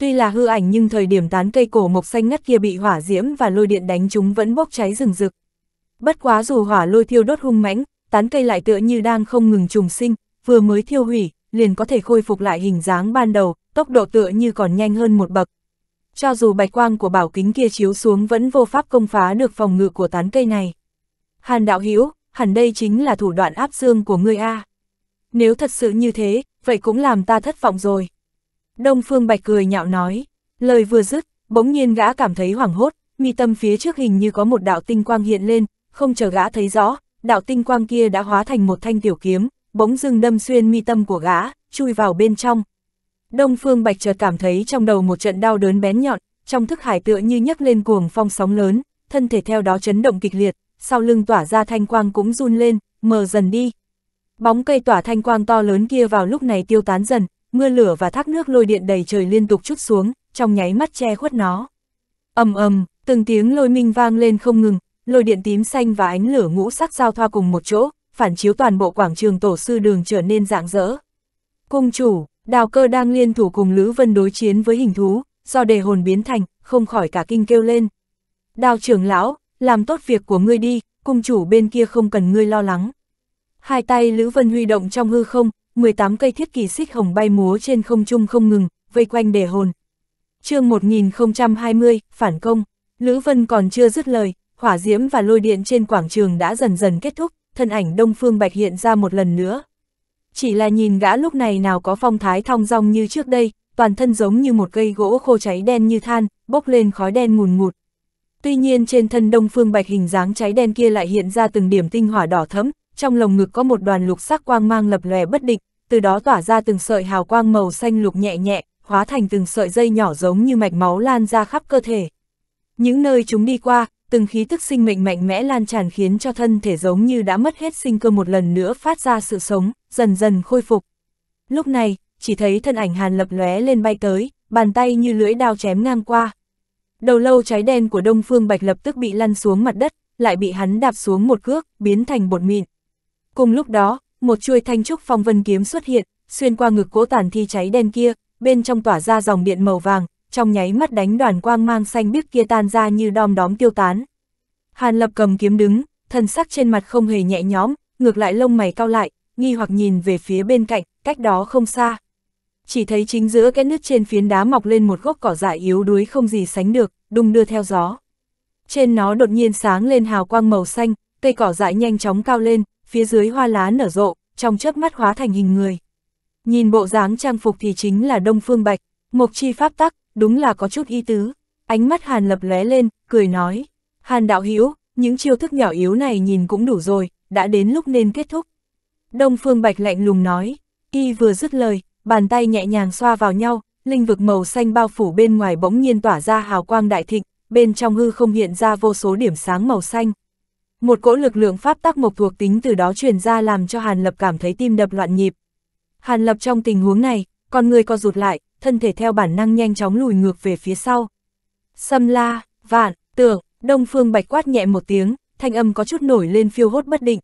Tuy là hư ảnh nhưng thời điểm tán cây cổ mộc xanh ngắt kia bị hỏa diễm và lôi điện đánh chúng vẫn bốc cháy rừng rực. Bất quá dù hỏa lôi thiêu đốt hung mãnh, tán cây lại tựa như đang không ngừng trùng sinh, vừa mới thiêu hủy, liền có thể khôi phục lại hình dáng ban đầu, tốc độ tựa như còn nhanh hơn một bậc. Cho dù bạch quang của bảo kính kia chiếu xuống vẫn vô pháp công phá được phòng ngự của tán cây này. Hàn đạo hữu hẳn đây chính là thủ đoạn áp dương của ngươi A. Nếu thật sự như thế, vậy cũng làm ta thất vọng rồi. Đông Phương Bạch cười nhạo nói, lời vừa dứt, bỗng nhiên gã cảm thấy hoảng hốt, mi tâm phía trước hình như có một đạo tinh quang hiện lên, không chờ gã thấy rõ, đạo tinh quang kia đã hóa thành một thanh tiểu kiếm, bỗng dưng đâm xuyên mi tâm của gã, chui vào bên trong. Đông Phương Bạch chợt cảm thấy trong đầu một trận đau đớn bén nhọn, trong thức hải tựa như nhấc lên cuồng phong sóng lớn, thân thể theo đó chấn động kịch liệt, sau lưng tỏa ra thanh quang cũng run lên, mờ dần đi. Bóng cây tỏa thanh quang to lớn kia vào lúc này tiêu tán dần, mưa lửa và thác nước lôi điện đầy trời liên tục chút xuống, trong nháy mắt che khuất nó. ầm ầm, từng tiếng lôi minh vang lên không ngừng, lôi điện tím xanh và ánh lửa ngũ sắc giao thoa cùng một chỗ, phản chiếu toàn bộ quảng trường tổ sư đường trở nên rạng rỡ. Cung chủ, đào cơ đang liên thủ cùng Lữ Vân đối chiến với hình thú, do đề hồn biến thành, không khỏi cả kinh kêu lên. Đào trưởng lão, làm tốt việc của ngươi đi, cung chủ bên kia không cần ngươi lo lắng. Hai tay Lữ Vân huy động trong hư không, 18 cây thiết kỳ xích hồng bay múa trên không trung không ngừng, vây quanh đề hồn. chương 1020, phản công, Lữ Vân còn chưa dứt lời, hỏa diễm và lôi điện trên quảng trường đã dần dần kết thúc, thân ảnh Đông Phương Bạch hiện ra một lần nữa. Chỉ là nhìn gã lúc này nào có phong thái thong dong như trước đây, toàn thân giống như một cây gỗ khô cháy đen như than, bốc lên khói đen ngùn ngụt. Tuy nhiên trên thân Đông Phương Bạch hình dáng cháy đen kia lại hiện ra từng điểm tinh hỏa đỏ thẫm, trong lồng ngực có một đoàn lục sắc quang mang lập lòe bất định, từ đó tỏa ra từng sợi hào quang màu xanh lục nhẹ nhẹ, hóa thành từng sợi dây nhỏ giống như mạch máu lan ra khắp cơ thể. Những nơi chúng đi qua, từng khí tức sinh mệnh mạnh mẽ lan tràn khiến cho thân thể giống như đã mất hết sinh cơ một lần nữa phát ra sự sống, dần dần khôi phục. Lúc này, chỉ thấy thân ảnh hàn lập lóe lên bay tới, bàn tay như lưỡi đao chém ngang qua. Đầu lâu trái đen của Đông Phương Bạch lập tức bị lăn xuống mặt đất, lại bị hắn đạp xuống một cước, biến thành bột mịn. Cùng lúc đó, một chuôi thanh trúc phong vân kiếm xuất hiện, xuyên qua ngực cỗ tàn thi cháy đen kia, bên trong tỏa ra dòng điện màu vàng, trong nháy mắt đánh đoàn quang mang xanh biếc kia tan ra như đom đóm tiêu tán. Hàn Lập cầm kiếm đứng, thân sắc trên mặt không hề nhẹ nhõm, ngược lại lông mày cao lại, nghi hoặc nhìn về phía bên cạnh, cách đó không xa. Chỉ thấy chính giữa cái nước trên phiến đá mọc lên một gốc cỏ dại yếu đuối không gì sánh được, đung đưa theo gió. Trên nó đột nhiên sáng lên hào quang màu xanh, cây cỏ dại nhanh chóng cao lên, phía dưới hoa lá nở rộ, trong chớp mắt hóa thành hình người. Nhìn bộ dáng trang phục thì chính là Đông Phương Bạch, Mộc Chi pháp tắc, đúng là có chút ý tứ. Ánh mắt Hàn Lập lóe lên, cười nói, Hàn đạo hữu những chiêu thức nhỏ yếu này nhìn cũng đủ rồi, đã đến lúc nên kết thúc. Đông Phương Bạch lạnh lùng nói, y vừa dứt lời, bàn tay nhẹ nhàng xoa vào nhau, linh vực màu xanh bao phủ bên ngoài bỗng nhiên tỏa ra hào quang đại thịnh, bên trong hư không hiện ra vô số điểm sáng màu xanh. Một cỗ lực lượng pháp tắc mộc thuộc tính từ đó truyền ra làm cho Hàn Lập cảm thấy tim đập loạn nhịp. Hàn Lập trong tình huống này, con người co rụt lại, thân thể theo bản năng nhanh chóng lùi ngược về phía sau. Xâm la, vạn, tưởng, đông phương bạch quát nhẹ một tiếng, thanh âm có chút nổi lên phiêu hốt bất định.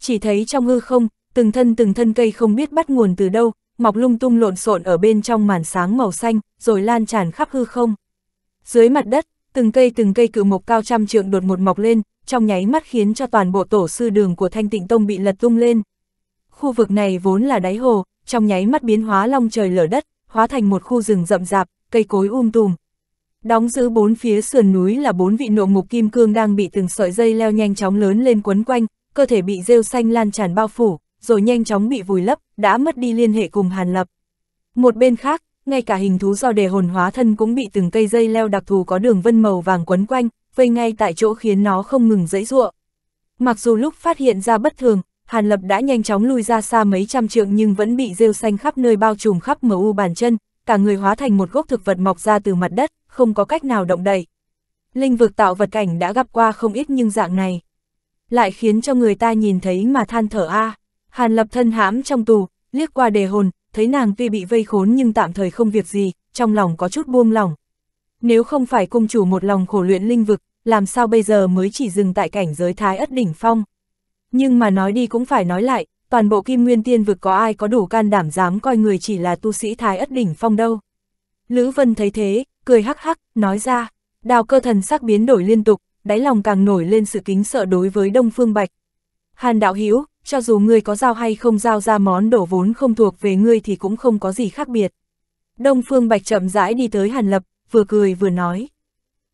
Chỉ thấy trong hư không, từng thân từng thân cây không biết bắt nguồn từ đâu, mọc lung tung lộn xộn ở bên trong màn sáng màu xanh, rồi lan tràn khắp hư không. Dưới mặt đất, từng cây từng cây cự mộc cao trăm trượng đột một mọc lên, trong nháy mắt khiến cho toàn bộ tổ sư đường của Thanh Tịnh Tông bị lật tung lên. Khu vực này vốn là đáy hồ, trong nháy mắt biến hóa long trời lở đất, hóa thành một khu rừng rậm rạp, cây cối um tùm. Đóng giữ bốn phía sườn núi là bốn vị nộ ngục kim cương đang bị từng sợi dây leo nhanh chóng lớn lên quấn quanh, cơ thể bị rêu xanh lan tràn bao phủ, rồi nhanh chóng bị vùi lấp, đã mất đi liên hệ cùng Hàn Lập. Một bên khác, ngay cả hình thú do đề hồn hóa thân cũng bị từng cây dây leo đặc thù có đường vân màu vàng quấn quanh, vây ngay tại chỗ khiến nó không ngừng dãy ruộng. Mặc dù lúc phát hiện ra bất thường, Hàn Lập đã nhanh chóng lui ra xa mấy trăm trượng nhưng vẫn bị rêu xanh khắp nơi bao trùm khắp mờ u bàn chân, cả người hóa thành một gốc thực vật mọc ra từ mặt đất, không có cách nào động đậy. Linh vực tạo vật cảnh đã gặp qua không ít nhưng dạng này lại khiến cho người ta nhìn thấy mà than thở a. À. Hàn Lập thân hãm trong tù, liếc qua đề hồn, thấy nàng tuy bị vây khốn nhưng tạm thời không việc gì, trong lòng có chút buông lòng. Nếu không phải cung chủ một lòng khổ luyện linh vực, làm sao bây giờ mới chỉ dừng tại cảnh giới thái ất đỉnh phong. Nhưng mà nói đi cũng phải nói lại, toàn bộ kim nguyên tiên vực có ai có đủ can đảm dám coi người chỉ là tu sĩ thái ất đỉnh phong đâu. Lữ Vân thấy thế, cười hắc hắc, nói ra, đào cơ thần sắc biến đổi liên tục, đáy lòng càng nổi lên sự kính sợ đối với Đông Phương Bạch, Hàn đạo Hiếu, cho dù ngươi có giao hay không giao ra món đổ vốn không thuộc về ngươi thì cũng không có gì khác biệt. Đông Phương Bạch chậm rãi đi tới Hàn Lập, vừa cười vừa nói.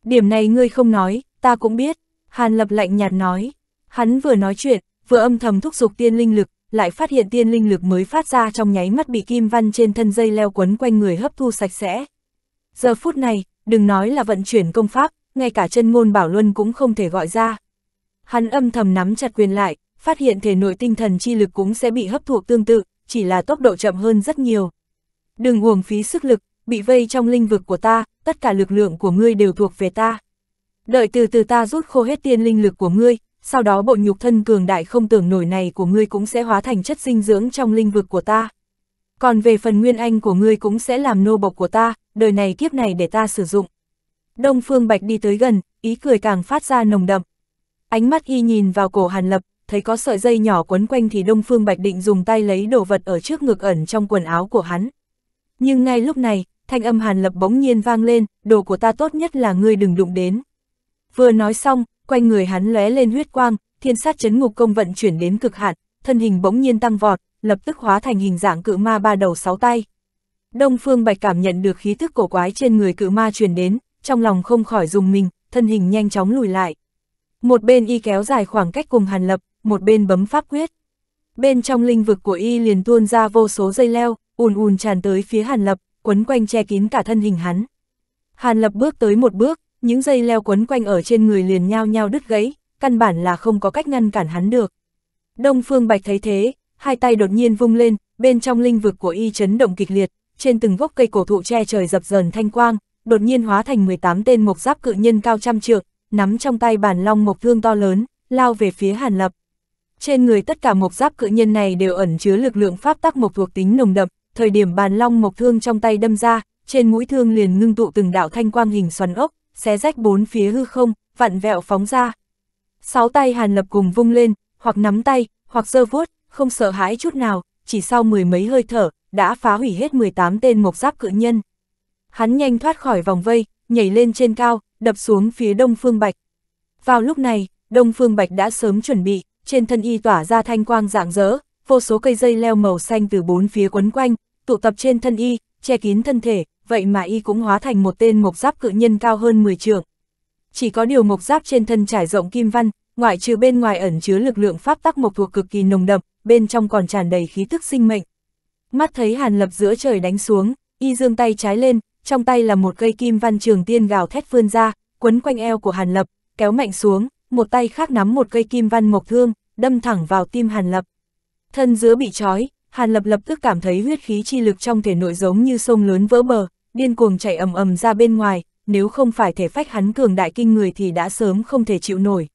Điểm này ngươi không nói, ta cũng biết. Hàn Lập lạnh nhạt nói. Hắn vừa nói chuyện, vừa âm thầm thúc giục tiên linh lực, lại phát hiện tiên linh lực mới phát ra trong nháy mắt bị kim văn trên thân dây leo quấn quanh người hấp thu sạch sẽ. Giờ phút này, đừng nói là vận chuyển công pháp, ngay cả chân ngôn bảo luân cũng không thể gọi ra. Hắn âm thầm nắm chặt quyền lại, phát hiện thể nội tinh thần chi lực cũng sẽ bị hấp thụ tương tự, chỉ là tốc độ chậm hơn rất nhiều. Đừng uổng phí sức lực, bị vây trong linh vực của ta, tất cả lực lượng của ngươi đều thuộc về ta. Đợi từ từ ta rút khô hết tiên linh lực của ngươi, sau đó bộ nhục thân cường đại không tưởng nổi này của ngươi cũng sẽ hóa thành chất dinh dưỡng trong linh vực của ta. Còn về phần nguyên anh của ngươi cũng sẽ làm nô bộc của ta, đời này kiếp này để ta sử dụng. Đông Phương Bạch đi tới gần, ý cười càng phát ra nồng đậm. Ánh mắt y nhìn vào cổ Hàn Lập, thấy có sợi dây nhỏ quấn quanh thì Đông Phương Bạch định dùng tay lấy đồ vật ở trước ngực ẩn trong quần áo của hắn. Nhưng ngay lúc này, thanh âm Hàn Lập bỗng nhiên vang lên, đồ của ta tốt nhất là ngươi đừng đụng đến. Vừa nói xong, quanh người hắn lóe lên huyết quang, thiên sát chấn ngục công vận chuyển đến cực hạn, thân hình bỗng nhiên tăng vọt, lập tức hóa thành hình dạng cự ma ba đầu sáu tay. Đông Phương Bạch cảm nhận được khí thức cổ quái trên người cự ma truyền đến, trong lòng không khỏi dùng mình, thân hình nhanh chóng lùi lại. Một bên y kéo dài khoảng cách cùng Hàn Lập, một bên bấm pháp quyết. Bên trong linh vực của y liền tuôn ra vô số dây leo, ùn ùn tràn tới phía Hàn Lập, quấn quanh che kín cả thân hình hắn. Hàn Lập bước tới một bước, những dây leo quấn quanh ở trên người liền nhao nhao đứt gãy, căn bản là không có cách ngăn cản hắn được. Đông Phương Bạch thấy thế, hai tay đột nhiên vung lên, bên trong linh vực của y chấn động kịch liệt, trên từng gốc cây cổ thụ che trời dập dờn thanh quang, đột nhiên hóa thành 18 tên mộc giáp cự nhân cao trăm trượng, nắm trong tay bản long mộc thương to lớn, lao về phía Hàn Lập. Trên người tất cả mộc giáp cự nhân này đều ẩn chứa lực lượng pháp tắc mộc thuộc tính nồng đậm, thời điểm bàn long mộc thương trong tay đâm ra, trên mũi thương liền ngưng tụ từng đạo thanh quang hình xoắn ốc, xé rách bốn phía hư không, vặn vẹo phóng ra. Sáu tay Hàn Lập cùng vung lên, hoặc nắm tay, hoặc giơ vuốt, không sợ hãi chút nào, chỉ sau mười mấy hơi thở, đã phá hủy hết 18 tên mộc giáp cự nhân. Hắn nhanh thoát khỏi vòng vây, nhảy lên trên cao, đập xuống phía Đông Phương Bạch. Vào lúc này, Đông Phương Bạch đã sớm chuẩn bị, trên thân y tỏa ra thanh quang dạng dỡ, vô số cây dây leo màu xanh từ bốn phía quấn quanh, tụ tập trên thân y, che kín thân thể, vậy mà y cũng hóa thành một tên mộc giáp cự nhân cao hơn 10 trượng. Chỉ có điều mộc giáp trên thân trải rộng kim văn, ngoại trừ bên ngoài ẩn chứa lực lượng pháp tắc mộc thuộc cực kỳ nồng đậm, bên trong còn tràn đầy khí tức sinh mệnh. Mắt thấy Hàn Lập giữa trời đánh xuống, y dương tay trái lên, trong tay là một cây kim văn trường tiên gào thét vươn ra, quấn quanh eo của Hàn Lập, kéo mạnh xuống, một tay khác nắm một cây kim văn mộc thương, đâm thẳng vào tim Hàn Lập. Thân giữa bị trói, Hàn Lập lập tức cảm thấy huyết khí chi lực trong thể nội giống như sông lớn vỡ bờ, điên cuồng chạy ầm ầm ra bên ngoài, nếu không phải thể phách hắn cường đại kinh người thì đã sớm không thể chịu nổi.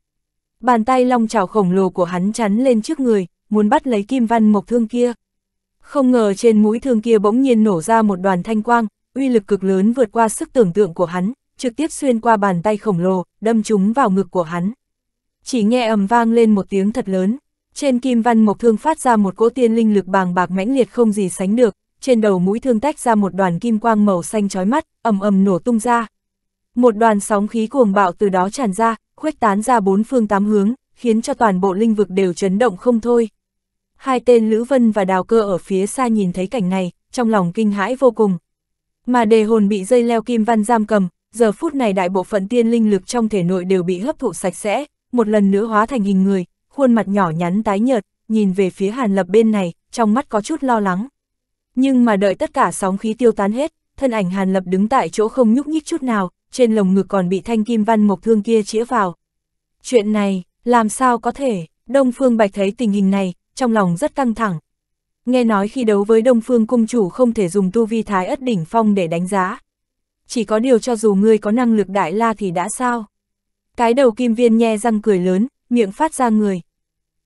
Bàn tay long trào khổng lồ của hắn chắn lên trước người, muốn bắt lấy kim văn mộc thương kia. Không ngờ trên mũi thương kia bỗng nhiên nổ ra một đoàn thanh quang, uy lực cực lớn vượt qua sức tưởng tượng của hắn, trực tiếp xuyên qua bàn tay khổng lồ, đâm trúng vào ngực của hắn chỉ nghe ầm vang lên một tiếng thật lớn, trên kim văn mộc thương phát ra một cỗ tiên linh lực bàng bạc mãnh liệt không gì sánh được, trên đầu mũi thương tách ra một đoàn kim quang màu xanh chói mắt, ầm ầm nổ tung ra. Một đoàn sóng khí cuồng bạo từ đó tràn ra, khuếch tán ra bốn phương tám hướng, khiến cho toàn bộ linh vực đều chấn động không thôi. Hai tên Lữ Vân và Đào Cơ ở phía xa nhìn thấy cảnh này, trong lòng kinh hãi vô cùng. Mà đề hồn bị dây leo kim văn giam cầm, giờ phút này đại bộ phận tiên linh lực trong thể nội đều bị hấp thụ sạch sẽ, một lần nữa hóa thành hình người, khuôn mặt nhỏ nhắn tái nhợt, nhìn về phía Hàn Lập bên này, trong mắt có chút lo lắng. Nhưng mà đợi tất cả sóng khí tiêu tán hết, thân ảnh Hàn Lập đứng tại chỗ không nhúc nhích chút nào, trên lồng ngực còn bị thanh kim văn mộc thương kia chĩa vào. Chuyện này, làm sao có thể, Đông Phương Bạch thấy tình hình này, trong lòng rất căng thẳng. Nghe nói khi đấu với Đông Phương Cung Chủ không thể dùng tu vi thái ất đỉnh phong để đánh giá. Chỉ có điều cho dù ngươi có năng lực đại la thì đã sao? Cái đầu kim viên nhe răng cười lớn, miệng phát ra người.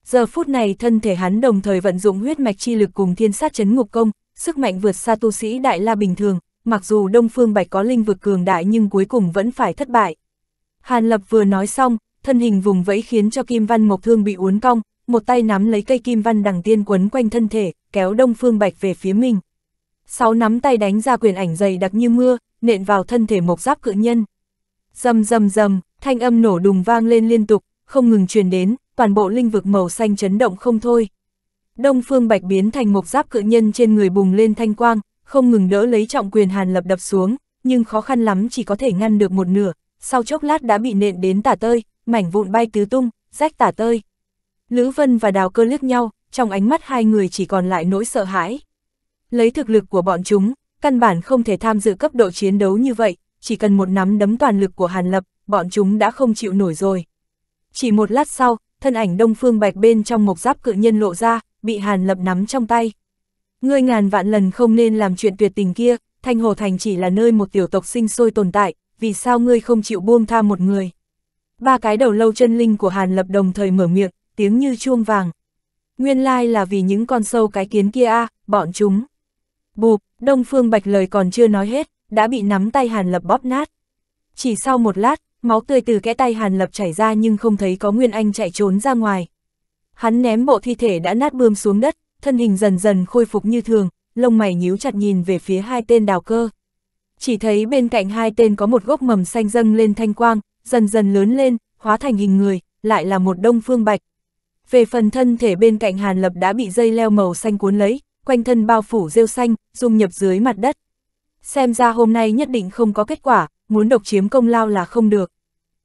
Giờ phút này thân thể hắn đồng thời vận dụng huyết mạch chi lực cùng thiên sát chấn ngục công, sức mạnh vượt xa tu sĩ đại la bình thường, mặc dù Đông Phương Bạch có linh vực cường đại nhưng cuối cùng vẫn phải thất bại. Hàn Lập vừa nói xong, thân hình vùng vẫy khiến cho Kim Văn Mộc Thương bị uốn cong, một tay nắm lấy cây Kim Văn đằng tiên quấn quanh thân thể, kéo Đông Phương Bạch về phía mình. Sáu nắm tay đánh ra quyền ảnh dày đặc như mưa, nện vào thân thể Mộc Giáp cự nhân. Dầm dầm dầm, thanh âm nổ đùng vang lên liên tục, không ngừng truyền đến, toàn bộ linh vực màu xanh chấn động không thôi. Đông Phương Bạch biến thành một giáp cự nhân trên người bùng lên thanh quang, không ngừng đỡ lấy trọng quyền Hàn Lập đập xuống, nhưng khó khăn lắm chỉ có thể ngăn được một nửa, sau chốc lát đã bị nện đến tả tơi, mảnh vụn bay tứ tung, rách tả tơi. Lữ Vân và Đào Cơ liếc nhau, trong ánh mắt hai người chỉ còn lại nỗi sợ hãi. Lấy thực lực của bọn chúng, căn bản không thể tham dự cấp độ chiến đấu như vậy, chỉ cần một nắm đấm toàn lực của Hàn Lập, bọn chúng đã không chịu nổi rồi. Chỉ một lát sau, thân ảnh Đông Phương Bạch bên trong mộc giáp cự nhân lộ ra, bị Hàn Lập nắm trong tay. Ngươi ngàn vạn lần không nên làm chuyện tuyệt tình kia, Thanh Hồ Thành chỉ là nơi một tiểu tộc sinh sôi tồn tại, vì sao ngươi không chịu buông tha một người? Ba cái đầu lâu chân linh của Hàn Lập đồng thời mở miệng, tiếng như chuông vàng. Nguyên lai là vì những con sâu cái kiến kia a, à, bọn chúng. Bụp, Đông Phương Bạch lời còn chưa nói hết, đã bị nắm tay Hàn Lập bóp nát. Chỉ sau một lát, máu tươi từ kẽ tay Hàn Lập chảy ra nhưng không thấy có Nguyên Anh chạy trốn ra ngoài. Hắn ném bộ thi thể đã nát bươm xuống đất, thân hình dần dần khôi phục như thường, lông mày nhíu chặt nhìn về phía hai tên đào cơ. Chỉ thấy bên cạnh hai tên có một gốc mầm xanh dâng lên thanh quang, dần dần lớn lên, hóa thành hình người, lại là một đông phương bạch. Về phần thân thể bên cạnh Hàn Lập đã bị dây leo màu xanh cuốn lấy, quanh thân bao phủ rêu xanh, dung nhập dưới mặt đất. Xem ra hôm nay nhất định không có kết quả, muốn độc chiếm công lao là không được.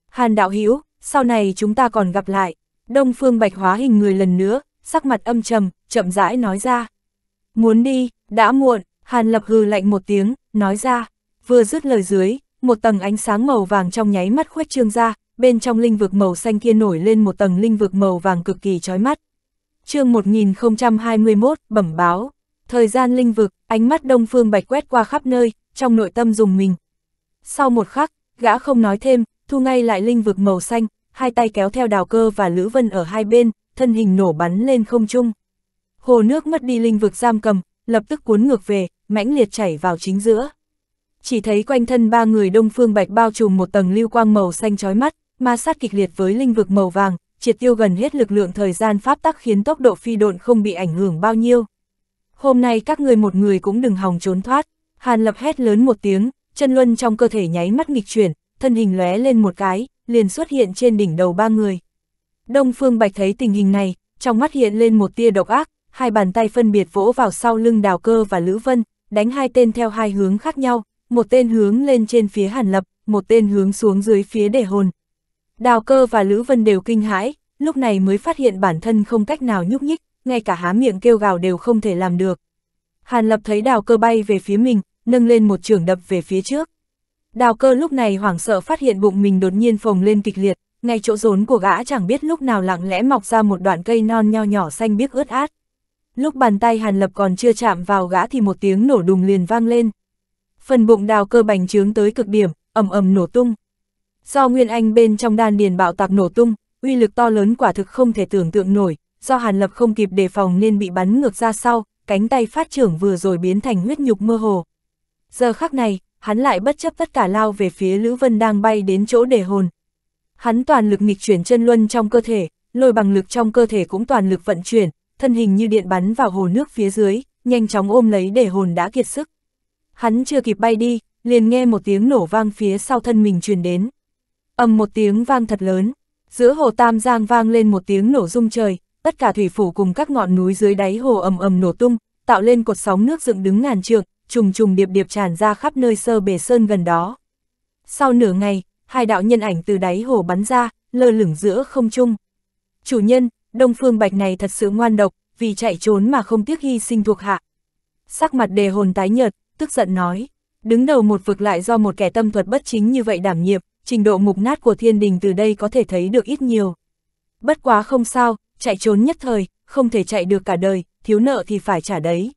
Hàn đạo Hữu sau này chúng ta còn gặp lại. Đông Phương Bạch hóa hình người lần nữa, sắc mặt âm trầm, chậm rãi nói ra. Muốn đi, đã muộn, Hàn lập hừ lạnh một tiếng, nói ra. Vừa dứt lời dưới, một tầng ánh sáng màu vàng trong nháy mắt khuếch trương ra, bên trong linh vực màu xanh kia nổi lên một tầng linh vực màu vàng cực kỳ chói mắt. chương 1021, bẩm báo. Thời gian linh vực, ánh mắt Đông Phương Bạch quét qua khắp nơi, trong nội tâm dùng mình. Sau một khắc, gã không nói thêm, thu ngay lại linh vực màu xanh, hai tay kéo theo đào cơ và Lữ Vân ở hai bên, thân hình nổ bắn lên không trung. Hồ nước mất đi linh vực giam cầm, lập tức cuốn ngược về, mãnh liệt chảy vào chính giữa. Chỉ thấy quanh thân ba người Đông Phương Bạch bao trùm một tầng lưu quang màu xanh chói mắt, ma sát kịch liệt với linh vực màu vàng, triệt tiêu gần hết lực lượng thời gian pháp tắc khiến tốc độ phi độn không bị ảnh hưởng bao nhiêu hôm nay các người một người cũng đừng hòng trốn thoát. Hàn lập hét lớn một tiếng, chân luân trong cơ thể nháy mắt nghịch chuyển, thân hình lóe lên một cái, liền xuất hiện trên đỉnh đầu ba người. Đông Phương Bạch thấy tình hình này, trong mắt hiện lên một tia độc ác, hai bàn tay phân biệt vỗ vào sau lưng Đào Cơ và Lữ Vân, đánh hai tên theo hai hướng khác nhau, một tên hướng lên trên phía Hàn Lập, một tên hướng xuống dưới phía Đề Hồn. Đào Cơ và Lữ Vân đều kinh hãi, lúc này mới phát hiện bản thân không cách nào nhúc nhích, ngay cả há miệng kêu gào đều không thể làm được. Hàn lập thấy đào cơ bay về phía mình, nâng lên một trường đập về phía trước. Đào cơ lúc này hoảng sợ phát hiện bụng mình đột nhiên phồng lên kịch liệt, ngay chỗ rốn của gã chẳng biết lúc nào lặng lẽ mọc ra một đoạn cây non nho nhỏ xanh biếc ướt át. Lúc bàn tay Hàn Lập còn chưa chạm vào gã thì một tiếng nổ đùng liền vang lên. Phần bụng đào cơ bành trướng tới cực điểm, ầm ầm nổ tung. Do Nguyên Anh bên trong đan điền bạo tạc nổ tung, uy lực to lớn quả thực không thể tưởng tượng nổi, do Hàn Lập không kịp đề phòng nên bị bắn ngược ra sau, cánh tay phát trưởng vừa rồi biến thành huyết nhục mơ hồ. Giờ khắc này, hắn lại bất chấp tất cả lao về phía Lữ Vân đang bay đến chỗ để hồn. Hắn toàn lực nghịch chuyển chân luân trong cơ thể, lôi bằng lực trong cơ thể cũng toàn lực vận chuyển, thân hình như điện bắn vào hồ nước phía dưới, nhanh chóng ôm lấy để hồn đã kiệt sức. Hắn chưa kịp bay đi, liền nghe một tiếng nổ vang phía sau thân mình truyền đến. ầm một tiếng vang thật lớn, giữa hồ Tam Giang vang lên một tiếng nổ rung trời, tất cả thủy phủ cùng các ngọn núi dưới đáy hồ ầm ầm nổ tung, tạo lên cột sóng nước dựng đứng ngàn trượng, trùng trùng điệp điệp tràn ra khắp nơi sơ bề sơn gần đó. Sau nửa ngày, hai đạo nhân ảnh từ đáy hồ bắn ra, lơ lửng giữa không trung. Chủ nhân, Đông Phương Bạch này thật sự ngoan độc, vì chạy trốn mà không tiếc hy sinh thuộc hạ. Sắc mặt đề hồn tái nhợt, tức giận nói, đứng đầu một vực lại do một kẻ tâm thuật bất chính như vậy đảm nhiệm, trình độ mục nát của thiên đình từ đây có thể thấy được ít nhiều. Bất quá không sao, chạy trốn nhất thời, không thể chạy được cả đời, thiếu nợ thì phải trả đấy.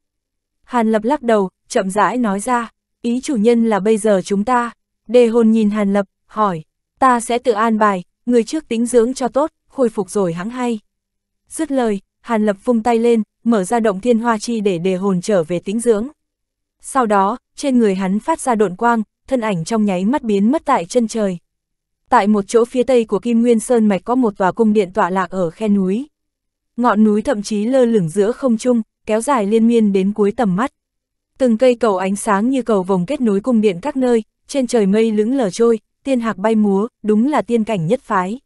Hàn Lập lắc đầu, chậm rãi nói ra, ý chủ nhân là bây giờ chúng ta. Đề hồn nhìn Hàn Lập, hỏi, ta sẽ tự an bài, người trước tính dưỡng cho tốt, khôi phục rồi hắn hay. Dứt lời, Hàn Lập vung tay lên, mở ra động thiên hoa chi để đề hồn trở về tính dưỡng. Sau đó, trên người hắn phát ra độn quang, thân ảnh trong nháy mắt biến mất tại chân trời tại một chỗ phía tây của Kim Nguyên Sơn Mạch có một tòa cung điện tọa lạc ở khe núi. Ngọn núi thậm chí lơ lửng giữa không trung, kéo dài liên miên đến cuối tầm mắt. Từng cây cầu ánh sáng như cầu vồng kết nối cung điện các nơi, trên trời mây lững lờ trôi, tiên hạc bay múa, đúng là tiên cảnh nhất phái.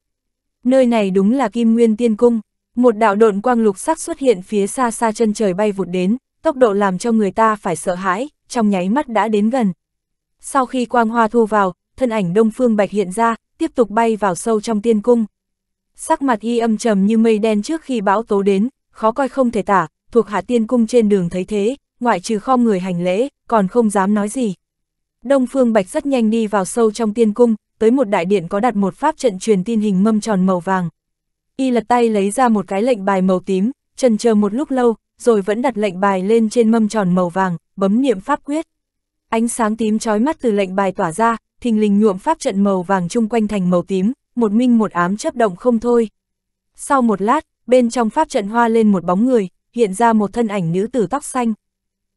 Nơi này đúng là Kim Nguyên Tiên Cung, một đạo độn quang lục sắc xuất hiện phía xa xa chân trời bay vụt đến, tốc độ làm cho người ta phải sợ hãi, trong nháy mắt đã đến gần. Sau khi quang hoa thu vào, thân ảnh Đông Phương Bạch hiện ra, tiếp tục bay vào sâu trong tiên cung. Sắc mặt y âm trầm như mây đen trước khi bão tố đến, khó coi không thể tả, thuộc hạ tiên cung trên đường thấy thế, ngoại trừ khom người hành lễ, còn không dám nói gì. Đông Phương Bạch rất nhanh đi vào sâu trong tiên cung, tới một đại điện có đặt một pháp trận truyền tin hình mâm tròn màu vàng. Y lật tay lấy ra một cái lệnh bài màu tím, trần chờ một lúc lâu, rồi vẫn đặt lệnh bài lên trên mâm tròn màu vàng, bấm niệm pháp quyết. Ánh sáng tím chói mắt từ lệnh bài tỏa ra, thình lình nhuộm pháp trận màu vàng chung quanh thành màu tím, một minh một ám chấp động không thôi. Sau một lát, bên trong pháp trận hoa lên một bóng người, hiện ra một thân ảnh nữ tử tóc xanh.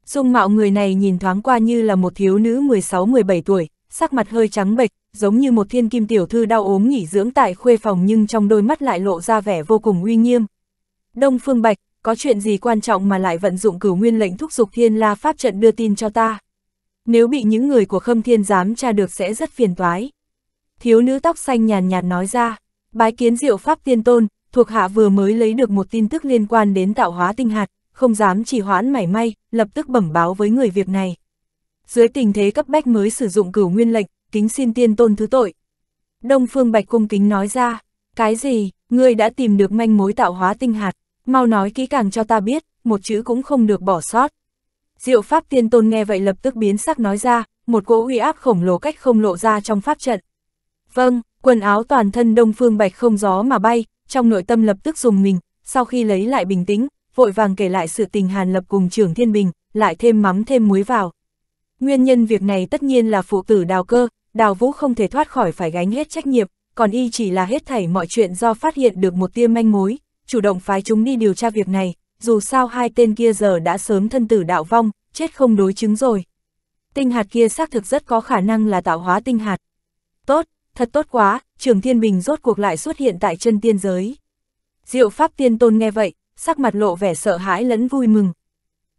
Dung mạo người này nhìn thoáng qua như là một thiếu nữ 16-17 tuổi, sắc mặt hơi trắng bệch, giống như một thiên kim tiểu thư đau ốm nghỉ dưỡng tại khuê phòng nhưng trong đôi mắt lại lộ ra vẻ vô cùng uy nghiêm. Đông Phương Bạch, có chuyện gì quan trọng mà lại vận dụng cửu nguyên lệnh thúc giục thiên la pháp trận đưa tin cho ta? nếu bị những người của khâm thiên giám tra được sẽ rất phiền toái. Thiếu nữ tóc xanh nhàn nhạt nói ra, bái kiến diệu pháp tiên tôn, thuộc hạ vừa mới lấy được một tin tức liên quan đến tạo hóa tinh hạt, không dám trì hoãn mảy may, lập tức bẩm báo với người việc này. Dưới tình thế cấp bách mới sử dụng cửu nguyên lệnh, kính xin tiên tôn thứ tội. Đông Phương Bạch cung kính nói ra, cái gì, ngươi đã tìm được manh mối tạo hóa tinh hạt, mau nói kỹ càng cho ta biết, một chữ cũng không được bỏ sót. Diệu pháp tiên tôn nghe vậy lập tức biến sắc nói ra, một cỗ uy áp khổng lồ cách không lộ ra trong pháp trận. Vâng, quần áo toàn thân đông phương bạch không gió mà bay, trong nội tâm lập tức dùng mình, sau khi lấy lại bình tĩnh, vội vàng kể lại sự tình hàn lập cùng trưởng thiên bình, lại thêm mắm thêm muối vào. Nguyên nhân việc này tất nhiên là phụ tử đào cơ, đào vũ không thể thoát khỏi phải gánh hết trách nhiệm, còn y chỉ là hết thảy mọi chuyện do phát hiện được một tia manh mối, chủ động phái chúng đi điều tra việc này, dù sao hai tên kia giờ đã sớm thân tử đạo vong, chết không đối chứng rồi. Tinh hạt kia xác thực rất có khả năng là tạo hóa tinh hạt. Tốt, thật tốt quá, trường thiên bình rốt cuộc lại xuất hiện tại chân tiên giới. Diệu pháp tiên tôn nghe vậy, sắc mặt lộ vẻ sợ hãi lẫn vui mừng.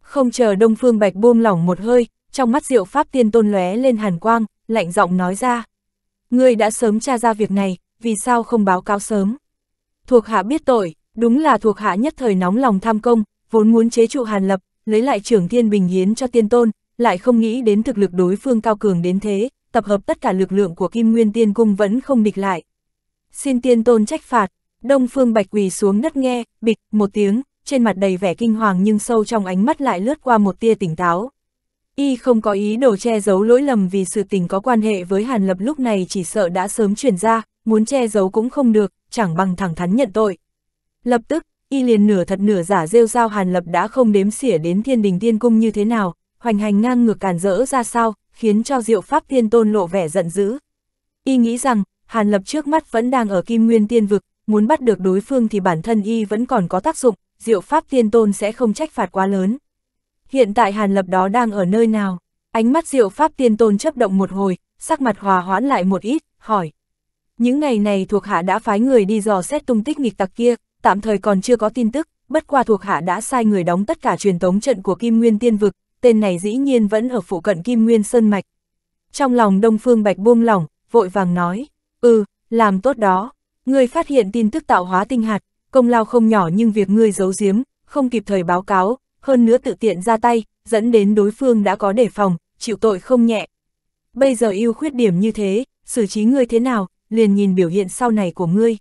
Không chờ Đông Phương Bạch buông lỏng một hơi, trong mắt diệu pháp tiên tôn lóe lên hàn quang, lạnh giọng nói ra. Ngươi đã sớm tra ra việc này, vì sao không báo cáo sớm? Thuộc hạ biết tội, Đúng là thuộc hạ nhất thời nóng lòng tham công, vốn muốn chế trụ Hàn Lập, lấy lại trưởng thiên bình hiến cho tiên tôn, lại không nghĩ đến thực lực đối phương cao cường đến thế, tập hợp tất cả lực lượng của Kim Nguyên Tiên Cung vẫn không địch lại. Xin tiên tôn trách phạt, Đông Phương Bạch quỳ xuống đất nghe, bịch, một tiếng, trên mặt đầy vẻ kinh hoàng nhưng sâu trong ánh mắt lại lướt qua một tia tỉnh táo. Y không có ý đồ che giấu lỗi lầm vì sự tình có quan hệ với Hàn Lập lúc này chỉ sợ đã sớm chuyển ra, muốn che giấu cũng không được, chẳng bằng thẳng thắn nhận tội. Lập tức, y liền nửa thật nửa giả rêu sao Hàn Lập đã không đếm xỉa đến thiên đình tiên cung như thế nào, hoành hành ngang ngược càn rỡ ra sao, khiến cho diệu pháp thiên tôn lộ vẻ giận dữ. Y nghĩ rằng, Hàn Lập trước mắt vẫn đang ở kim nguyên tiên vực, muốn bắt được đối phương thì bản thân y vẫn còn có tác dụng, diệu pháp Thiên tôn sẽ không trách phạt quá lớn. Hiện tại Hàn Lập đó đang ở nơi nào? Ánh mắt diệu pháp tiên tôn chấp động một hồi, sắc mặt hòa hoãn lại một ít, hỏi. Những ngày này thuộc hạ đã phái người đi dò xét tung tích nghịch tặc kia, tạm thời còn chưa có tin tức, bất qua thuộc hạ đã sai người đóng tất cả truyền tống trận của Kim Nguyên Tiên Vực, tên này dĩ nhiên vẫn ở phụ cận Kim Nguyên Sơn Mạch. Trong lòng Đông Phương Bạch buông lỏng, vội vàng nói, ừ, làm tốt đó, ngươi phát hiện tin tức tạo hóa tinh hạt, công lao không nhỏ nhưng việc ngươi giấu giếm, không kịp thời báo cáo, hơn nữa tự tiện ra tay, dẫn đến đối phương đã có đề phòng, chịu tội không nhẹ. Bây giờ yêu khuyết điểm như thế, xử trí ngươi thế nào, liền nhìn biểu hiện sau này của ngươi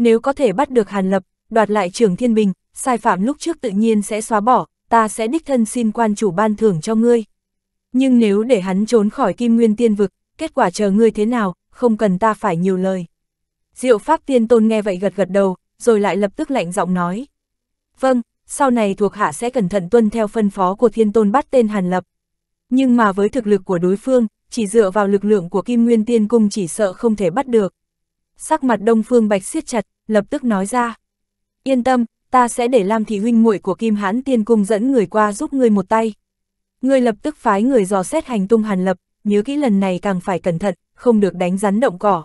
nếu có thể bắt được Hàn Lập, đoạt lại trường thiên bình, sai phạm lúc trước tự nhiên sẽ xóa bỏ, ta sẽ đích thân xin quan chủ ban thưởng cho ngươi. Nhưng nếu để hắn trốn khỏi kim nguyên tiên vực, kết quả chờ ngươi thế nào, không cần ta phải nhiều lời. Diệu Pháp Tiên Tôn nghe vậy gật gật đầu, rồi lại lập tức lạnh giọng nói. Vâng, sau này thuộc hạ sẽ cẩn thận tuân theo phân phó của Thiên Tôn bắt tên Hàn Lập. Nhưng mà với thực lực của đối phương, chỉ dựa vào lực lượng của Kim Nguyên Tiên Cung chỉ sợ không thể bắt được sắc mặt Đông Phương Bạch siết chặt, lập tức nói ra. Yên tâm, ta sẽ để Lam Thị Huynh muội của Kim Hãn Tiên Cung dẫn người qua giúp ngươi một tay. Ngươi lập tức phái người dò xét hành tung Hàn Lập, nhớ kỹ lần này càng phải cẩn thận, không được đánh rắn động cỏ.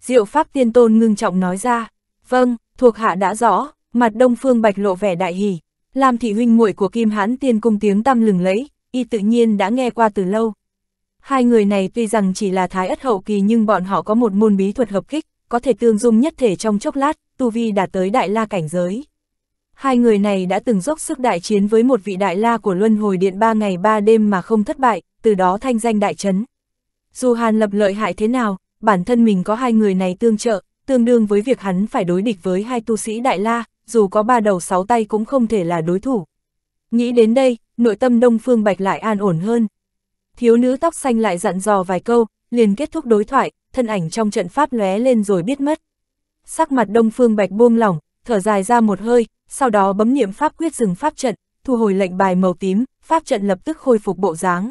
Diệu Pháp Tiên Tôn ngưng trọng nói ra, vâng, thuộc hạ đã rõ, mặt Đông Phương Bạch lộ vẻ đại hỉ. Lam Thị Huynh muội của Kim Hãn Tiên Cung tiếng tăm lừng lẫy, y tự nhiên đã nghe qua từ lâu. Hai người này tuy rằng chỉ là thái ất hậu kỳ nhưng bọn họ có một môn bí thuật hợp kích có thể tương dung nhất thể trong chốc lát, Tu Vi đạt tới đại la cảnh giới. Hai người này đã từng dốc sức đại chiến với một vị đại la của Luân Hồi Điện ba ngày ba đêm mà không thất bại, từ đó thanh danh đại chấn. Dù Hàn Lập lợi hại thế nào, bản thân mình có hai người này tương trợ, tương đương với việc hắn phải đối địch với hai tu sĩ đại la, dù có ba đầu sáu tay cũng không thể là đối thủ. Nghĩ đến đây, nội tâm Đông Phương Bạch lại an ổn hơn. Thiếu nữ tóc xanh lại dặn dò vài câu, liền kết thúc đối thoại, thân ảnh trong trận pháp lóe lên rồi biết mất. Sắc mặt Đông Phương Bạch buông lỏng, thở dài ra một hơi, sau đó bấm niệm pháp quyết dừng pháp trận, thu hồi lệnh bài màu tím, pháp trận lập tức khôi phục bộ dáng.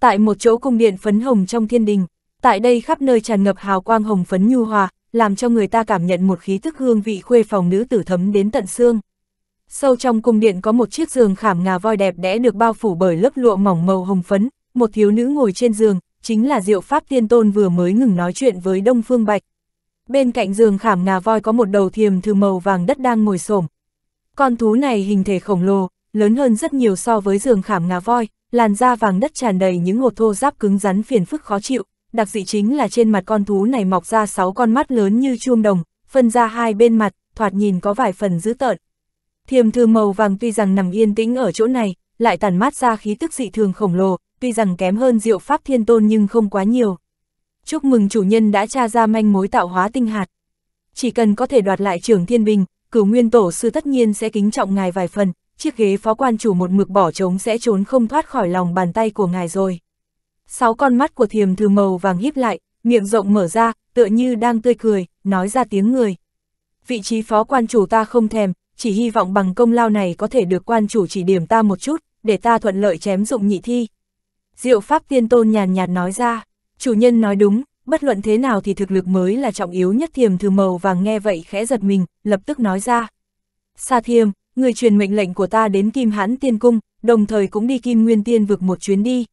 Tại một chỗ cung điện phấn hồng trong thiên đình, tại đây khắp nơi tràn ngập hào quang hồng phấn nhu hòa, làm cho người ta cảm nhận một khí thức hương vị khuê phòng nữ tử thấm đến tận xương. Sâu trong cung điện có một chiếc giường khảm ngà voi đẹp đẽ được bao phủ bởi lớp lụa mỏng màu hồng phấn, một thiếu nữ ngồi trên giường, chính là diệu pháp tiên tôn vừa mới ngừng nói chuyện với Đông Phương Bạch. Bên cạnh giường khảm ngà voi có một đầu thiềm thư màu vàng đất đang ngồi xổm. Con thú này hình thể khổng lồ, lớn hơn rất nhiều so với giường khảm ngà voi, làn da vàng đất tràn đầy những hột thô giáp cứng rắn phiền phức khó chịu, đặc dị chính là trên mặt con thú này mọc ra 6 con mắt lớn như chuông đồng, phân ra hai bên mặt, thoạt nhìn có vài phần dữ tợn. Thiềm thư màu vàng tuy rằng nằm yên tĩnh ở chỗ này, lại tàn mát ra khí tức dị thường khổng lồ, tuy rằng kém hơn diệu pháp thiên tôn nhưng không quá nhiều. Chúc mừng chủ nhân đã tra ra manh mối tạo hóa tinh hạt. Chỉ cần có thể đoạt lại trưởng thiên bình, cửu nguyên tổ sư tất nhiên sẽ kính trọng ngài vài phần, chiếc ghế phó quan chủ một mực bỏ trống sẽ trốn không thoát khỏi lòng bàn tay của ngài rồi. Sáu con mắt của thiềm thư màu vàng híp lại, miệng rộng mở ra, tựa như đang tươi cười, nói ra tiếng người. Vị trí phó quan chủ ta không thèm, chỉ hy vọng bằng công lao này có thể được quan chủ chỉ điểm ta một chút, để ta thuận lợi chém dụng nhị thi, Diệu Pháp Tiên Tôn nhàn nhạt nói ra, chủ nhân nói đúng, bất luận thế nào thì thực lực mới là trọng yếu nhất thiềm thư màu vàng nghe vậy khẽ giật mình, lập tức nói ra. Sa thiềm, người truyền mệnh lệnh của ta đến Kim Hãn Tiên Cung, đồng thời cũng đi Kim Nguyên Tiên vực một chuyến đi.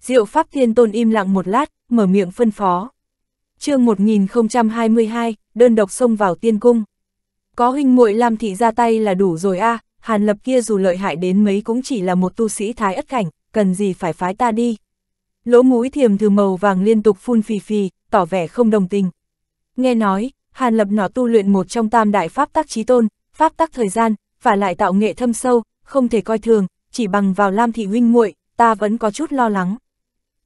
Diệu Pháp tiên Tôn im lặng một lát, mở miệng phân phó. chương 1022, đơn độc xông vào tiên cung. Có huynh muội Lam Thị ra tay là đủ rồi a à, Hàn Lập kia dù lợi hại đến mấy cũng chỉ là một tu sĩ thái ất cảnh, cần gì phải phái ta đi. Lỗ mũi thiềm thừ màu vàng liên tục phun phì phì, tỏ vẻ không đồng tình. Nghe nói, Hàn Lập nọ tu luyện một trong tam đại pháp tác trí tôn, pháp tác thời gian, và lại tạo nghệ thâm sâu, không thể coi thường, chỉ bằng vào Lam Thị huynh muội, ta vẫn có chút lo lắng.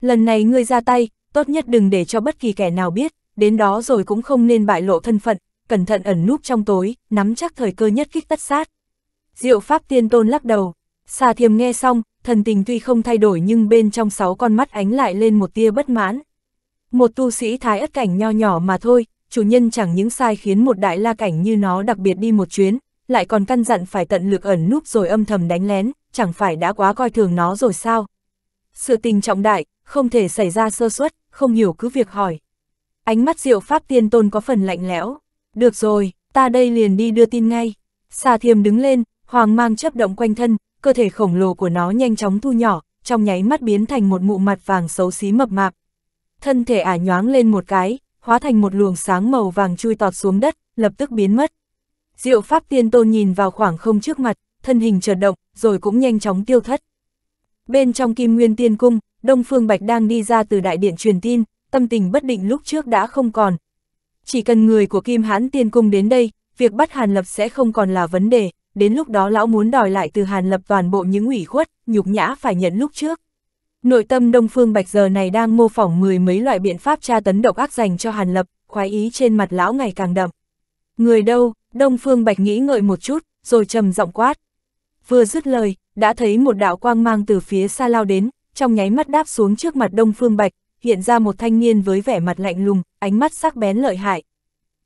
Lần này ngươi ra tay, tốt nhất đừng để cho bất kỳ kẻ nào biết, đến đó rồi cũng không nên bại lộ thân phận, cẩn thận ẩn núp trong tối, nắm chắc thời cơ nhất kích tất sát. Diệu Pháp Tiên Tôn lắc đầu, xà thiềm nghe xong, thần tình tuy không thay đổi nhưng bên trong sáu con mắt ánh lại lên một tia bất mãn. Một tu sĩ thái ất cảnh nho nhỏ mà thôi, chủ nhân chẳng những sai khiến một đại la cảnh như nó đặc biệt đi một chuyến, lại còn căn dặn phải tận lực ẩn núp rồi âm thầm đánh lén, chẳng phải đã quá coi thường nó rồi sao. Sự tình trọng đại, không thể xảy ra sơ suất, không hiểu cứ việc hỏi. Ánh mắt diệu pháp tiên tôn có phần lạnh lẽo. Được rồi, ta đây liền đi đưa tin ngay. Xà thiềm đứng lên, hoàng mang chấp động quanh thân, cơ thể khổng lồ của nó nhanh chóng thu nhỏ, trong nháy mắt biến thành một mụ mặt vàng xấu xí mập mạp. Thân thể ả nhoáng lên một cái, hóa thành một luồng sáng màu vàng chui tọt xuống đất, lập tức biến mất. Diệu Pháp Tiên Tôn nhìn vào khoảng không trước mặt, thân hình chợt động, rồi cũng nhanh chóng tiêu thất. Bên trong Kim Nguyên Tiên Cung, Đông Phương Bạch đang đi ra từ đại điện truyền tin, tâm tình bất định lúc trước đã không còn. Chỉ cần người của Kim Hãn Tiên Cung đến đây, việc bắt Hàn Lập sẽ không còn là vấn đề, đến lúc đó lão muốn đòi lại từ Hàn Lập toàn bộ những ủy khuất, nhục nhã phải nhận lúc trước. Nội tâm Đông Phương Bạch giờ này đang mô phỏng mười mấy loại biện pháp tra tấn độc ác dành cho Hàn Lập, khoái ý trên mặt lão ngày càng đậm. Người đâu, Đông Phương Bạch nghĩ ngợi một chút, rồi trầm giọng quát. Vừa dứt lời, đã thấy một đạo quang mang từ phía xa lao đến, trong nháy mắt đáp xuống trước mặt Đông Phương Bạch, hiện ra một thanh niên với vẻ mặt lạnh lùng, ánh mắt sắc bén lợi hại.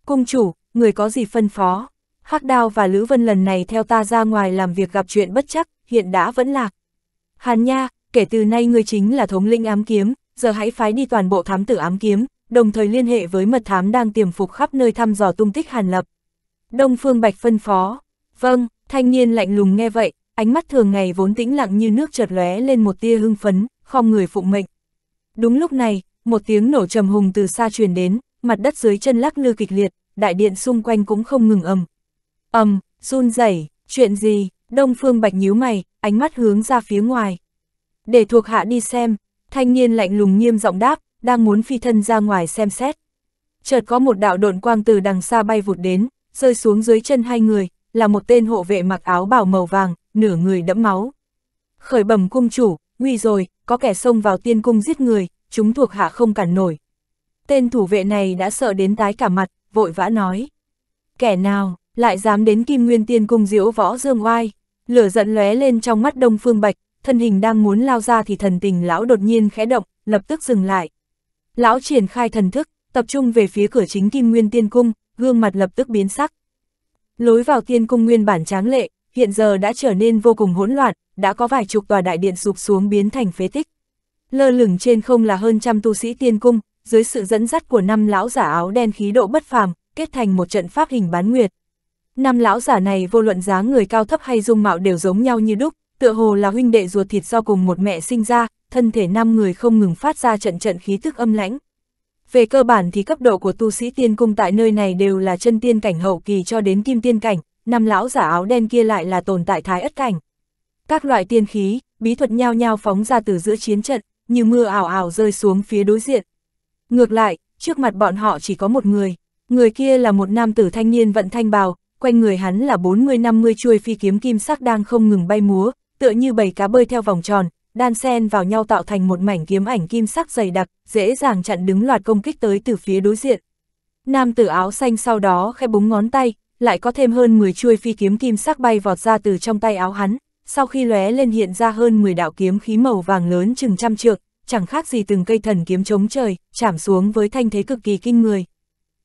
Cung chủ, người có gì phân phó? Hắc Đao và Lữ Vân lần này theo ta ra ngoài làm việc gặp chuyện bất chắc, hiện đã vẫn lạc. Hàn Nha, kể từ nay ngươi chính là thống lĩnh ám kiếm, giờ hãy phái đi toàn bộ thám tử ám kiếm, đồng thời liên hệ với mật thám đang tiềm phục khắp nơi thăm dò tung tích Hàn Lập. Đông Phương Bạch phân phó. Vâng, thanh niên lạnh lùng nghe vậy, ánh mắt thường ngày vốn tĩnh lặng như nước chợt lóe lên một tia hưng phấn, không người phụng mệnh. Đúng lúc này, một tiếng nổ trầm hùng từ xa truyền đến, mặt đất dưới chân lắc lư kịch liệt, đại điện xung quanh cũng không ngừng ầm, ầm, run rẩy, chuyện gì, Đông Phương Bạch nhíu mày, ánh mắt hướng ra phía ngoài. Để thuộc hạ đi xem, thanh niên lạnh lùng nghiêm giọng đáp, đang muốn phi thân ra ngoài xem xét. Chợt có một đạo độn quang từ đằng xa bay vụt đến, rơi xuống dưới chân hai người, là một tên hộ vệ mặc áo bào màu vàng, nửa người đẫm máu. Khởi bẩm cung chủ, nguy rồi, có kẻ xông vào tiên cung giết người, chúng thuộc hạ không cản nổi. Tên thủ vệ này đã sợ đến tái cả mặt, vội vã nói. Kẻ nào? lại dám đến Kim Nguyên Tiên Cung diễu võ dương oai, lửa giận lóe lên trong mắt Đông Phương Bạch, thân hình đang muốn lao ra thì thần tình lão đột nhiên khẽ động, lập tức dừng lại. Lão triển khai thần thức, tập trung về phía cửa chính Kim Nguyên Tiên Cung, gương mặt lập tức biến sắc. Lối vào Tiên Cung nguyên bản tráng lệ, hiện giờ đã trở nên vô cùng hỗn loạn, đã có vài chục tòa đại điện sụp xuống biến thành phế tích. Lơ lửng trên không là hơn trăm tu sĩ Tiên Cung, dưới sự dẫn dắt của năm lão giả áo đen khí độ bất phàm, kết thành một trận pháp hình bán nguyệt, Năm lão giả này vô luận dáng người cao thấp hay dung mạo đều giống nhau như đúc, tựa hồ là huynh đệ ruột thịt do cùng một mẹ sinh ra, thân thể năm người không ngừng phát ra trận trận khí tức âm lãnh. Về cơ bản thì cấp độ của tu sĩ tiên cung tại nơi này đều là chân tiên cảnh hậu kỳ cho đến kim tiên cảnh, năm lão giả áo đen kia lại là tồn tại thái ất cảnh. Các loại tiên khí, bí thuật nhao nhao phóng ra từ giữa chiến trận, như mưa ảo ảo rơi xuống phía đối diện. Ngược lại, trước mặt bọn họ chỉ có một người, người kia là một nam tử thanh niên vận thanh bào, quanh người hắn là 40-50 chuôi phi kiếm kim sắc đang không ngừng bay múa, tựa như bầy cá bơi theo vòng tròn, đan sen vào nhau tạo thành một mảnh kiếm ảnh kim sắc dày đặc, dễ dàng chặn đứng loạt công kích tới từ phía đối diện. Nam tử áo xanh sau đó khẽ búng ngón tay, lại có thêm hơn 10 chuôi phi kiếm kim sắc bay vọt ra từ trong tay áo hắn, sau khi lóe lên hiện ra hơn 10 đạo kiếm khí màu vàng lớn chừng trăm trượng, chẳng khác gì từng cây thần kiếm chống trời, chạm xuống với thanh thế cực kỳ kinh người.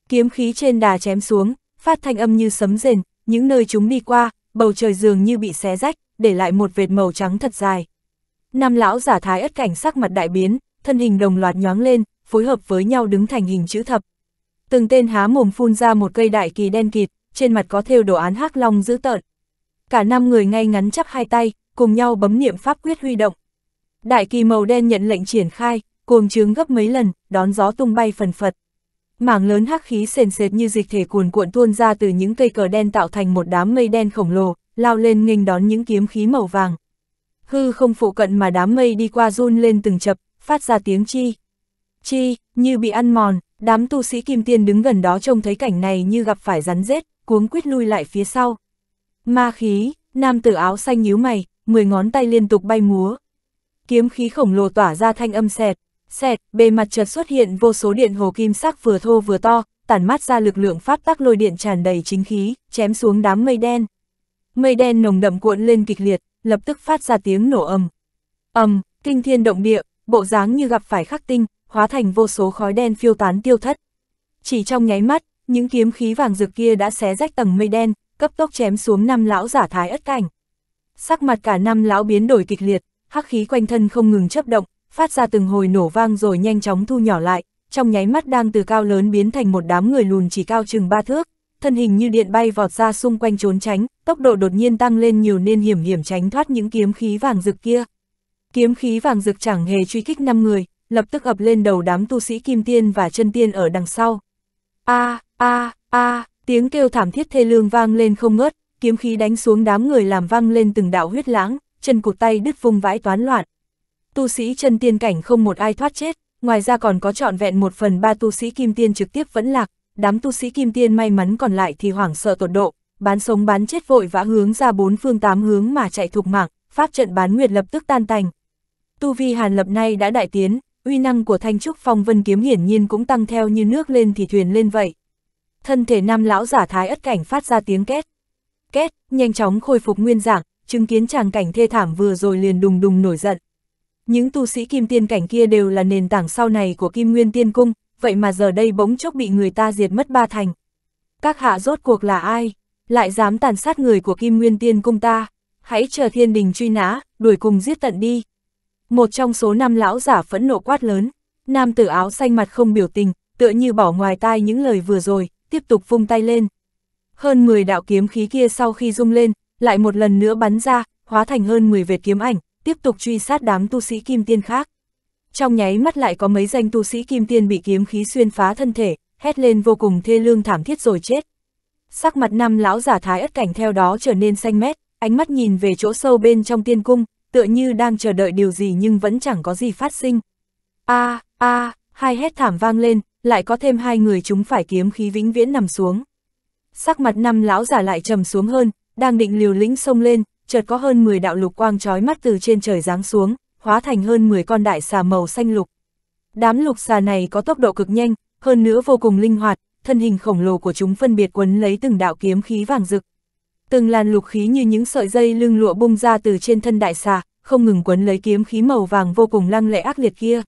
Kiếm khí trên đà chém xuống, phát thanh âm như sấm rền, những nơi chúng đi qua, bầu trời dường như bị xé rách, để lại một vệt màu trắng thật dài. năm lão giả thái ất cảnh sắc mặt đại biến, thân hình đồng loạt nhoáng lên, phối hợp với nhau đứng thành hình chữ thập. Từng tên há mồm phun ra một cây đại kỳ đen kịt, trên mặt có thêu đồ án hắc long dữ tợn. Cả năm người ngay ngắn chắp hai tay, cùng nhau bấm niệm pháp quyết huy động. Đại kỳ màu đen nhận lệnh triển khai, cuồng trướng gấp mấy lần, đón gió tung bay phần phật mảng lớn hắc khí sền sệt như dịch thể cuồn cuộn tuôn ra từ những cây cờ đen tạo thành một đám mây đen khổng lồ, lao lên nghênh đón những kiếm khí màu vàng. Hư không phụ cận mà đám mây đi qua run lên từng chập, phát ra tiếng chi. Chi, như bị ăn mòn, đám tu sĩ kim tiên đứng gần đó trông thấy cảnh này như gặp phải rắn rết, cuống quýt lui lại phía sau. Ma khí, nam tử áo xanh nhíu mày, mười ngón tay liên tục bay múa. Kiếm khí khổng lồ tỏa ra thanh âm xẹt, xẹt, bề mặt chợt xuất hiện vô số điện hồ kim sắc vừa thô vừa to, tản mát ra lực lượng pháp tắc lôi điện tràn đầy chính khí, chém xuống đám mây đen. Mây đen nồng đậm cuộn lên kịch liệt, lập tức phát ra tiếng nổ ầm. Ầm, kinh thiên động địa, bộ dáng như gặp phải khắc tinh, hóa thành vô số khói đen phiêu tán tiêu thất. Chỉ trong nháy mắt, những kiếm khí vàng rực kia đã xé rách tầng mây đen, cấp tốc chém xuống năm lão giả thái ất cảnh. Sắc mặt cả năm lão biến đổi kịch liệt, hắc khí quanh thân không ngừng chấp động, phát ra từng hồi nổ vang rồi nhanh chóng thu nhỏ lại, trong nháy mắt đang từ cao lớn biến thành một đám người lùn chỉ cao chừng ba thước, thân hình như điện bay vọt ra xung quanh trốn tránh, tốc độ đột nhiên tăng lên nhiều nên hiểm hiểm tránh thoát những kiếm khí vàng rực kia. Kiếm khí vàng rực chẳng hề truy kích năm người, lập tức ập lên đầu đám tu sĩ kim tiên và chân tiên ở đằng sau. A, a, a, tiếng kêu thảm thiết thê lương vang lên không ngớt, kiếm khí đánh xuống đám người làm vang lên từng đạo huyết lãng, chân cụt tay đứt vung vãi toán loạn, tu sĩ chân tiên cảnh không một ai thoát chết, ngoài ra còn có trọn vẹn một phần ba tu sĩ kim tiên trực tiếp vẫn lạc, đám tu sĩ kim tiên may mắn còn lại thì hoảng sợ tột độ, bán sống bán chết vội vã hướng ra bốn phương tám hướng mà chạy thục mạng, pháp trận bán nguyệt lập tức tan tành. Tu vi Hàn Lập nay đã đại tiến, uy năng của Thanh Trúc Phong Vân Kiếm hiển nhiên cũng tăng theo như nước lên thì thuyền lên vậy. Thân thể nam lão giả thái ất cảnh phát ra tiếng két. Két, nhanh chóng khôi phục nguyên dạng, chứng kiến chàng cảnh thê thảm vừa rồi liền đùng đùng nổi giận, những tu sĩ kim tiên cảnh kia đều là nền tảng sau này của kim nguyên tiên cung, vậy mà giờ đây bỗng chốc bị người ta diệt mất ba thành. Các hạ rốt cuộc là ai? Lại dám tàn sát người của kim nguyên tiên cung ta? Hãy chờ thiên đình truy nã, đuổi cùng giết tận đi. Một trong số năm lão giả phẫn nộ quát lớn, nam tử áo xanh mặt không biểu tình, tựa như bỏ ngoài tai những lời vừa rồi, tiếp tục vung tay lên. Hơn 10 đạo kiếm khí kia sau khi rung lên, lại một lần nữa bắn ra, hóa thành hơn 10 vệt kiếm ảnh, tiếp tục truy sát đám tu sĩ kim tiên khác. Trong nháy mắt lại có mấy danh tu sĩ kim tiên bị kiếm khí xuyên phá thân thể, hét lên vô cùng thê lương thảm thiết rồi chết. Sắc mặt năm lão giả thái ất cảnh theo đó trở nên xanh mét, ánh mắt nhìn về chỗ sâu bên trong tiên cung, tựa như đang chờ đợi điều gì nhưng vẫn chẳng có gì phát sinh. A, à, a, à, hai hét thảm vang lên, lại có thêm hai người chúng phải kiếm khí vĩnh viễn nằm xuống. Sắc mặt năm lão giả lại trầm xuống hơn, đang định liều lĩnh xông lên, chợt có hơn 10 đạo lục quang trói mắt từ trên trời giáng xuống, hóa thành hơn 10 con đại xà màu xanh lục. Đám lục xà này có tốc độ cực nhanh, hơn nữa vô cùng linh hoạt, thân hình khổng lồ của chúng phân biệt quấn lấy từng đạo kiếm khí vàng rực. Từng làn lục khí như những sợi dây lưng lụa bung ra từ trên thân đại xà, không ngừng quấn lấy kiếm khí màu vàng vô cùng lăng lệ ác liệt kia.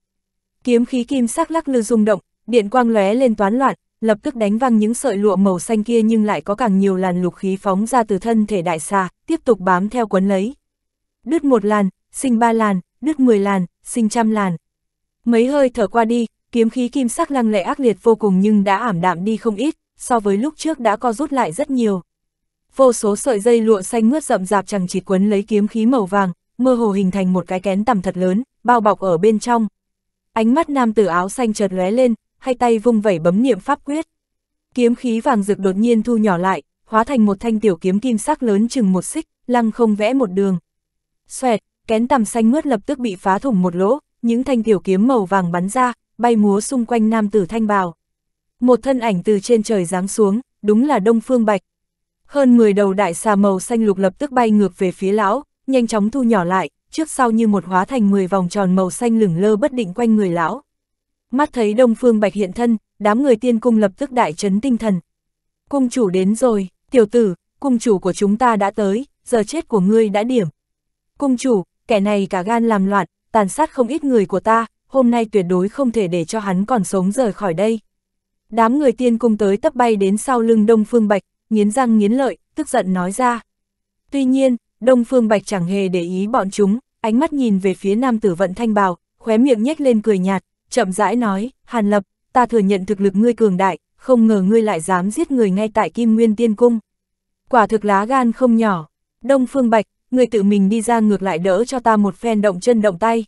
Kiếm khí kim sắc lắc lư rung động, điện quang lóe lên toán loạn, lập tức đánh văng những sợi lụa màu xanh kia nhưng lại có càng nhiều làn lục khí phóng ra từ thân thể đại xà, tiếp tục bám theo quấn lấy. Đứt một làn, sinh ba làn, đứt mười làn, sinh trăm làn. Mấy hơi thở qua đi, kiếm khí kim sắc lăng lệ ác liệt vô cùng nhưng đã ảm đạm đi không ít, so với lúc trước đã co rút lại rất nhiều. Vô số sợi dây lụa xanh mướt rậm rạp chẳng chỉ quấn lấy kiếm khí màu vàng, mơ hồ hình thành một cái kén tầm thật lớn, bao bọc ở bên trong. Ánh mắt nam tử áo xanh chợt lóe lên, hai tay vung vẩy bấm niệm pháp quyết. Kiếm khí vàng rực đột nhiên thu nhỏ lại, hóa thành một thanh tiểu kiếm kim sắc lớn chừng một xích, lăng không vẽ một đường. Xoẹt, kén tằm xanh mướt lập tức bị phá thủng một lỗ, những thanh tiểu kiếm màu vàng bắn ra, bay múa xung quanh nam tử thanh bào. Một thân ảnh từ trên trời giáng xuống, đúng là Đông Phương Bạch. Hơn 10 đầu đại xà màu xanh lục lập tức bay ngược về phía lão, nhanh chóng thu nhỏ lại, trước sau như một hóa thành 10 vòng tròn màu xanh lửng lơ bất định quanh người lão. Mắt thấy Đông Phương Bạch hiện thân, đám người tiên cung lập tức đại chấn tinh thần. Cung chủ đến rồi, tiểu tử, cung chủ của chúng ta đã tới, giờ chết của ngươi đã điểm. Cung chủ, kẻ này cả gan làm loạn, tàn sát không ít người của ta, hôm nay tuyệt đối không thể để cho hắn còn sống rời khỏi đây. Đám người tiên cung tới tấp bay đến sau lưng Đông Phương Bạch, nghiến răng nghiến lợi, tức giận nói ra. Tuy nhiên, Đông Phương Bạch chẳng hề để ý bọn chúng, ánh mắt nhìn về phía nam tử vận thanh bào, khóe miệng nhếch lên cười nhạt, chậm rãi nói, Hàn Lập, ta thừa nhận thực lực ngươi cường đại, không ngờ ngươi lại dám giết người ngay tại Kim Nguyên Tiên Cung. Quả thực lá gan không nhỏ, Đông Phương Bạch, ngươi tự mình đi ra ngược lại đỡ cho ta một phen động chân động tay.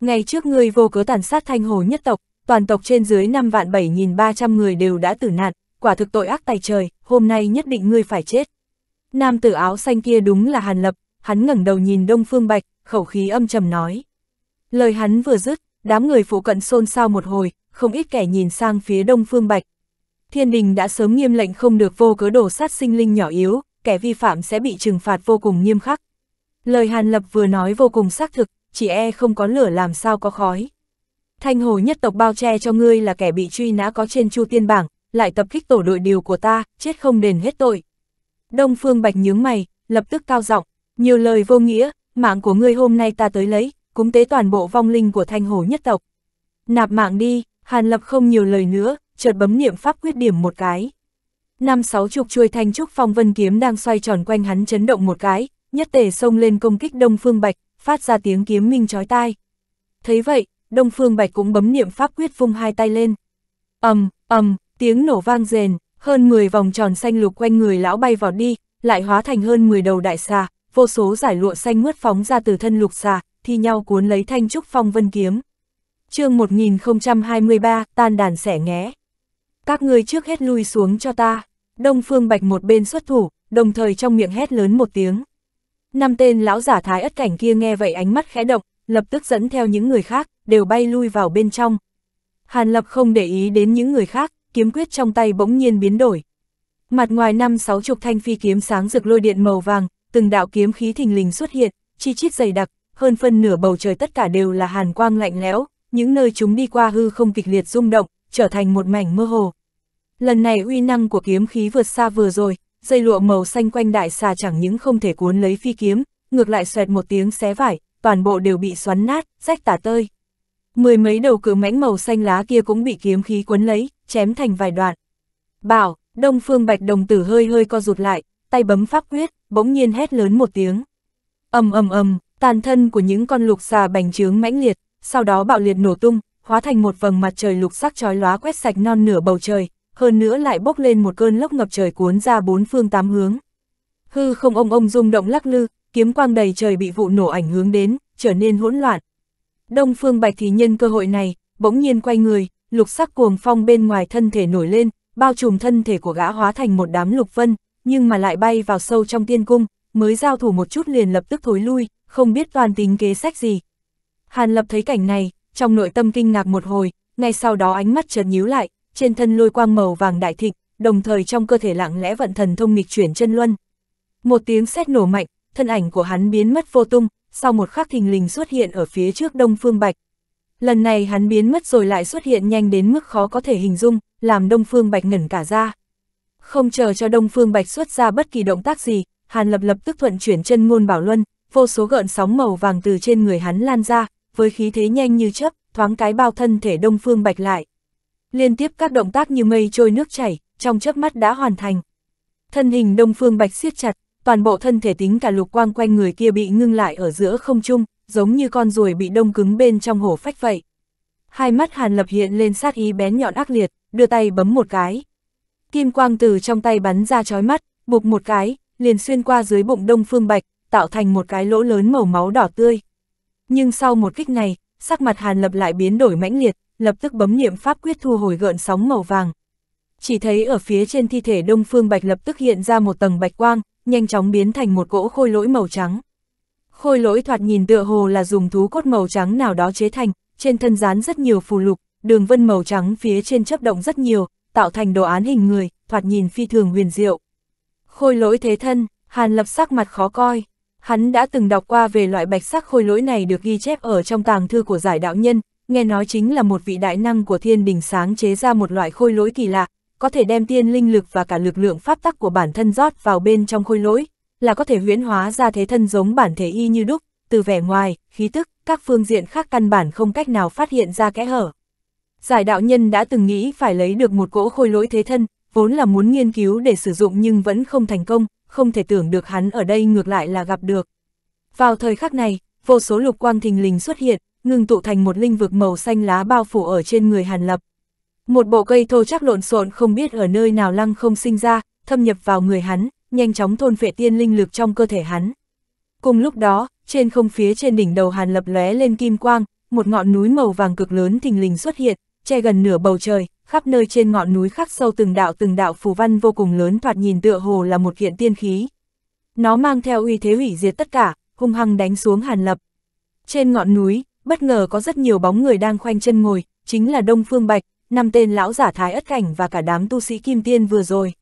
Ngày trước ngươi vô cớ tàn sát thanh hồ nhất tộc, toàn tộc trên dưới 5 vạn 7.300 người đều đã tử nạn, quả thực tội ác tài trời, hôm nay nhất định ngươi phải chết. Nam tử áo xanh kia đúng là Hàn Lập, hắn ngẩng đầu nhìn Đông Phương Bạch, khẩu khí âm trầm nói. Lời hắn vừa dứt, Đám người phụ cận xôn xao một hồi, không ít kẻ nhìn sang phía đông phương bạch. Thiên đình đã sớm nghiêm lệnh không được vô cớ đổ sát sinh linh nhỏ yếu, kẻ vi phạm sẽ bị trừng phạt vô cùng nghiêm khắc. Lời Hàn Lập vừa nói vô cùng xác thực, chỉ e không có lửa làm sao có khói. Thanh hồ nhất tộc bao che cho ngươi là kẻ bị truy nã có trên chu tiên bảng, lại tập kích tổ đội điều của ta, chết không đền hết tội. Đông Phương Bạch nhướng mày, lập tức cao giọng, nhiều lời vô nghĩa, mạng của ngươi hôm nay ta tới lấy, cúng tế toàn bộ vong linh của thanh hồ nhất tộc. Nạp mạng đi, Hàn Lập không nhiều lời nữa, chợt bấm niệm pháp quyết điểm một cái. Năm sáu chục chuôi thanh trúc phong vân kiếm đang xoay tròn quanh hắn chấn động một cái, nhất tề xông lên công kích Đông Phương Bạch, phát ra tiếng kiếm minh chói tai. Thấy vậy, Đông Phương Bạch cũng bấm niệm pháp quyết vung hai tay lên. ầm ầm, tiếng nổ vang rền, hơn 10 vòng tròn xanh lục quanh người lão bay vào đi, lại hóa thành hơn 10 đầu đại xà, vô số giải lụa xanh mướt phóng ra từ thân lục xà, thi nhau cuốn lấy thanh trúc phong vân kiếm. chương 1023, tan đàn xẻ nghé. Các ngươi trước hết lui xuống cho ta. Đông Phương Bạch một bên xuất thủ, đồng thời trong miệng hét lớn một tiếng. Năm tên lão giả thái ất cảnh kia nghe vậy ánh mắt khẽ động, lập tức dẫn theo những người khác, đều bay lui vào bên trong. Hàn Lập không để ý đến những người khác, kiếm quyết trong tay bỗng nhiên biến đổi. Mặt ngoài năm sáu chục thanh phi kiếm sáng rực lôi điện màu vàng, từng đạo kiếm khí thình lình xuất hiện, chi chít dày đặc, hơn phân nửa bầu trời tất cả đều là hàn quang lạnh lẽo, những nơi chúng đi qua hư không kịch liệt rung động, trở thành một mảnh mơ hồ. Lần này uy năng của kiếm khí vượt xa vừa rồi, dây lụa màu xanh quanh đại xà chẳng những không thể cuốn lấy phi kiếm, ngược lại xoẹt một tiếng xé vải, toàn bộ đều bị xoắn nát, rách tả tơi. Mười mấy đầu cự mãnh màu xanh lá kia cũng bị kiếm khí cuốn lấy, chém thành vài đoạn. Bảo, Đông Phương Bạch đồng tử hơi hơi co rụt lại, tay bấm pháp quyết, bỗng nhiên hét lớn một tiếng. Ầm ầm ầm, Tàn thân của những con lục xà bành trướng mãnh liệt, sau đó bạo liệt nổ tung, hóa thành một vầng mặt trời lục sắc chói lóa quét sạch non nửa bầu trời, hơn nữa lại bốc lên một cơn lốc ngập trời cuốn ra bốn phương tám hướng. Hư không ông ông rung động lắc lư, kiếm quang đầy trời bị vụ nổ ảnh hướng đến, trở nên hỗn loạn. Đông Phương Bạch thì nhân cơ hội này, bỗng nhiên quay người, lục sắc cuồng phong bên ngoài thân thể nổi lên, bao trùm thân thể của gã hóa thành một đám lục vân, nhưng mà lại bay vào sâu trong tiên cung, mới giao thủ một chút liền lập tức thối lui, không biết toàn tính kế sách gì. Hàn Lập thấy cảnh này, trong nội tâm kinh ngạc một hồi, ngay sau đó ánh mắt chợt nhíu lại, trên thân lôi quang màu vàng đại thịnh, đồng thời trong cơ thể lặng lẽ vận thần thông nghịch chuyển chân luân. Một tiếng sét nổ mạnh, thân ảnh của hắn biến mất vô tung, sau một khắc thình lình xuất hiện ở phía trước Đông Phương Bạch. Lần này hắn biến mất rồi lại xuất hiện nhanh đến mức khó có thể hình dung, làm Đông Phương Bạch ngẩn cả ra. Không chờ cho Đông Phương Bạch xuất ra bất kỳ động tác gì, Hàn Lập lập tức thuận chuyển chân ngôn bảo luân, vô số gợn sóng màu vàng từ trên người hắn lan ra, với khí thế nhanh như chớp, thoáng cái bao thân thể Đông Phương Bạch lại. Liên tiếp các động tác như mây trôi nước chảy, trong chớp mắt đã hoàn thành. Thân hình Đông Phương Bạch siết chặt, toàn bộ thân thể tính cả lục quang quanh người kia bị ngưng lại ở giữa không trung, giống như con ruồi bị đông cứng bên trong hổ phách vậy. Hai mắt Hàn Lập hiện lên sát ý bén nhọn ác liệt, đưa tay bấm một cái. Kim quang từ trong tay bắn ra chói mắt, bục một cái, liền xuyên qua dưới bụng Đông Phương Bạch, tạo thành một cái lỗ lớn màu máu đỏ tươi. Nhưng sau một kích này, sắc mặt Hàn Lập lại biến đổi mãnh liệt, lập tức bấm niệm pháp quyết thu hồi gợn sóng màu vàng. Chỉ thấy ở phía trên thi thể Đông Phương Bạch lập tức hiện ra một tầng bạch quang, nhanh chóng biến thành một cỗ khôi lỗi màu trắng. Khôi lỗi thoạt nhìn tựa hồ là dùng thú cốt màu trắng nào đó chế thành, trên thân dán rất nhiều phù lục, đường vân màu trắng phía trên chấp động rất nhiều, tạo thành đồ án hình người, thoạt nhìn phi thường huyền diệu. Khôi lỗi thế thân, Hàn Lập sắc mặt khó coi. Hắn đã từng đọc qua về loại bạch sắc khôi lỗi này được ghi chép ở trong tàng thư của giải đạo nhân, nghe nói chính là một vị đại năng của thiên đình sáng chế ra một loại khôi lỗi kỳ lạ, có thể đem tiên linh lực và cả lực lượng pháp tắc của bản thân rót vào bên trong khôi lỗi, là có thể huyễn hóa ra thế thân giống bản thể y như đúc, từ vẻ ngoài, khí tức, các phương diện khác căn bản không cách nào phát hiện ra kẽ hở. Giải đạo nhân đã từng nghĩ phải lấy được một cỗ khôi lỗi thế thân, vốn là muốn nghiên cứu để sử dụng nhưng vẫn không thành công, không thể tưởng được hắn ở đây ngược lại là gặp được. Vào thời khắc này, vô số lục quang thình lình xuất hiện, ngừng tụ thành một linh vực màu xanh lá bao phủ ở trên người Hàn Lập. Một bộ cây thô chắc lộn xộn không biết ở nơi nào lăng không sinh ra, thâm nhập vào người hắn, nhanh chóng thôn phệ tiên linh lực trong cơ thể hắn. Cùng lúc đó, trên không phía trên đỉnh đầu Hàn Lập lóe lên kim quang, một ngọn núi màu vàng cực lớn thình lình xuất hiện, che gần nửa bầu trời, khắp nơi trên ngọn núi khắc sâu từng đạo từng đạo phù văn vô cùng lớn thoạt nhìn tựa hồ là một kiện tiên khí. Nó mang theo uy thế hủy diệt tất cả, hung hăng đánh xuống Hàn Lập. Trên ngọn núi, bất ngờ có rất nhiều bóng người đang khoanh chân ngồi, chính là Đông Phương Bạch, năm tên lão giả thái ất cảnh và cả đám tu sĩ kim tiên vừa rồi.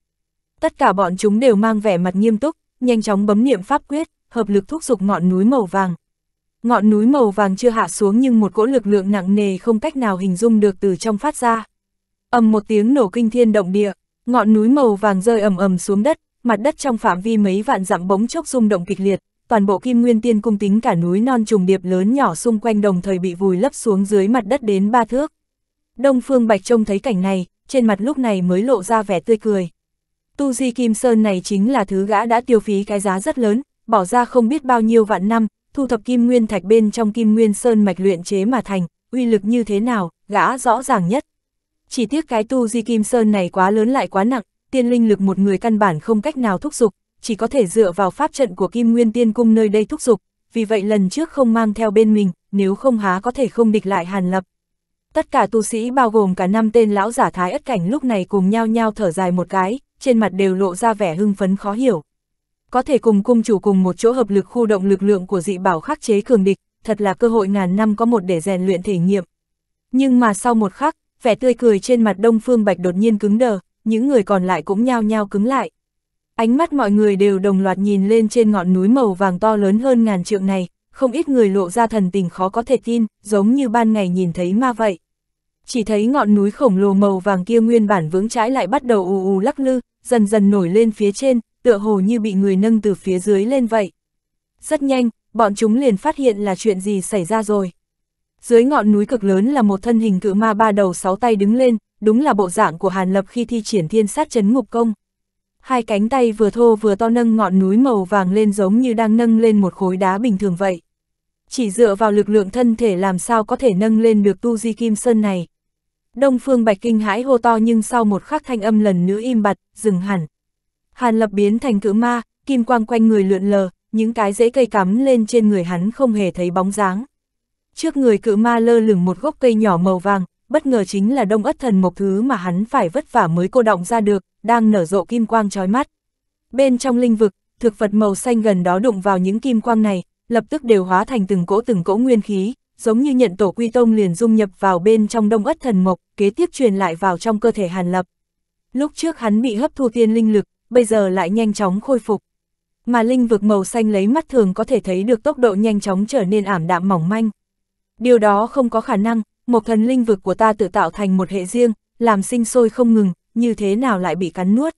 Tất cả bọn chúng đều mang vẻ mặt nghiêm túc, nhanh chóng bấm niệm pháp quyết, hợp lực thúc giục ngọn núi màu vàng. Ngọn núi màu vàng chưa hạ xuống nhưng một cỗ lực lượng nặng nề không cách nào hình dung được từ trong phát ra ầm một tiếng nổ kinh thiên động địa, ngọn núi màu vàng rơi ầm ầm xuống đất, mặt đất trong phạm vi mấy vạn dặm bỗng chốc rung động kịch liệt, toàn bộ Kim Nguyên Tiên cung tính cả núi non trùng điệp lớn nhỏ xung quanh đồng thời bị vùi lấp xuống dưới mặt đất đến ba thước. Đông Phương Bạch trông thấy cảnh này, trên mặt lúc này mới lộ ra vẻ tươi cười. Tu Di Kim Sơn này chính là thứ gã đã tiêu phí cái giá rất lớn, bỏ ra không biết bao nhiêu vạn năm, thu thập Kim Nguyên Thạch bên trong Kim Nguyên Sơn mạch luyện chế mà thành, uy lực như thế nào, gã rõ ràng nhất, chỉ tiếc cái tu di kim sơn này quá lớn lại quá nặng, tiên linh lực một người căn bản không cách nào thúc giục, chỉ có thể dựa vào pháp trận của Kim Nguyên Tiên Cung nơi đây thúc giục, vì vậy lần trước không mang theo bên mình, nếu không há có thể không địch lại Hàn Lập. Tất cả tu sĩ bao gồm cả năm tên lão giả thái ất cảnh lúc này cùng nhau nhau thở dài một cái, trên mặt đều lộ ra vẻ hưng phấn khó hiểu. Có thể cùng cung chủ cùng một chỗ hợp lực khu động lực lượng của dị bảo khắc chế cường địch, thật là cơ hội ngàn năm có một để rèn luyện thể nghiệm. Nhưng mà sau một khắc, vẻ tươi cười trên mặt Đông Phương Bạch đột nhiên cứng đờ, những người còn lại cũng nhao nhao cứng lại. Ánh mắt mọi người đều đồng loạt nhìn lên trên ngọn núi màu vàng to lớn hơn ngàn trượng này, không ít người lộ ra thần tình khó có thể tin, giống như ban ngày nhìn thấy ma vậy. Chỉ thấy ngọn núi khổng lồ màu vàng kia nguyên bản vững trái lại bắt đầu ù ù lắc lư, dần dần nổi lên phía trên, tựa hồ như bị người nâng từ phía dưới lên vậy. Rất nhanh, bọn chúng liền phát hiện là chuyện gì xảy ra rồi. Dưới ngọn núi cực lớn là một thân hình cự ma ba đầu sáu tay đứng lên, đúng là bộ dạng của Hàn Lập khi thi triển thiên sát chấn ngục công. Hai cánh tay vừa thô vừa to nâng ngọn núi màu vàng lên giống như đang nâng lên một khối đá bình thường vậy. Chỉ dựa vào lực lượng thân thể làm sao có thể nâng lên được tu di kim sơn này. Đông Phương Bạch kinh hãi hô to nhưng sau một khắc thanh âm lần nữa im bặt, dừng hẳn. Hàn Lập biến thành cự ma, kim quang quanh người lượn lờ, những cái rễ cây cắm lên trên người hắn không hề thấy bóng dáng. Trước người cự ma lơ lửng một gốc cây nhỏ màu vàng, bất ngờ chính là đông ất thần một thứ mà hắn phải vất vả mới cô động ra được, đang nở rộ kim quang trói mắt. Bên trong linh vực, thực vật màu xanh gần đó đụng vào những kim quang này, lập tức đều hóa thành từng cỗ từng cỗ nguyên khí, giống như nhận tổ quy tông liền dung nhập vào bên trong đông ất thần mộc, kế tiếp truyền lại vào trong cơ thể hàn lập. Lúc trước hắn bị hấp thu tiên linh lực, bây giờ lại nhanh chóng khôi phục. Mà linh vực màu xanh lấy mắt thường có thể thấy được tốc độ nhanh chóng trở nên ảm đạm mỏng manh. Điều đó không có khả năng, một thần linh vực của ta tự tạo thành một hệ riêng, làm sinh sôi không ngừng, như thế nào lại bị cắn nuốt.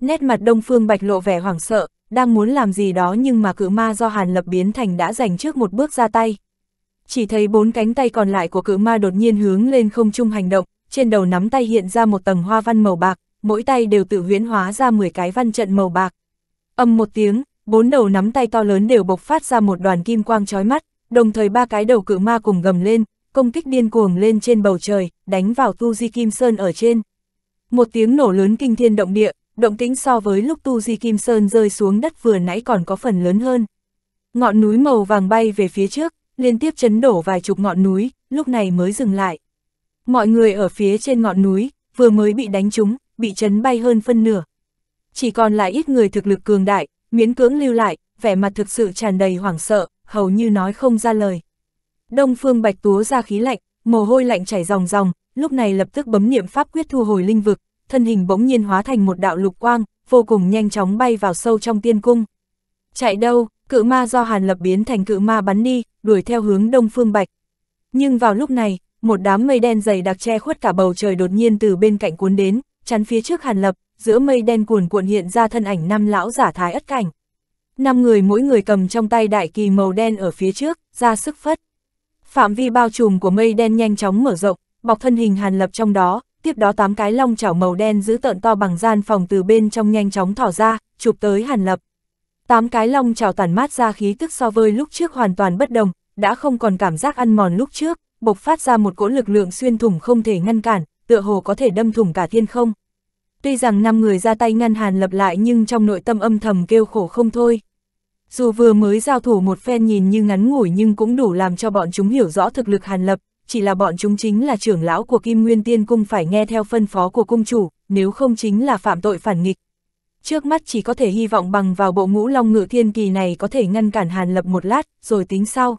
Nét mặt Đông Phương Bạch lộ vẻ hoảng sợ, đang muốn làm gì đó nhưng mà cự ma do Hàn Lập biến thành đã giành trước một bước ra tay. Chỉ thấy bốn cánh tay còn lại của cự ma đột nhiên hướng lên không trung hành động, trên đầu nắm tay hiện ra một tầng hoa văn màu bạc, mỗi tay đều tự huyễn hóa ra 10 cái văn trận màu bạc. Âm một tiếng, bốn đầu nắm tay to lớn đều bộc phát ra một đoàn kim quang chói mắt, đồng thời ba cái đầu cự ma cùng gầm lên, công kích điên cuồng lên trên bầu trời, đánh vào Tu Di Kim Sơn ở trên. Một tiếng nổ lớn kinh thiên động địa, động tĩnh so với lúc Tu Di Kim Sơn rơi xuống đất vừa nãy còn có phần lớn hơn. Ngọn núi màu vàng bay về phía trước, liên tiếp chấn đổ vài chục ngọn núi, lúc này mới dừng lại. Mọi người ở phía trên ngọn núi, vừa mới bị đánh trúng, bị chấn bay hơn phân nửa. Chỉ còn lại ít người thực lực cường đại, miễn cưỡng lưu lại, vẻ mặt thực sự tràn đầy hoảng sợ, hầu như nói không ra lời. Đông Phương Bạch túa ra khí lạnh, mồ hôi lạnh chảy ròng ròng, lúc này lập tức bấm niệm pháp quyết thu hồi linh vực, thân hình bỗng nhiên hóa thành một đạo lục quang, vô cùng nhanh chóng bay vào sâu trong tiên cung. Chạy đâu, cự ma do Hàn Lập biến thành cự ma bắn đi, đuổi theo hướng Đông Phương Bạch. Nhưng vào lúc này, một đám mây đen dày đặc che khuất cả bầu trời đột nhiên từ bên cạnh cuốn đến, chắn phía trước Hàn Lập, giữa mây đen cuồn cuộn hiện ra thân ảnh năm lão giả thái ất cảnh năm người mỗi người cầm trong tay đại kỳ màu đen ở phía trước, ra sức phất. Phạm vi bao trùm của mây đen nhanh chóng mở rộng, bọc thân hình hàn lập trong đó, tiếp đó tám cái long chảo màu đen giữ tợn to bằng gian phòng từ bên trong nhanh chóng thỏ ra, chụp tới hàn lập. Tám cái long chảo tản mát ra khí tức so với lúc trước hoàn toàn bất đồng, đã không còn cảm giác ăn mòn lúc trước, bộc phát ra một cỗ lực lượng xuyên thủng không thể ngăn cản, tựa hồ có thể đâm thủng cả thiên không. Tuy rằng năm người ra tay ngăn hàn lập lại nhưng trong nội tâm âm thầm kêu khổ không thôi. Dù vừa mới giao thủ một phen nhìn như ngắn ngủi nhưng cũng đủ làm cho bọn chúng hiểu rõ thực lực Hàn Lập, chỉ là bọn chúng chính là trưởng lão của Kim Nguyên Tiên Cung phải nghe theo phân phó của cung chủ, nếu không chính là phạm tội phản nghịch. Trước mắt chỉ có thể hy vọng bằng vào bộ ngũ long ngự thiên kỳ này có thể ngăn cản Hàn Lập một lát, rồi tính sau.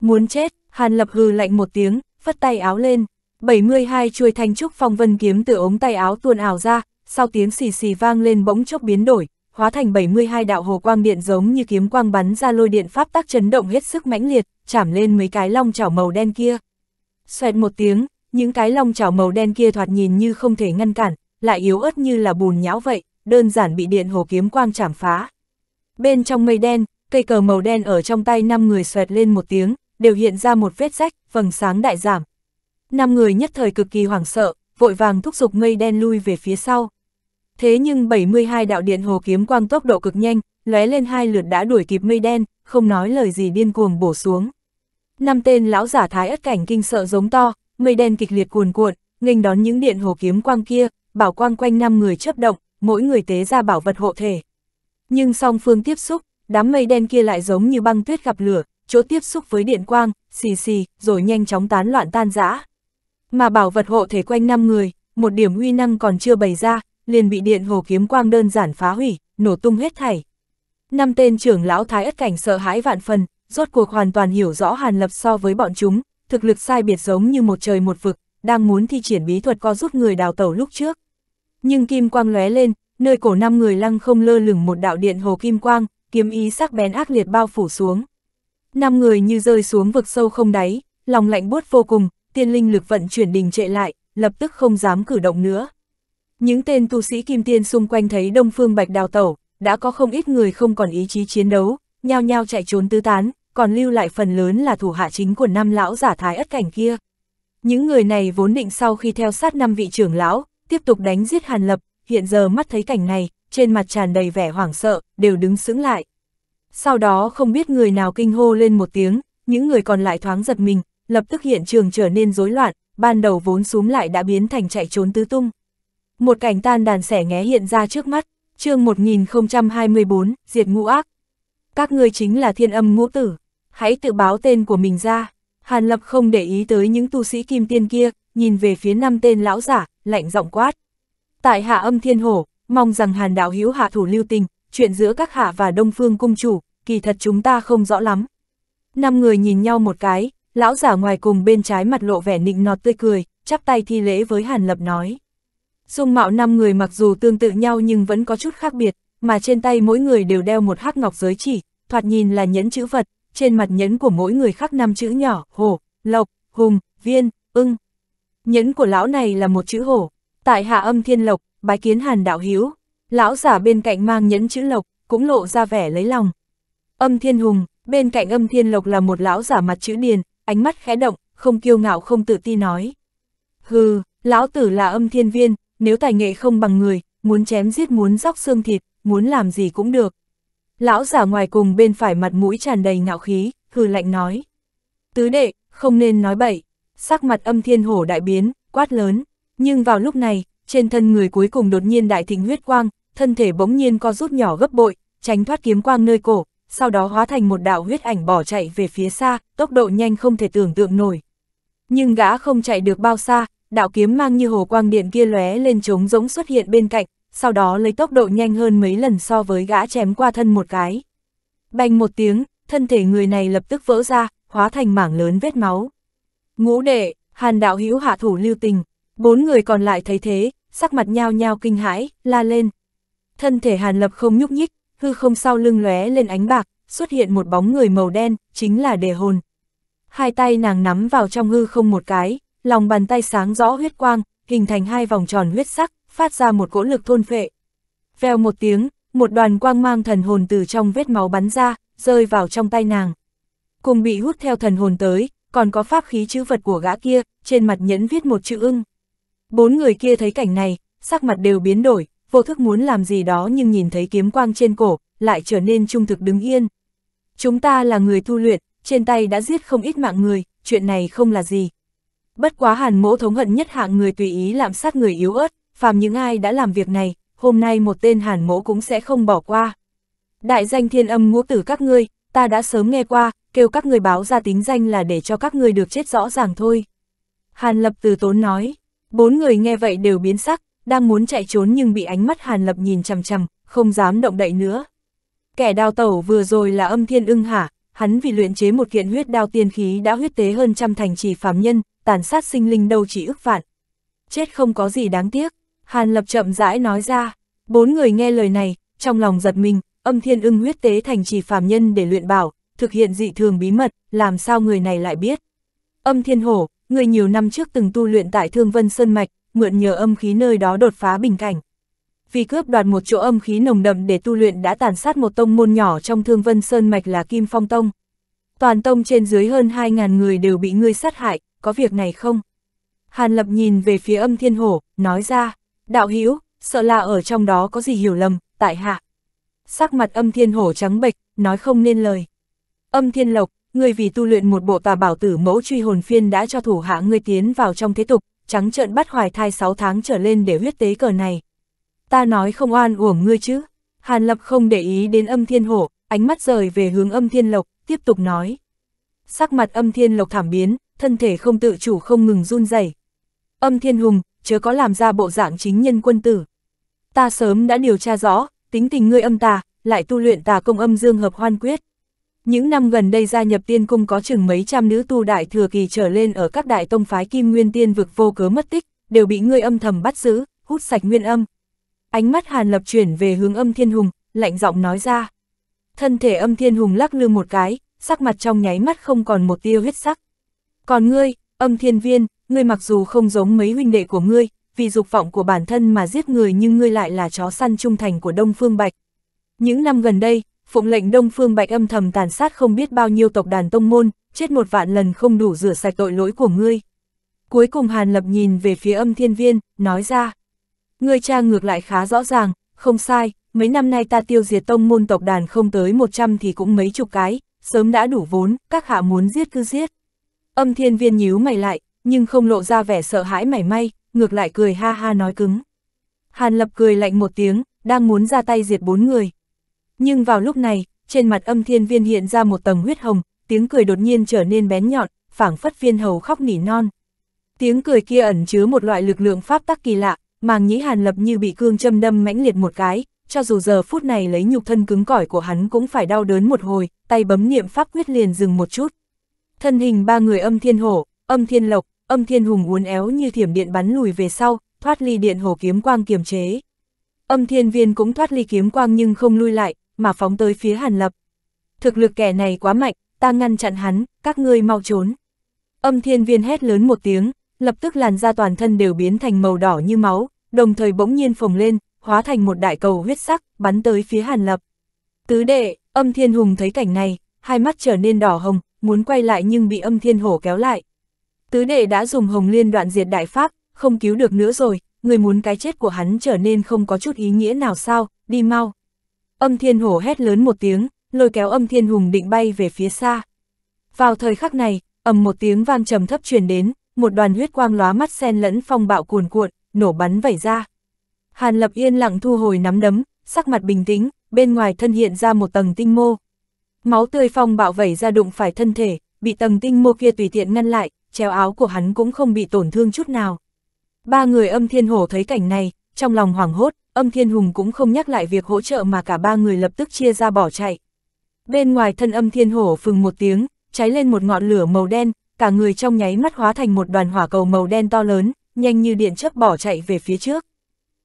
Muốn chết, Hàn Lập hừ lạnh một tiếng, phất tay áo lên. 72 chuôi thanh trúc phong vân kiếm từ ống tay áo tuôn ảo ra, sau tiếng xì xì vang lên bỗng chốc biến đổi, hóa thành 72 đạo hồ quang điện giống như kiếm quang bắn ra lôi điện pháp tác chấn động hết sức mãnh liệt, chạm lên mấy cái long chảo màu đen kia. Xoẹt một tiếng, những cái long chảo màu đen kia thoạt nhìn như không thể ngăn cản, lại yếu ớt như là bùn nhão vậy, đơn giản bị điện hồ kiếm quang chảm phá. Bên trong mây đen, cây cờ màu đen ở trong tay năm người xoẹt lên một tiếng, đều hiện ra một vết rách, vầng sáng đại giảm. Năm người nhất thời cực kỳ hoảng sợ, vội vàng thúc giục mây đen lui về phía sau. Thế nhưng 72 đạo điện hồ kiếm quang tốc độ cực nhanh, lóe lên hai lượt đã đuổi kịp mây đen, không nói lời gì điên cuồng bổ xuống. Năm tên lão giả thái ất cảnh kinh sợ giống to, mây đen kịch liệt cuồn cuộn, nghênh đón những điện hồ kiếm quang kia, bảo quang quanh năm người chấp động, mỗi người tế ra bảo vật hộ thể. Nhưng song phương tiếp xúc, đám mây đen kia lại giống như băng tuyết gặp lửa, chỗ tiếp xúc với điện quang, xì xì, rồi nhanh chóng tán loạn tan rã. Mà bảo vật hộ thể quanh năm người, một điểm uy năng còn chưa bày ra, liền bị điện hồ kiếm quang đơn giản phá hủy, nổ tung hết thảy. Năm tên trưởng lão thái ất cảnh sợ hãi vạn phần, rốt cuộc hoàn toàn hiểu rõ Hàn Lập so với bọn chúng, thực lực sai biệt giống như một trời một vực, đang muốn thi triển bí thuật co rút người đào tẩu lúc trước. Nhưng kim quang lóe lên, nơi cổ năm người lăng không lơ lửng một đạo điện hồ kim quang, kiếm ý sắc bén ác liệt bao phủ xuống. Năm người như rơi xuống vực sâu không đáy, lòng lạnh buốt vô cùng, tiên linh lực vận chuyển đình trệ lại, lập tức không dám cử động nữa. Những tên tu sĩ kim tiên xung quanh thấy Đông Phương Bạch đào tẩu, đã có không ít người không còn ý chí chiến đấu, nhao nhao chạy trốn tứ tán, còn lưu lại phần lớn là thủ hạ chính của năm lão giả thái ất cảnh kia. Những người này vốn định sau khi theo sát năm vị trưởng lão, tiếp tục đánh giết Hàn Lập, hiện giờ mắt thấy cảnh này, trên mặt tràn đầy vẻ hoảng sợ, đều đứng sững lại. Sau đó không biết người nào kinh hô lên một tiếng, những người còn lại thoáng giật mình, lập tức hiện trường trở nên rối loạn, ban đầu vốn xuống lại đã biến thành chạy trốn tứ tung một cảnh tan đàn sẻ nghé hiện ra trước mắt, chương 1024, diệt ngũ ác. Các ngươi chính là thiên âm ngũ tử, hãy tự báo tên của mình ra. Hàn Lập không để ý tới những tu sĩ kim tiên kia, nhìn về phía năm tên lão giả, lạnh giọng quát. Tại hạ âm thiên hổ, mong rằng Hàn đạo hiếu hạ thủ lưu tình, chuyện giữa các hạ và Đông Phương cung chủ, kỳ thật chúng ta không rõ lắm. Năm người nhìn nhau một cái, lão giả ngoài cùng bên trái mặt lộ vẻ nịnh nọt tươi cười, chắp tay thi lễ với Hàn Lập nói. Dung mạo năm người mặc dù tương tự nhau nhưng vẫn có chút khác biệt, mà trên tay mỗi người đều đeo một hắc ngọc giới chỉ, thoạt nhìn là nhẫn chữ vật, trên mặt nhẫn của mỗi người khắc năm chữ nhỏ, hổ, lộc, hùng, viên, ưng. Nhẫn của lão này là một chữ hổ, tại hạ âm thiên lộc, bái kiến hàn đạo hiếu, lão giả bên cạnh mang nhẫn chữ lộc, cũng lộ ra vẻ lấy lòng. Âm thiên hùng, bên cạnh âm thiên lộc là một lão giả mặt chữ điền, ánh mắt khẽ động, không kiêu ngạo không tự ti nói. Hừ, lão tử là âm thiên viên, nếu tài nghệ không bằng người, muốn chém giết muốn róc xương thịt, muốn làm gì cũng được. Lão giả ngoài cùng bên phải mặt mũi tràn đầy ngạo khí, hừ lạnh nói. Tứ đệ, không nên nói bậy, sắc mặt âm thiên hổ đại biến, quát lớn, nhưng vào lúc này, trên thân người cuối cùng đột nhiên đại thịnh huyết quang, thân thể bỗng nhiên co rút nhỏ gấp bội, tránh thoát kiếm quang nơi cổ, sau đó hóa thành một đạo huyết ảnh bỏ chạy về phía xa, tốc độ nhanh không thể tưởng tượng nổi. Nhưng gã không chạy được bao xa, đạo kiếm mang như hồ quang điện kia lóe lên trống rỗng xuất hiện bên cạnh, sau đó lấy tốc độ nhanh hơn mấy lần so với gã chém qua thân một cái. Bành một tiếng, thân thể người này lập tức vỡ ra, hóa thành mảng lớn vết máu. Ngũ đệ, hàn đạo hữu hạ thủ lưu tình, bốn người còn lại thấy thế, sắc mặt nhao nhao kinh hãi, la lên. Thân thể hàn lập không nhúc nhích, hư không sau lưng lóe lên ánh bạc, xuất hiện một bóng người màu đen, chính là đề hồn. Hai tay nàng nắm vào trong hư không một cái, lòng bàn tay sáng rõ huyết quang, hình thành hai vòng tròn huyết sắc, phát ra một cỗ lực thôn phệ. Vèo một tiếng, một đoàn quang mang thần hồn từ trong vết máu bắn ra, rơi vào trong tay nàng. Cùng bị hút theo thần hồn tới, còn có pháp khí chữ vật của gã kia, trên mặt nhẫn viết một chữ ưng. Bốn người kia thấy cảnh này, sắc mặt đều biến đổi, vô thức muốn làm gì đó nhưng nhìn thấy kiếm quang trên cổ, lại trở nên trung thực đứng yên. Chúng ta là người tu luyện, trên tay đã giết không ít mạng người, chuyện này không là gì. Bất quá hàn mỗ thống hận nhất hạng người tùy ý lạm sát người yếu ớt, phàm những ai đã làm việc này, hôm nay một tên hàn mỗ cũng sẽ không bỏ qua. Đại danh thiên âm ngũ tử các ngươi, ta đã sớm nghe qua, kêu các người báo ra tính danh là để cho các ngươi được chết rõ ràng thôi. Hàn lập từ tốn nói, bốn người nghe vậy đều biến sắc, đang muốn chạy trốn nhưng bị ánh mắt hàn lập nhìn chằm chằm, không dám động đậy nữa. Kẻ đào tẩu vừa rồi là âm thiên ưng hả, hắn vì luyện chế một kiện huyết đao tiên khí đã huyết tế hơn trăm thành trì phàm nhân, tàn sát sinh linh đâu chỉ ức vạn. Chết không có gì đáng tiếc, Hàn Lập chậm rãi nói ra, bốn người nghe lời này, trong lòng giật mình, âm thiên ưng huyết tế thành chỉ phàm nhân để luyện bảo, thực hiện dị thường bí mật, làm sao người này lại biết. Âm thiên hổ, người nhiều năm trước từng tu luyện tại Thương Vân Sơn Mạch, mượn nhờ âm khí nơi đó đột phá bình cảnh. Vì cướp đoạt một chỗ âm khí nồng đậm để tu luyện đã tàn sát một tông môn nhỏ trong Thương Vân Sơn Mạch là Kim Phong Tông. Toàn tông trên dưới hơn 2.000 người đều bị ngươi sát hại, có việc này không? Hàn Lập nhìn về phía âm thiên hổ, nói ra, đạo hữu sợ là ở trong đó có gì hiểu lầm, tại hạ. Sắc mặt âm thiên hổ trắng bệch, nói không nên lời. Âm thiên lộc, người vì tu luyện một bộ tà bảo tử mẫu truy hồn phiên đã cho thủ hạ ngươi tiến vào trong thế tục, trắng trợn bắt hoài thai 6 tháng trở lên để huyết tế cờ này. Ta nói không oan uổng ngươi chứ. Hàn Lập không để ý đến âm thiên hổ, ánh mắt rời về hướng âm thiên lộc, tiếp tục nói. Sắc mặt âm thiên lộc thảm biến, thân thể không tự chủ không ngừng run rẩy. Âm Thiên Hùng, chớ có làm ra bộ dạng chính nhân quân tử. Ta sớm đã điều tra rõ, tính tình ngươi âm tà, lại tu luyện tà công âm dương hợp hoan quyết. Những năm gần đây gia nhập tiên cung có chừng mấy trăm nữ tu đại thừa kỳ trở lên ở các đại tông phái kim nguyên tiên vực vô cớ mất tích, đều bị ngươi âm thầm bắt giữ, hút sạch nguyên âm. Ánh mắt Hàn Lập chuyển về hướng âm thiên hùng, lạnh giọng nói ra. Thân thể âm thiên hùng lắc lư một cái, sắc mặt trong nháy mắt không còn một tia huyết sắc. Còn ngươi, âm thiên viên, ngươi mặc dù không giống mấy huynh đệ của ngươi, vì dục vọng của bản thân mà giết người nhưng ngươi lại là chó săn trung thành của Đông Phương Bạch. Những năm gần đây, phụng lệnh Đông Phương Bạch âm thầm tàn sát không biết bao nhiêu tộc đàn tông môn, chết một vạn lần không đủ rửa sạch tội lỗi của ngươi. Cuối cùng Hàn Lập nhìn về phía âm thiên viên, nói ra. Ngươi cha ngược lại khá rõ ràng, không sai, mấy năm nay ta tiêu diệt tông môn tộc đàn không tới 100 thì cũng mấy chục cái, sớm đã đủ vốn, các hạ muốn giết cứ giết. Âm thiên viên nhíu mày lại, nhưng không lộ ra vẻ sợ hãi mảy may, ngược lại cười ha ha nói cứng. Hàn lập cười lạnh một tiếng, đang muốn ra tay diệt bốn người. Nhưng vào lúc này, trên mặt âm thiên viên hiện ra một tầng huyết hồng, tiếng cười đột nhiên trở nên bén nhọn, phảng phất viên hầu khóc nỉ non. Tiếng cười kia ẩn chứa một loại lực lượng pháp tắc kỳ lạ, màng nhĩ hàn lập như bị cương châm đâm mãnh liệt một cái, cho dù giờ phút này lấy nhục thân cứng cỏi của hắn cũng phải đau đớn một hồi, tay bấm niệm pháp quyết liền dừng một chút. Thân hình ba người âm thiên hổ, âm thiên lộc, âm thiên hùng uốn éo như thiểm điện bắn lùi về sau, thoát ly điện hổ kiếm quang kiềm chế. Âm thiên viên cũng thoát ly kiếm quang nhưng không lui lại, mà phóng tới phía hàn lập. Thực lực kẻ này quá mạnh, ta ngăn chặn hắn, các ngươi mau trốn. Âm thiên viên hét lớn một tiếng, lập tức làn da toàn thân đều biến thành màu đỏ như máu, đồng thời bỗng nhiên phồng lên, hóa thành một đại cầu huyết sắc, bắn tới phía hàn lập. Tứ đệ, âm thiên hùng thấy cảnh này, hai mắt trở nên đỏ hồng, muốn quay lại nhưng bị âm thiên hổ kéo lại. Tứ đệ đã dùng hồng liên đoạn diệt đại pháp, không cứu được nữa rồi, người muốn cái chết của hắn trở nên không có chút ý nghĩa nào sao, đi mau. Âm thiên hổ hét lớn một tiếng, lôi kéo âm thiên hùng định bay về phía xa. Vào thời khắc này, ầm một tiếng vang trầm thấp truyền đến, một đoàn huyết quang lóa mắt xen lẫn phong bạo cuồn cuộn, nổ bắn vẩy ra. Hàn Lập yên lặng thu hồi nắm đấm, sắc mặt bình tĩnh, bên ngoài thân hiện ra một tầng tinh mô. Máu tươi phong bạo vẩy ra đụng phải thân thể, bị tầng tinh mô kia tùy tiện ngăn lại, treo áo của hắn cũng không bị tổn thương chút nào. Ba người âm thiên hổ thấy cảnh này, trong lòng hoảng hốt, âm thiên hùng cũng không nhắc lại việc hỗ trợ mà cả ba người lập tức chia ra bỏ chạy. Bên ngoài thân âm thiên hổ phừng một tiếng, cháy lên một ngọn lửa màu đen, cả người trong nháy mắt hóa thành một đoàn hỏa cầu màu đen to lớn, nhanh như điện chớp bỏ chạy về phía trước.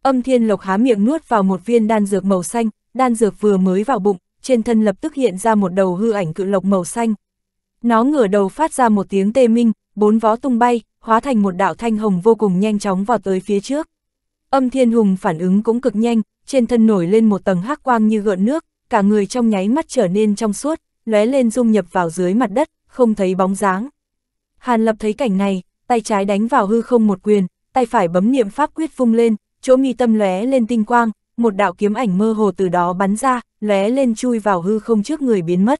Âm thiên lộc há miệng nuốt vào một viên đan dược màu xanh, đan dược vừa mới vào bụng, trên thân lập tức hiện ra một đầu hư ảnh cự lộc màu xanh. Nó ngửa đầu phát ra một tiếng tê minh, bốn vó tung bay, hóa thành một đạo thanh hồng vô cùng nhanh chóng vào tới phía trước. Âm Thiên Hùng phản ứng cũng cực nhanh, trên thân nổi lên một tầng hắc quang như gợn nước, cả người trong nháy mắt trở nên trong suốt, lóe lên dung nhập vào dưới mặt đất, không thấy bóng dáng. Hàn Lập thấy cảnh này, tay trái đánh vào hư không một quyền, tay phải bấm niệm pháp quyết vung lên, chỗ mi tâm lóe lên tinh quang, một đạo kiếm ảnh mơ hồ từ đó bắn ra, lóe lên chui vào hư không trước người biến mất.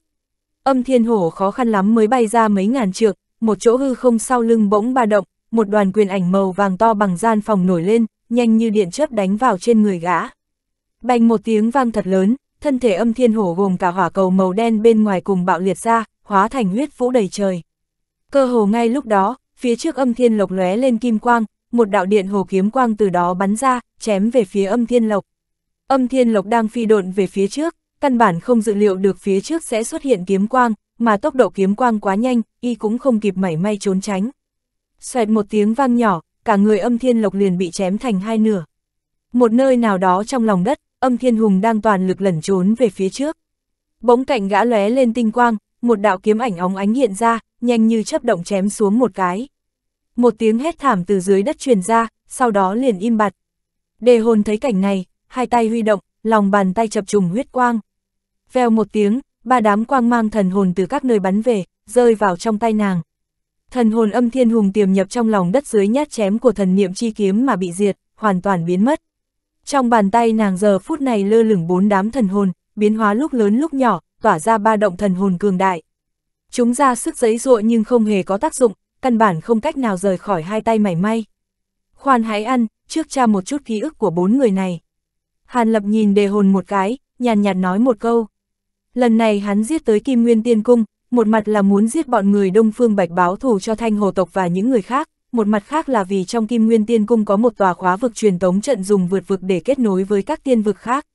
Âm thiên hổ khó khăn lắm mới bay ra mấy ngàn trượng, một chỗ hư không sau lưng bỗng ba động, một đoàn quyền ảnh màu vàng to bằng gian phòng nổi lên, nhanh như điện chớp đánh vào trên người gã. Bành một tiếng vang thật lớn, thân thể âm thiên hổ gồm cả hỏa cầu màu đen bên ngoài cùng bạo liệt ra, hóa thành huyết vũ đầy trời. Cơ hồ ngay lúc đó, phía trước âm thiên lộc lóe lên kim quang, một đạo điện hồ kiếm quang từ đó bắn ra, chém về phía âm thiên lộc. Âm thiên lộc đang phi độn về phía trước, căn bản không dự liệu được phía trước sẽ xuất hiện kiếm quang, mà tốc độ kiếm quang quá nhanh, y cũng không kịp mảy may trốn tránh. Xoẹt một tiếng vang nhỏ, cả người âm thiên lộc liền bị chém thành hai nửa. Một nơi nào đó trong lòng đất, âm thiên hùng đang toàn lực lẩn trốn về phía trước. Bỗng cạnh gã lóe lên tinh quang, một đạo kiếm ảnh óng ánh hiện ra, nhanh như chấp động chém xuống một cái. Một tiếng hét thảm từ dưới đất truyền ra, sau đó liền im bặt. Đề hồn thấy cảnh này, hai tay huy động, lòng bàn tay chập trùng huyết quang. Vèo một tiếng, ba đám quang mang thần hồn từ các nơi bắn về, rơi vào trong tay nàng. Thần hồn âm thiên hùng tiềm nhập trong lòng đất dưới nhát chém của thần niệm chi kiếm mà bị diệt, hoàn toàn biến mất. Trong bàn tay nàng giờ phút này lơ lửng bốn đám thần hồn, biến hóa lúc lớn lúc nhỏ, tỏa ra ba động thần hồn cường đại. Chúng ra sức giấy ruộng nhưng không hề có tác dụng, căn bản không cách nào rời khỏi hai tay mảy may. Khoan hãy ăn, trước cha một chút ký ức của bốn người này. Hàn Lập nhìn đề hồn một cái, nhàn nhạt nói một câu. Lần này hắn giết tới Kim Nguyên Tiên Cung, một mặt là muốn giết bọn người Đông Phương Bạch báo thù cho Thanh Hồ Tộc và những người khác, một mặt khác là vì trong Kim Nguyên Tiên Cung có một tòa khóa vực truyền tống trận dùng vượt vực để kết nối với các tiên vực khác.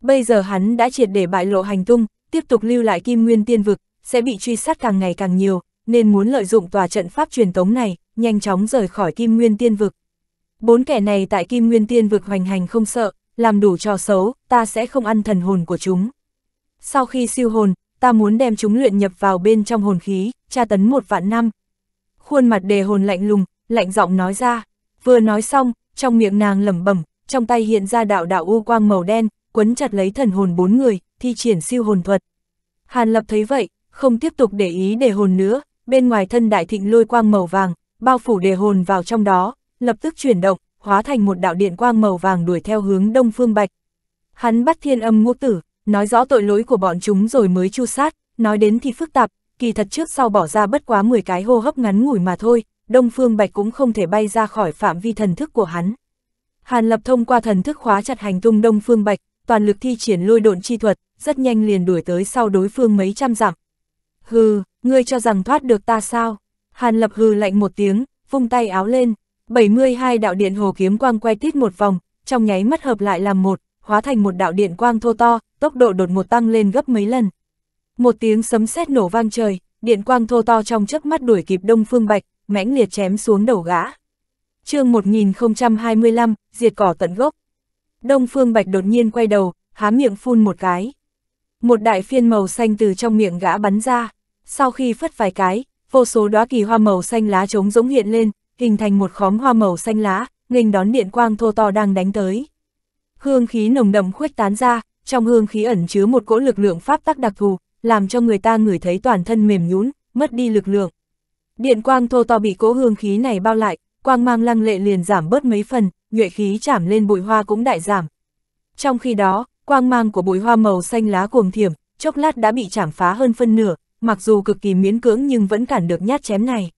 Bây giờ hắn đã triệt để bại lộ hành tung, tiếp tục lưu lại Kim Nguyên Tiên Vực, sẽ bị truy sát càng ngày càng nhiều, nên muốn lợi dụng tòa trận pháp truyền tống này, nhanh chóng rời khỏi Kim Nguyên Tiên Vực. Bốn kẻ này tại Kim Nguyên Tiên Vực hoành hành không sợ, làm đủ trò xấu, ta sẽ không ăn thần hồn của chúng. Sau khi siêu hồn, ta muốn đem chúng luyện nhập vào bên trong hồn khí, tra tấn một vạn năm. Khuôn mặt đề hồn lạnh lùng, lạnh giọng nói ra. Vừa nói xong, trong miệng nàng lẩm bẩm, trong tay hiện ra đạo đạo u quang màu đen, quấn chặt lấy thần hồn bốn người, thi triển siêu hồn thuật. Hàn Lập thấy vậy, không tiếp tục để ý đề hồn nữa, bên ngoài thân đại thịnh lôi quang màu vàng, bao phủ đề hồn vào trong đó, lập tức chuyển động, hóa thành một đạo điện quang màu vàng đuổi theo hướng đông phương bạch. Hắn bắt thiên âm ngũ tử, nói rõ tội lỗi của bọn chúng rồi mới chu sát, nói đến thì phức tạp, kỳ thật trước sau bỏ ra bất quá 10 cái hô hấp ngắn ngủi mà thôi, Đông Phương Bạch cũng không thể bay ra khỏi phạm vi thần thức của hắn. Hàn Lập thông qua thần thức khóa chặt hành tung Đông Phương Bạch, toàn lực thi triển lôi độn chi thuật, rất nhanh liền đuổi tới sau đối phương mấy trăm dặm. Hừ, ngươi cho rằng thoát được ta sao? Hàn Lập hừ lạnh một tiếng, vung tay áo lên, 72 đạo điện hồ kiếm quang quay tít một vòng, trong nháy mắt hợp lại làm một, hóa thành một đạo điện quang thô to, tốc độ đột ngột tăng lên gấp mấy lần. Một tiếng sấm sét nổ vang trời, điện quang thô to trong chớp mắt đuổi kịp Đông Phương Bạch, mãnh liệt chém xuống đầu gã. Chương 1025, diệt cỏ tận gốc. Đông Phương Bạch đột nhiên quay đầu, há miệng phun một cái. Một đại phiên màu xanh từ trong miệng gã bắn ra, sau khi phất vài cái, vô số đóa kỳ hoa màu xanh lá trống rỗng hiện lên, hình thành một khóm hoa màu xanh lá, nghênh đón điện quang thô to đang đánh tới. Hương khí nồng đậm khuếch tán ra, trong hương khí ẩn chứa một cỗ lực lượng pháp tắc đặc thù, làm cho người ta ngửi thấy toàn thân mềm nhún, mất đi lực lượng. Điện quang thô to bị cỗ hương khí này bao lại, quang mang lăng lệ liền giảm bớt mấy phần, nhuệ khí chạm lên bụi hoa cũng đại giảm. Trong khi đó, quang mang của bụi hoa màu xanh lá cuồng thiểm, chốc lát đã bị chạm phá hơn phân nửa, mặc dù cực kỳ miễn cưỡng nhưng vẫn cản được nhát chém này.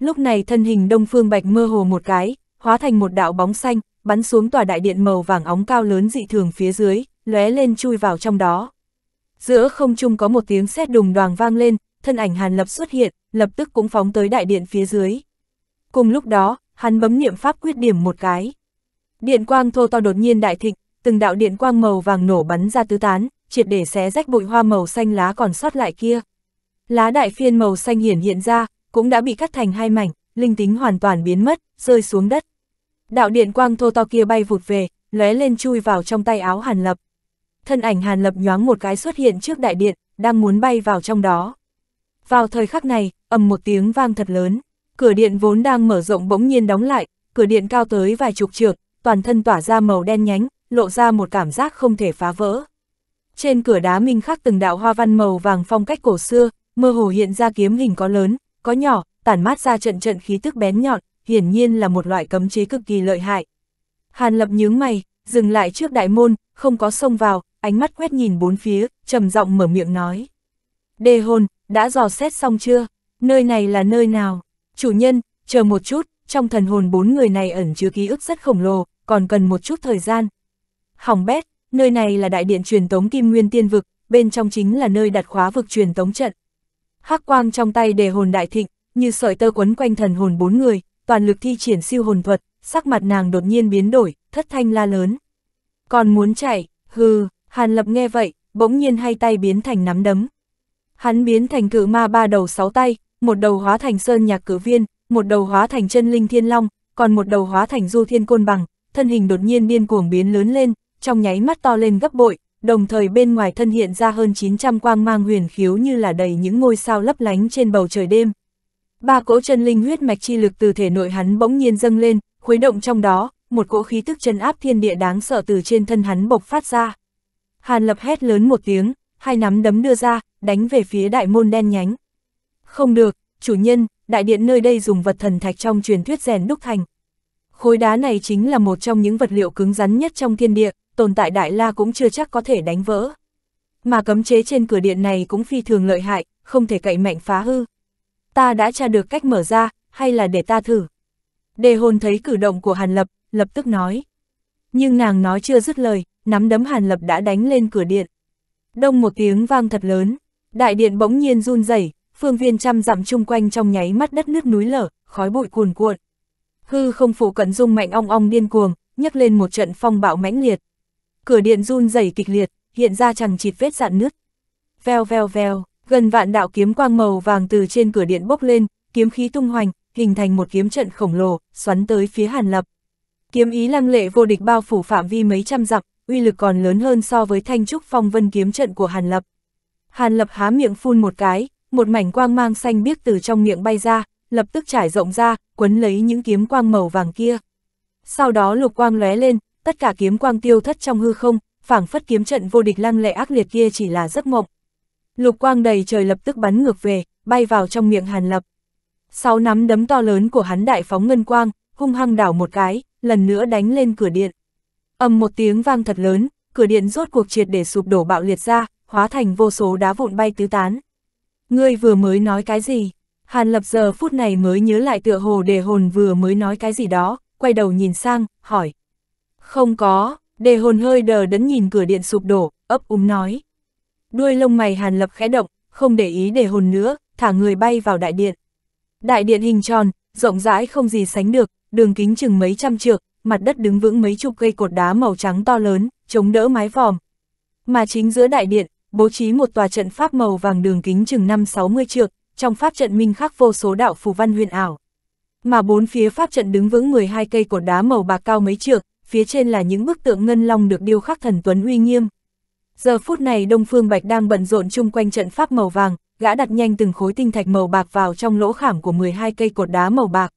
Lúc này thân hình Đông Phương Bạch mơ hồ một cái, hóa thành một đạo bóng xanh, bắn xuống tòa đại điện màu vàng óng cao lớn dị thường phía dưới, lóe lên chui vào trong đó. Giữa không trung có một tiếng sét đùng đoàng vang lên, thân ảnh Hàn Lập xuất hiện, lập tức cũng phóng tới đại điện phía dưới. Cùng lúc đó, hắn bấm niệm pháp quyết điểm một cái. Điện quang thô to đột nhiên đại thịnh, từng đạo điện quang màu vàng nổ bắn ra tứ tán, triệt để xé rách bụi hoa màu xanh lá còn sót lại kia. Lá đại phiên màu xanh hiển hiện ra, cũng đã bị cắt thành hai mảnh, linh tính hoàn toàn biến mất, rơi xuống đất. Đạo điện quang thô to kia bay vụt về, lóe lên chui vào trong tay áo Hàn Lập. Thân ảnh Hàn Lập nhoáng một cái xuất hiện trước đại điện, đang muốn bay vào trong đó. Vào thời khắc này, ầm một tiếng vang thật lớn, cửa điện vốn đang mở rộng bỗng nhiên đóng lại, cửa điện cao tới vài chục trượng, toàn thân tỏa ra màu đen nhánh, lộ ra một cảm giác không thể phá vỡ. Trên cửa đá minh khắc từng đạo hoa văn màu vàng phong cách cổ xưa, mơ hồ hiện ra kiếm hình có lớn, có nhỏ, tản mát ra trận trận khí tức bén nhọn, hiển nhiên là một loại cấm chế cực kỳ lợi hại. Hàn Lập nhướng mày, dừng lại trước đại môn, không có xông vào, ánh mắt quét nhìn bốn phía, trầm giọng mở miệng nói. Đề hồn, đã dò xét xong chưa? Nơi này là nơi nào? Chủ nhân, chờ một chút, trong thần hồn bốn người này ẩn chứa ký ức rất khổng lồ, còn cần một chút thời gian. Hỏng bét, nơi này là đại điện truyền tống kim nguyên tiên vực, bên trong chính là nơi đặt khóa vực truyền tống trận hắc quang trong tay đề hồn đại thịnh, như sợi tơ quấn quanh thần hồn bốn người, toàn lực thi triển siêu hồn thuật, sắc mặt nàng đột nhiên biến đổi, thất thanh la lớn. Còn muốn chạy, hừ, Hàn Lập nghe vậy, bỗng nhiên hai tay biến thành nắm đấm. Hắn biến thành cự ma ba đầu sáu tay, một đầu hóa thành sơn nhạc cử viên, một đầu hóa thành chân linh thiên long, còn một đầu hóa thành du thiên côn bằng, thân hình đột nhiên điên cuồng biến lớn lên, trong nháy mắt to lên gấp bội, đồng thời bên ngoài thân hiện ra hơn 900 quang mang huyền khiếu như là đầy những ngôi sao lấp lánh trên bầu trời đêm. Ba cỗ chân linh huyết mạch chi lực từ thể nội hắn bỗng nhiên dâng lên, khuấy động trong đó, một cỗ khí tức chân áp thiên địa đáng sợ từ trên thân hắn bộc phát ra. Hàn lập hét lớn một tiếng, hai nắm đấm đưa ra, đánh về phía đại môn đen nhánh. Không được, chủ nhân, đại điện nơi đây dùng vật thần thạch trong truyền thuyết rèn đúc thành. Khối đá này chính là một trong những vật liệu cứng rắn nhất trong thiên địa, tồn tại Đại La cũng chưa chắc có thể đánh vỡ. Mà cấm chế trên cửa điện này cũng phi thường lợi hại, không thể cậy mạnh phá hư. Ta đã tra được cách mở ra, hay là để ta thử. Đề hồn thấy cử động của Hàn Lập, lập tức nói. Nhưng nàng nói chưa dứt lời, nắm đấm Hàn Lập đã đánh lên cửa điện. Đông một tiếng vang thật lớn, đại điện bỗng nhiên run rẩy, phương viên trăm dặm chung quanh trong nháy mắt đất nước núi lở, khói bụi cuồn cuộn. Hư không phủ cận dung mạnh ong ong điên cuồng, nhấc lên một trận phong bạo mãnh liệt cửa điện run rẩy kịch liệt, hiện ra chẳng chịt vết dạn nứt. Vèo vèo vèo, gần vạn đạo kiếm quang màu vàng từ trên cửa điện bốc lên, kiếm khí tung hoành, hình thành một kiếm trận khổng lồ, xoắn tới phía Hàn Lập. Kiếm ý lăng lệ vô địch bao phủ phạm vi mấy trăm dặm, uy lực còn lớn hơn so với thanh trúc phong vân kiếm trận của Hàn Lập. Hàn Lập há miệng phun một cái, một mảnh quang mang xanh biếc từ trong miệng bay ra, lập tức trải rộng ra, quấn lấy những kiếm quang màu vàng kia. Sau đó lục quang lóe lên, tất cả kiếm quang tiêu thất trong hư không, phảng phất kiếm trận vô địch lăng lệ ác liệt kia chỉ là giấc mộng. Lục quang đầy trời lập tức bắn ngược về, bay vào trong miệng Hàn Lập. Sáu nắm đấm to lớn của hắn đại phóng ngân quang, hung hăng đảo một cái, lần nữa đánh lên cửa điện. Ầm một tiếng vang thật lớn, cửa điện rốt cuộc triệt để sụp đổ bạo liệt ra, hóa thành vô số đá vụn bay tứ tán. Ngươi vừa mới nói cái gì? Hàn Lập giờ phút này mới nhớ lại tựa hồ đề hồn vừa mới nói cái gì đó, quay đầu nhìn sang, hỏi, không có, đề hồn hơi đờ đẫn nhìn cửa điện sụp đổ, ấp úng nói. Đuôi lông mày hàn lập khẽ động, không để ý đề hồn nữa, thả người bay vào đại điện. Đại điện hình tròn, rộng rãi không gì sánh được, đường kính chừng mấy trăm trượng, mặt đất đứng vững mấy chục cây cột đá màu trắng to lớn, chống đỡ mái vòm. Mà chính giữa đại điện, bố trí một tòa trận pháp màu vàng đường kính chừng 5-60 trượng, trong pháp trận minh khắc vô số đạo phù văn huyền ảo. Mà bốn phía pháp trận đứng vững 12 cây cột đá màu bạc cao mấy trượng, phía trên là những bức tượng ngân long được điêu khắc thần tuấn uy nghiêm. Giờ phút này Đông Phương Bạch đang bận rộn chung quanh trận pháp màu vàng, gã đặt nhanh từng khối tinh thạch màu bạc vào trong lỗ khảm của 12 cây cột đá màu bạc.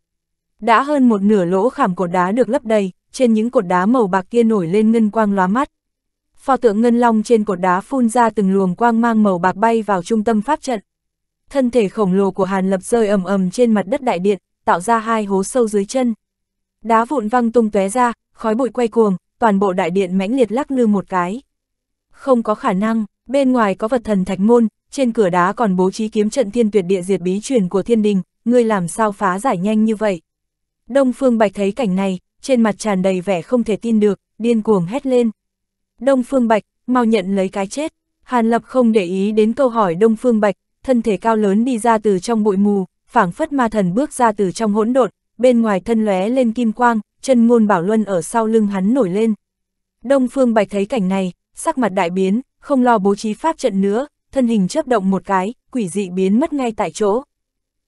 Đã hơn một nửa lỗ khảm cột đá được lấp đầy, trên những cột đá màu bạc kia nổi lên ngân quang lóa mắt. Pho tượng ngân long trên cột đá phun ra từng luồng quang mang màu bạc bay vào trung tâm pháp trận. Thân thể khổng lồ của Hàn Lập rơi ầm ầm trên mặt đất đại điện, tạo ra hai hố sâu dưới chân. Đá vụn văng tung tóe ra, khói bụi quay cuồng, toàn bộ đại điện mãnh liệt lắc lư một cái. Không có khả năng, bên ngoài có vật thần thạch môn, trên cửa đá còn bố trí kiếm trận thiên tuyệt địa diệt bí truyền của thiên đình, ngươi làm sao phá giải nhanh như vậy. Đông Phương Bạch thấy cảnh này, trên mặt tràn đầy vẻ không thể tin được, điên cuồng hét lên. Đông Phương Bạch, mau nhận lấy cái chết. Hàn Lập không để ý đến câu hỏi Đông Phương Bạch, thân thể cao lớn đi ra từ trong bụi mù, phảng phất ma thần bước ra từ trong hỗn độn, bên ngoài thân lóe lên kim quang, chân ngôn bảo luân ở sau lưng hắn nổi lên. Đông Phương Bạch thấy cảnh này, sắc mặt đại biến, không lo bố trí pháp trận nữa, thân hình chớp động một cái, quỷ dị biến mất ngay tại chỗ.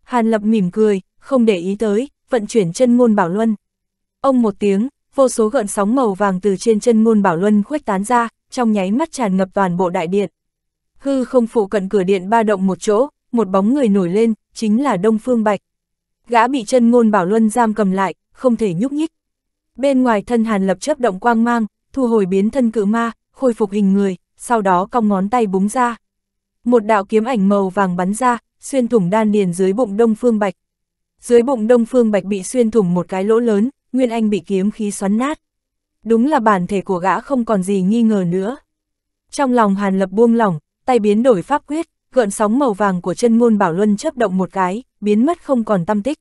Hàn Lập mỉm cười, không để ý tới, vận chuyển chân ngôn bảo luân. Ông một tiếng, vô số gợn sóng màu vàng từ trên chân ngôn bảo luân khuếch tán ra, trong nháy mắt tràn ngập toàn bộ đại điện. Hư không phụ cận cửa điện ba động một chỗ, một bóng người nổi lên, chính là Đông Phương Bạch. Gã bị chân ngôn bảo luân giam cầm lại, không thể nhúc nhích, Bên ngoài thân Hàn Lập chớp động quang mang, thu hồi biến thân cự ma, khôi phục hình người, sau đó cong ngón tay búng ra. Một đạo kiếm ảnh màu vàng bắn ra, xuyên thủng đan điền dưới bụng Đông Phương Bạch. Dưới bụng Đông Phương Bạch bị xuyên thủng một cái lỗ lớn, Nguyên Anh bị kiếm khí xoắn nát. Đúng là bản thể của gã không còn gì nghi ngờ nữa. Trong lòng Hàn Lập buông lỏng, tay biến đổi pháp quyết, gợn sóng màu vàng của chân ngôn Bảo Luân chớp động một cái, biến mất không còn tâm tích.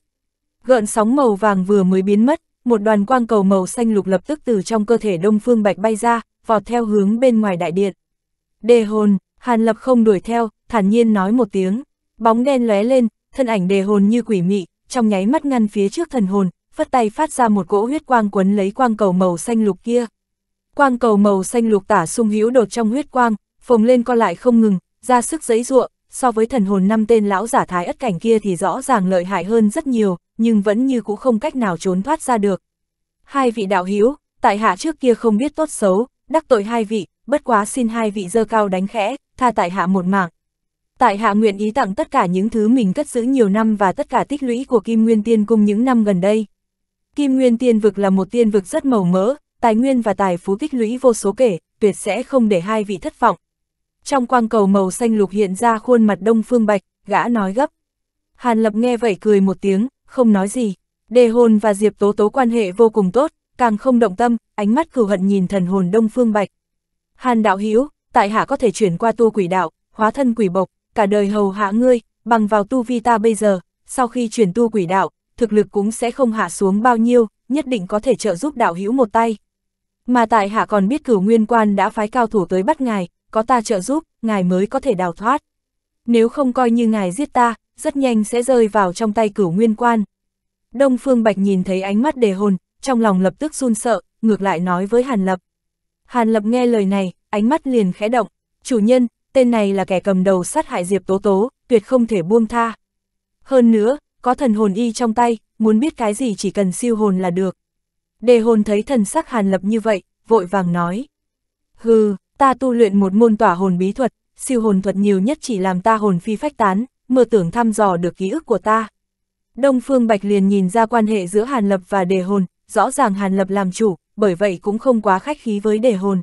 Gợn sóng màu vàng vừa mới biến mất, một đoàn quang cầu màu xanh lục lập tức từ trong cơ thể Đông Phương Bạch bay ra, vọt theo hướng bên ngoài đại điện. Đề hồn, Hàn Lập không đuổi theo, thản nhiên nói một tiếng, bóng đen lóe lên, thân ảnh đề hồn như quỷ mị, trong nháy mắt ngăn phía trước thần hồn, phất tay phát ra một cỗ huyết quang quấn lấy quang cầu màu xanh lục kia. Quang cầu màu xanh lục tả sung hữu đột trong huyết quang, phồng lên co lại không ngừng, ra sức giấy ruộng, so với thần hồn năm tên lão giả thái ất cảnh kia thì rõ ràng lợi hại hơn rất nhiều, nhưng vẫn như cũ không cách nào trốn thoát ra được. Hai vị đạo hiếu, tại hạ trước kia không biết tốt xấu, đắc tội hai vị, bất quá xin hai vị dơ cao đánh khẽ, tha tại hạ một mạng. Tại hạ nguyện ý tặng tất cả những thứ mình cất giữ nhiều năm và tất cả tích lũy của Kim Nguyên Tiên Cung những năm gần đây. Kim Nguyên Tiên Vực là một tiên vực rất màu mỡ, tài nguyên và tài phú tích lũy vô số kể, tuyệt sẽ không để hai vị thất vọng. Trong quang cầu màu xanh lục hiện ra khuôn mặt đông phương bạch, gã nói gấp. Hàn Lập nghe vậy cười một tiếng, không nói gì. Đề hồn và Diệp Tố Tố quan hệ vô cùng tốt, càng không động tâm, ánh mắt cửu hận nhìn thần hồn Đông Phương Bạch. Hàn đạo Hiếu, tại hạ có thể chuyển qua tu quỷ đạo, hóa thân quỷ bộc, cả đời hầu hạ ngươi, bằng vào tu vi ta bây giờ, sau khi chuyển tu quỷ đạo, thực lực cũng sẽ không hạ xuống bao nhiêu, nhất định có thể trợ giúp đạo Hiếu một tay. Mà tại hạ còn biết cửu nguyên quan đã phái cao thủ tới bắt ngài, có ta trợ giúp, ngài mới có thể đào thoát. Nếu không coi như ngài giết ta, rất nhanh sẽ rơi vào trong tay cửu nguyên quan. Đông Phương Bạch nhìn thấy ánh mắt đề hồn, trong lòng lập tức run sợ, ngược lại nói với Hàn Lập. Hàn Lập nghe lời này, ánh mắt liền khẽ động, chủ nhân, tên này là kẻ cầm đầu sát hại Diệp Tố Tố, tuyệt không thể buông tha. Hơn nữa, có thần hồn y trong tay, muốn biết cái gì chỉ cần siêu hồn là được. Đề hồn thấy thần sắc Hàn Lập như vậy, vội vàng nói. Hừ, ta tu luyện một môn tỏa hồn bí thuật, siêu hồn thuật nhiều nhất chỉ làm ta hồn phi phách tán, mơ tưởng thăm dò được ký ức của ta. Đông Phương Bạch liền nhìn ra quan hệ giữa Hàn Lập và đề hồn, rõ ràng Hàn Lập làm chủ, bởi vậy cũng không quá khách khí với đề hồn.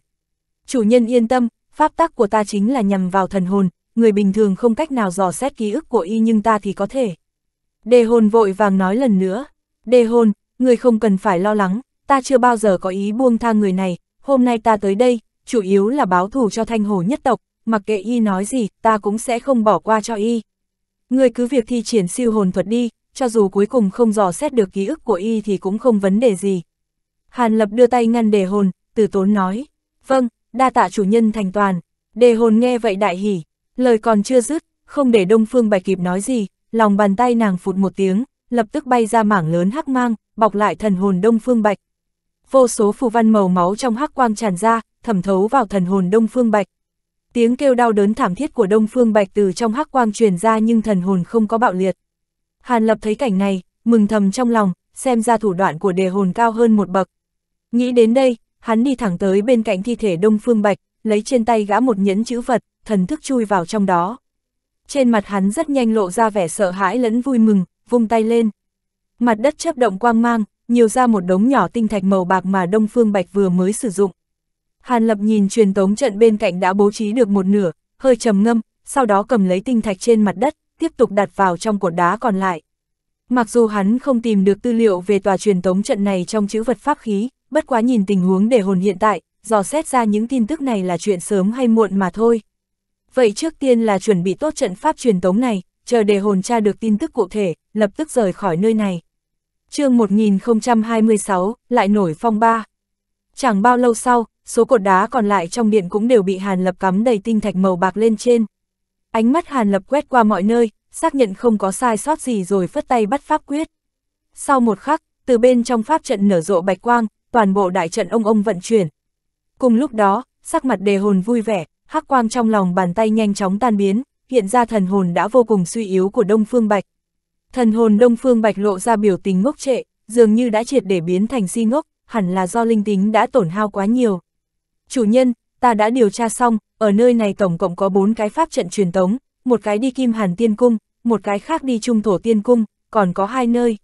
Chủ nhân yên tâm, pháp tắc của ta chính là nhằm vào thần hồn, người bình thường không cách nào dò xét ký ức của y nhưng ta thì có thể. Đề hồn vội vàng nói lần nữa, đề hồn, người không cần phải lo lắng, ta chưa bao giờ có ý buông tha người này, hôm nay ta tới đây, chủ yếu là báo thù cho thanh hồ nhất tộc, mặc kệ y nói gì, ta cũng sẽ không bỏ qua cho y. Người cứ việc thi triển siêu hồn thuật đi, cho dù cuối cùng không dò xét được ký ức của y thì cũng không vấn đề gì. Hàn Lập đưa tay ngăn đề hồn, từ tốn nói, vâng, đa tạ chủ nhân thành toàn, đề hồn nghe vậy đại hỉ, lời còn chưa dứt, không để Đông Phương Bạch kịp nói gì, lòng bàn tay nàng phụt một tiếng, lập tức bay ra mảng lớn hắc mang, bọc lại thần hồn Đông Phương Bạch. Vô số phù văn màu máu trong hắc quang tràn ra, thẩm thấu vào thần hồn Đông Phương Bạch. Tiếng kêu đau đớn thảm thiết của Đông Phương Bạch từ trong hắc quang truyền ra nhưng thần hồn không có bạo liệt. Hàn Lập thấy cảnh này, mừng thầm trong lòng, xem ra thủ đoạn của đề hồn cao hơn một bậc. Nghĩ đến đây, hắn đi thẳng tới bên cạnh thi thể Đông Phương Bạch, lấy trên tay gã một nhẫn chữ vật, thần thức chui vào trong đó. Trên mặt hắn rất nhanh lộ ra vẻ sợ hãi lẫn vui mừng, vung tay lên. Mặt đất chấp động quang mang, nhiều ra một đống nhỏ tinh thạch màu bạc mà Đông Phương Bạch vừa mới sử dụng. Hàn Lập nhìn truyền tống trận bên cạnh đã bố trí được một nửa, hơi trầm ngâm, sau đó cầm lấy tinh thạch trên mặt đất, tiếp tục đặt vào trong cột đá còn lại. Mặc dù hắn không tìm được tư liệu về tòa truyền tống trận này trong chữ vật pháp khí, bất quá nhìn tình huống để hồn hiện tại, dò xét ra những tin tức này là chuyện sớm hay muộn mà thôi. Vậy trước tiên là chuẩn bị tốt trận pháp truyền tống này, chờ để hồn tra được tin tức cụ thể, lập tức rời khỏi nơi này. chương 1026, lại nổi phong ba. Chẳng bao lâu sau, số cột đá còn lại trong điện cũng đều bị Hàn Lập cắm đầy tinh thạch màu bạc lên trên. Ánh mắt Hàn Lập quét qua mọi nơi, xác nhận không có sai sót gì rồi phất tay bắt pháp quyết. Sau một khắc, từ bên trong pháp trận nở rộ bạch quang, toàn bộ đại trận ông ông vận chuyển. Cùng lúc đó, sắc mặt đề hồn vui vẻ, hắc quang trong lòng bàn tay nhanh chóng tan biến, hiện ra thần hồn đã vô cùng suy yếu của Đông Phương Bạch. Thần hồn Đông Phương Bạch lộ ra biểu tình ngốc trệ, dường như đã triệt để biến thành si ngốc, hẳn là do linh tính đã tổn hao quá nhiều chủ nhân, ta đã điều tra xong, ở nơi này tổng cộng có bốn cái pháp trận truyền tống, một cái đi Kim Hàn Tiên Cung, một cái khác đi Trung Thổ Tiên Cung, còn có hai nơi.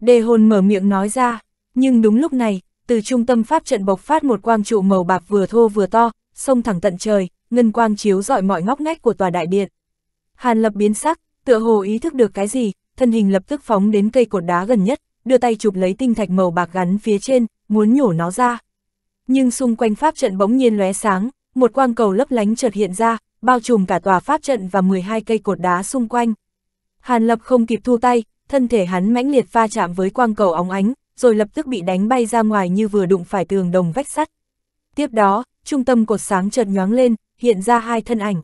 Đề hồn mở miệng nói ra, nhưng đúng lúc này, từ trung tâm pháp trận bộc phát một quang trụ màu bạc vừa thô vừa to, sông thẳng tận trời, ngân quang chiếu rọi mọi ngóc ngách của tòa đại điện. Hàn lập biến sắc, tựa hồ ý thức được cái gì, thân hình lập tức phóng đến cây cột đá gần nhất, đưa tay chụp lấy tinh thạch màu bạc gắn phía trên, muốn nhổ nó ra nhưng xung quanh pháp trận bỗng nhiên lóe sáng, một quang cầu lấp lánh chợt hiện ra, bao trùm cả tòa pháp trận và 12 cây cột đá xung quanh. Hàn Lập không kịp thu tay, thân thể hắn mãnh liệt va chạm với quang cầu óng ánh, rồi lập tức bị đánh bay ra ngoài như vừa đụng phải tường đồng vách sắt. Tiếp đó, trung tâm cột sáng chợt nhoáng lên, hiện ra hai thân ảnh.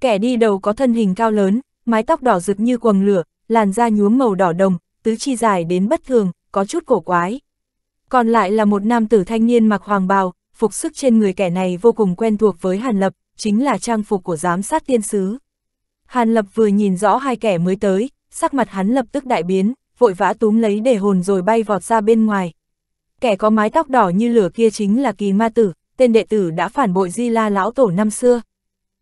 Kẻ đi đầu có thân hình cao lớn, mái tóc đỏ rực như quầng lửa, làn da nhuốm màu đỏ đồng, tứ chi dài đến bất thường, có chút cổ quái. Còn lại là một nam tử thanh niên mặc hoàng bào, phục sức trên người kẻ này vô cùng quen thuộc với Hàn Lập, chính là trang phục của giám sát tiên sứ. Hàn Lập vừa nhìn rõ hai kẻ mới tới, sắc mặt hắn lập tức đại biến, vội vã túm lấy để hồn rồi bay vọt ra bên ngoài. Kẻ có mái tóc đỏ như lửa kia chính là Kỳ Ma Tử, tên đệ tử đã phản bội Di La Lão Tổ năm xưa.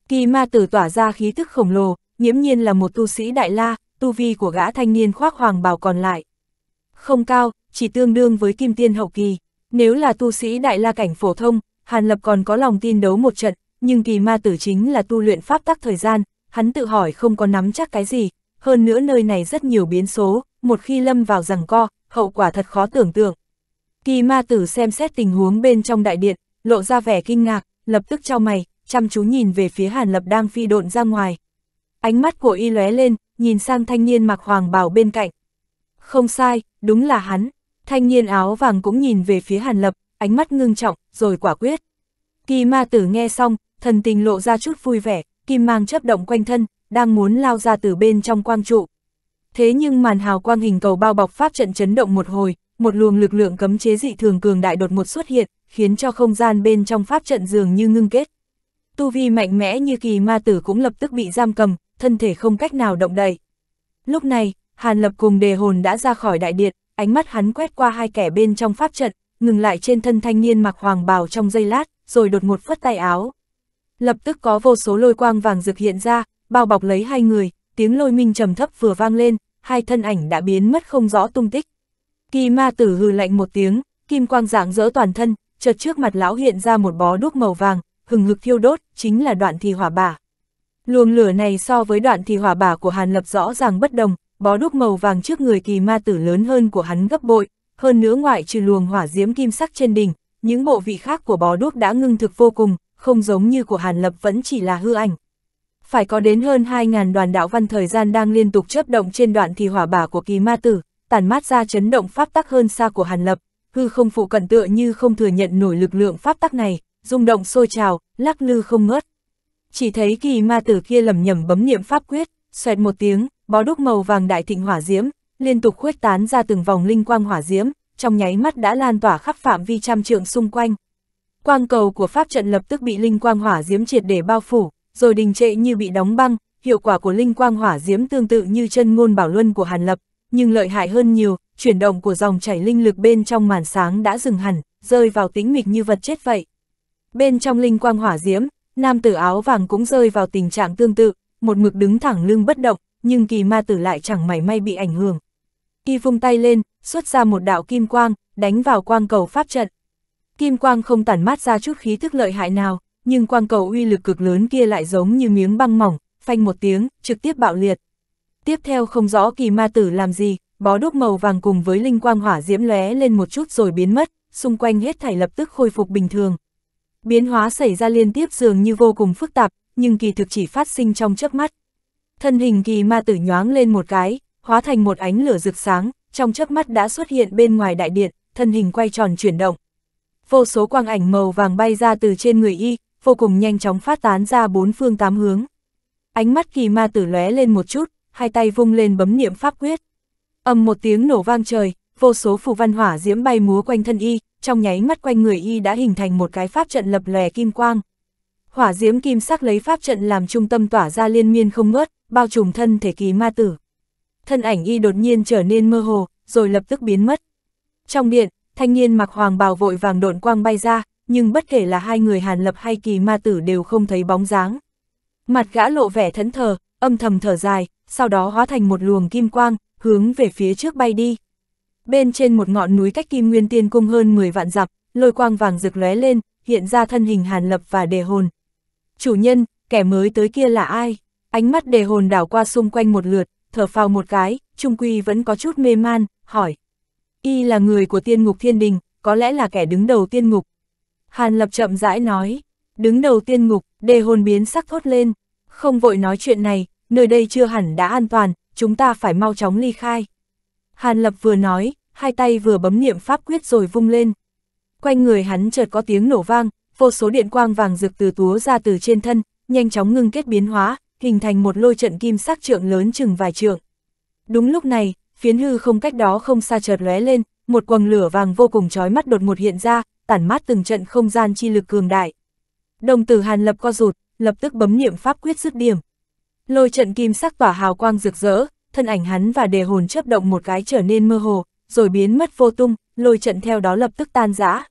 Kỳ Ma Tử tỏa ra khí thức khổng lồ, nghiễm nhiên là một tu sĩ đại la, tu vi của gã thanh niên khoác hoàng bào còn lại. Không cao, chỉ tương đương với kim tiên hậu kỳ. Nếu là tu sĩ đại la cảnh phổ thông, Hàn Lập còn có lòng tin đấu một trận, nhưng kỳ ma tử chính là tu luyện pháp tắc thời gian, hắn tự hỏi không có nắm chắc cái gì, hơn nữa nơi này rất nhiều biến số, một khi lâm vào rằng co, hậu quả thật khó tưởng tượng. Kỳ ma tử xem xét tình huống bên trong đại điện, lộ ra vẻ kinh ngạc, lập tức trao mày, chăm chú nhìn về phía Hàn Lập đang phi độn ra ngoài. Ánh mắt của y lóe lên, nhìn sang thanh niên mặc hoàng bào bên cạnh. Không sai, đúng là hắn. Thanh niên áo vàng cũng nhìn về phía Hàn Lập, ánh mắt ngưng trọng, rồi quả quyết. Kỳ ma tử nghe xong, thần tình lộ ra chút vui vẻ, kim mang chấp động quanh thân, đang muốn lao ra từ bên trong quang trụ. Thế nhưng màn hào quang hình cầu bao bọc pháp trận chấn động một hồi, một luồng lực lượng cấm chế dị thường cường đại đột một xuất hiện, khiến cho không gian bên trong pháp trận dường như ngưng kết. Tu vi mạnh mẽ như kỳ ma tử cũng lập tức bị giam cầm, thân thể không cách nào động đậy. Lúc này, Hàn Lập cùng đề hồn đã ra khỏi đại điện, ánh mắt hắn quét qua hai kẻ bên trong pháp trận, ngừng lại trên thân thanh niên mặc hoàng bào trong giây lát, rồi đột ngột phất tay áo. Lập tức có vô số lôi quang vàng rực hiện ra, bao bọc lấy hai người, tiếng lôi minh trầm thấp vừa vang lên, hai thân ảnh đã biến mất không rõ tung tích. Kỳ ma tử hừ lạnh một tiếng, kim quang dạng rỡ toàn thân, chợt trước mặt lão hiện ra một bó đuốc màu vàng, hừng hực thiêu đốt, chính là đoạn thì hỏa bả. Luồng lửa này so với đoạn thì hỏa bả của Hàn Lập rõ ràng bất đồng, bó đuốc màu vàng trước người kỳ ma tử lớn hơn của hắn gấp bội, hơn nữa ngoại trừ luồng hỏa diễm kim sắc trên đỉnh, những bộ vị khác của bó đuốc đã ngưng thực vô cùng, không giống như của Hàn Lập vẫn chỉ là hư ảnh. Phải có đến hơn 2.000 đoàn đạo văn thời gian đang liên tục chớp động trên đoạn thì hỏa bả của kỳ ma tử, tản mát ra chấn động pháp tắc hơn xa của Hàn Lập, hư không phụ cận tựa như không thừa nhận nổi lực lượng pháp tắc này, rung động sôi trào, lắc lư không ngớt. Chỉ thấy kỳ ma tử kia lầm nhầm bấm niệm pháp quyết, xoẹt một tiếng, bó đúc màu vàng đại thịnh hỏa diễm, liên tục khuếch tán ra từng vòng linh quang hỏa diễm, trong nháy mắt đã lan tỏa khắp phạm vi trăm trượng xung quanh. Quang cầu của pháp trận lập tức bị linh quang hỏa diễm triệt để bao phủ, rồi đình trệ như bị đóng băng, hiệu quả của linh quang hỏa diễm tương tự như chân ngôn bảo luân của Hàn Lập, nhưng lợi hại hơn nhiều, chuyển động của dòng chảy linh lực bên trong màn sáng đã dừng hẳn, rơi vào tĩnh mịch như vật chết vậy. Bên trong linh quang hỏa diễm, nam tử áo vàng cũng rơi vào tình trạng tương tự, một mực đứng thẳng lưng bất động, nhưng kỳ ma tử lại chẳng mảy may bị ảnh hưởng. Y vung tay lên, xuất ra một đạo kim quang, đánh vào quang cầu pháp trận. Kim quang không tản mát ra chút khí thức lợi hại nào, nhưng quang cầu uy lực cực lớn kia lại giống như miếng băng mỏng, phanh một tiếng, trực tiếp bạo liệt. Tiếp theo không rõ kỳ ma tử làm gì, bó đúc màu vàng cùng với linh quang hỏa diễm lóe lên một chút rồi biến mất, xung quanh hết thảy lập tức khôi phục bình thường. Biến hóa xảy ra liên tiếp dường như vô cùng phức tạp, nhưng kỳ thực chỉ phát sinh trong chớp mắt, thân hình kỳ ma tử nhoáng lên một cái, hóa thành một ánh lửa rực sáng, trong chớp mắt đã xuất hiện bên ngoài đại điện, thân hình quay tròn chuyển động. Vô số quang ảnh màu vàng bay ra từ trên người y, vô cùng nhanh chóng phát tán ra bốn phương tám hướng. Ánh mắt kỳ ma tử lóe lên một chút, hai tay vung lên bấm niệm pháp quyết. ầm một tiếng nổ vang trời, vô số phù văn hỏa diễm bay múa quanh thân y, trong nháy mắt quanh người y đã hình thành một cái pháp trận lập lòe kim quang. Hỏa diễm kim sắc lấy pháp trận làm trung tâm tỏa ra liên miên không ngớt, bao trùm thân thể kỳ ma tử. Thân ảnh y đột nhiên trở nên mơ hồ, rồi lập tức biến mất. Trong điện, thanh niên mặc hoàng bào vội vàng độn quang bay ra, nhưng bất kể là hai người Hàn Lập hay kỳ ma tử đều không thấy bóng dáng. Mặt gã lộ vẻ thẫn thờ, âm thầm thở dài, sau đó hóa thành một luồng kim quang, hướng về phía trước bay đi. Bên trên một ngọn núi cách Kim Nguyên Tiên Cung hơn 10 vạn dặm, lôi quang vàng rực lóe lên, hiện ra thân hình Hàn Lập và Đề Hồn. Chủ nhân, kẻ mới tới kia là ai? Ánh mắt đề hồn đảo qua xung quanh một lượt, thở phào một cái, Trung Quy vẫn có chút mê man, hỏi. Y là người của tiên ngục thiên đình, có lẽ là kẻ đứng đầu tiên ngục. Hàn Lập chậm rãi nói, đứng đầu tiên ngục, đề hồn biến sắc thốt lên. Không vội nói chuyện này, nơi đây chưa hẳn đã an toàn, chúng ta phải mau chóng ly khai. Hàn Lập vừa nói, hai tay vừa bấm niệm pháp quyết rồi vung lên. Quanh người hắn chợt có tiếng nổ vang, vô số điện quang vàng rực từ túa ra từ trên thân, nhanh chóng ngưng kết biến hóa, hình thành một lôi trận kim sắc trượng lớn chừng vài trượng. Đúng lúc này, phiến hư không cách đó không xa chợt lóe lên, một quầng lửa vàng vô cùng chói mắt đột ngột hiện ra, tản mát từng trận không gian chi lực cường đại. Đồng tử Hàn lập co rụt, lập tức bấm niệm pháp quyết dứt điểm. Lôi trận kim sắc tỏa hào quang rực rỡ, thân ảnh hắn và đề hồn chớp động một cái trở nên mơ hồ, rồi biến mất vô tung, lôi trận theo đó lập tức tan rã.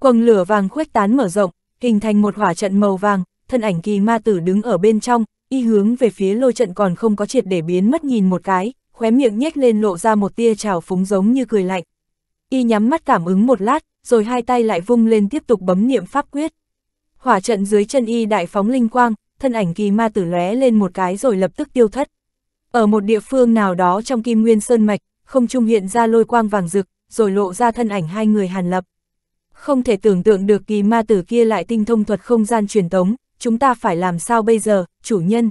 Quầng lửa vàng khuếch tán mở rộng, hình thành một hỏa trận màu vàng, thân ảnh kỳ ma tử đứng ở bên trong, y hướng về phía lôi trận còn không có triệt để biến mất nhìn một cái, khóe miệng nhếch lên lộ ra một tia trào phúng giống như cười lạnh. Y nhắm mắt cảm ứng một lát, rồi hai tay lại vung lên tiếp tục bấm niệm pháp quyết. Hỏa trận dưới chân y đại phóng linh quang, thân ảnh kỳ ma tử lóe lên một cái rồi lập tức tiêu thất. Ở một địa phương nào đó trong Kim Nguyên Sơn Mạch, không trung hiện ra lôi quang vàng rực, rồi lộ ra thân ảnh hai người Hàn Lập. Không thể tưởng tượng được kỳ ma tử kia lại tinh thông thuật không gian truyền tống, chúng ta phải làm sao bây giờ, chủ nhân?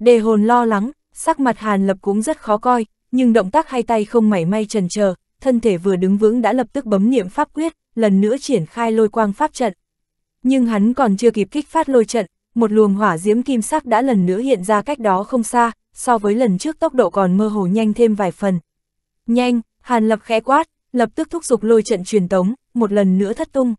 Đề hồn lo lắng, sắc mặt Hàn Lập cũng rất khó coi, nhưng động tác hai tay không mảy may trần chờ thân thể vừa đứng vững đã lập tức bấm niệm pháp quyết, lần nữa triển khai lôi quang pháp trận. Nhưng hắn còn chưa kịp kích phát lôi trận, một luồng hỏa diễm kim sắc đã lần nữa hiện ra cách đó không xa, so với lần trước tốc độ còn mơ hồ nhanh thêm vài phần. Nhanh, Hàn Lập khẽ quát, lập tức thúc giục lôi trận truyền tống, một lần nữa thất tung.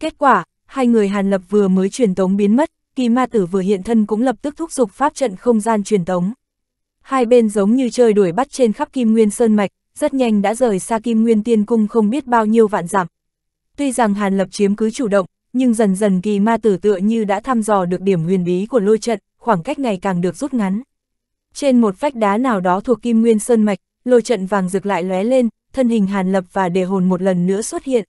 Kết quả, hai người Hàn Lập vừa mới truyền tống biến mất, kỳ ma tử vừa hiện thân cũng lập tức thúc giục pháp trận không gian truyền tống. Hai bên giống như chơi đuổi bắt trên khắp Kim Nguyên Sơn Mạch, rất nhanh đã rời xa Kim Nguyên Tiên Cung không biết bao nhiêu vạn dặm. Tuy rằng Hàn Lập chiếm cứ chủ động, nhưng dần dần kỳ ma tử tựa như đã thăm dò được điểm huyền bí của lôi trận, khoảng cách ngày càng được rút ngắn. Trên một vách đá nào đó thuộc Kim Nguyên Sơn Mạch, lôi trận vàng rực lại lóe lên, thân hình Hàn Lập và đề hồn một lần nữa xuất hiện.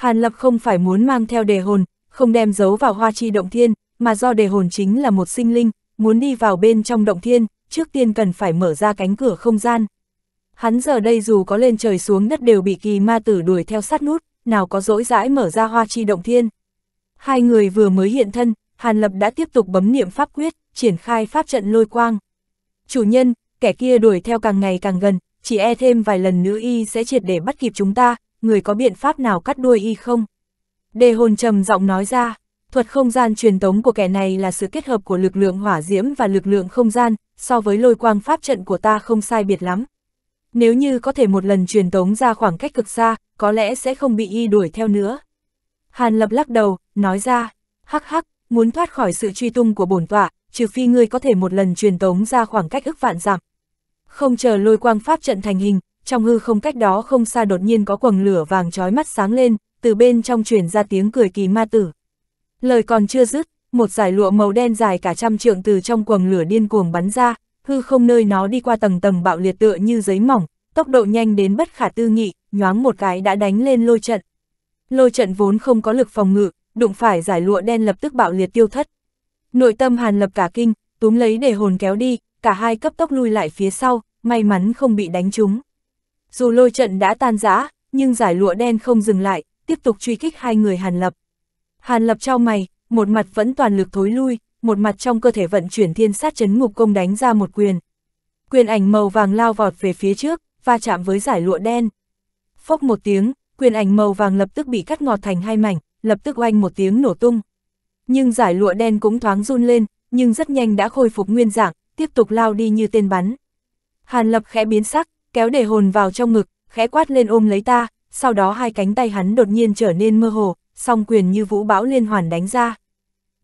Hàn Lập không phải muốn mang theo đề hồn, không đem giấu vào hoa chi động thiên, mà do đề hồn chính là một sinh linh, muốn đi vào bên trong động thiên, trước tiên cần phải mở ra cánh cửa không gian. Hắn giờ đây dù có lên trời xuống đất đều bị kỳ ma tử đuổi theo sát nút, nào có dỗi dãi mở ra hoa chi động thiên. Hai người vừa mới hiện thân, Hàn Lập đã tiếp tục bấm niệm pháp quyết, triển khai pháp trận lôi quang. Chủ nhân, kẻ kia đuổi theo càng ngày càng gần, chỉ e thêm vài lần nữa y sẽ triệt để bắt kịp chúng ta, người có biện pháp nào cắt đuôi y không? Đề hồn trầm giọng nói ra, thuật không gian truyền tống của kẻ này là sự kết hợp của lực lượng hỏa diễm và lực lượng không gian, so với lôi quang pháp trận của ta không sai biệt lắm. Nếu như có thể một lần truyền tống ra khoảng cách cực xa, có lẽ sẽ không bị y đuổi theo nữa. Hàn lập lắc đầu, nói ra, hắc hắc, muốn thoát khỏi sự truy tung của bổn tọa, trừ phi ngươi có thể một lần truyền tống ra khoảng cách ức vạn giảm. Không chờ lôi quang pháp trận thành hình, trong hư không cách đó không xa đột nhiên có quầng lửa vàng trói mắt sáng lên, từ bên trong truyền ra tiếng cười kỳ ma tử. Lời còn chưa dứt, một giải lụa màu đen dài cả trăm trượng từ trong quầng lửa điên cuồng bắn ra, hư không nơi nó đi qua tầng tầng bạo liệt tựa như giấy mỏng, tốc độ nhanh đến bất khả tư nghị, nhoáng một cái đã đánh lên lôi trận. Lôi trận vốn không có lực phòng ngự, đụng phải giải lụa đen lập tức bạo liệt tiêu thất. Nội tâm Hàn Lập cả kinh, túm lấy để hồn kéo đi, cả hai cấp tốc lui lại phía sau, may mắn không bị đánh trúng. Dù lôi trận đã tan rã, nhưng giải lụa đen không dừng lại, tiếp tục truy kích hai người Hàn Lập. Hàn Lập trao mày, một mặt vẫn toàn lực thối lui, một mặt trong cơ thể vận chuyển thiên sát chấn ngục công đánh ra một quyền. Quyền ảnh màu vàng lao vọt về phía trước, va chạm với giải lụa đen. Phốc một tiếng, quyền ảnh màu vàng lập tức bị cắt ngọt thành hai mảnh, lập tức oanh một tiếng nổ tung. Nhưng giải lụa đen cũng thoáng run lên, nhưng rất nhanh đã khôi phục nguyên dạng, tiếp tục lao đi như tên bắn. Hàn Lập khẽ biến sắc, kéo để hồn vào trong ngực, khẽ quát lên ôm lấy ta, sau đó hai cánh tay hắn đột nhiên trở nên mơ hồ, song quyền như vũ bão liên hoàn đánh ra.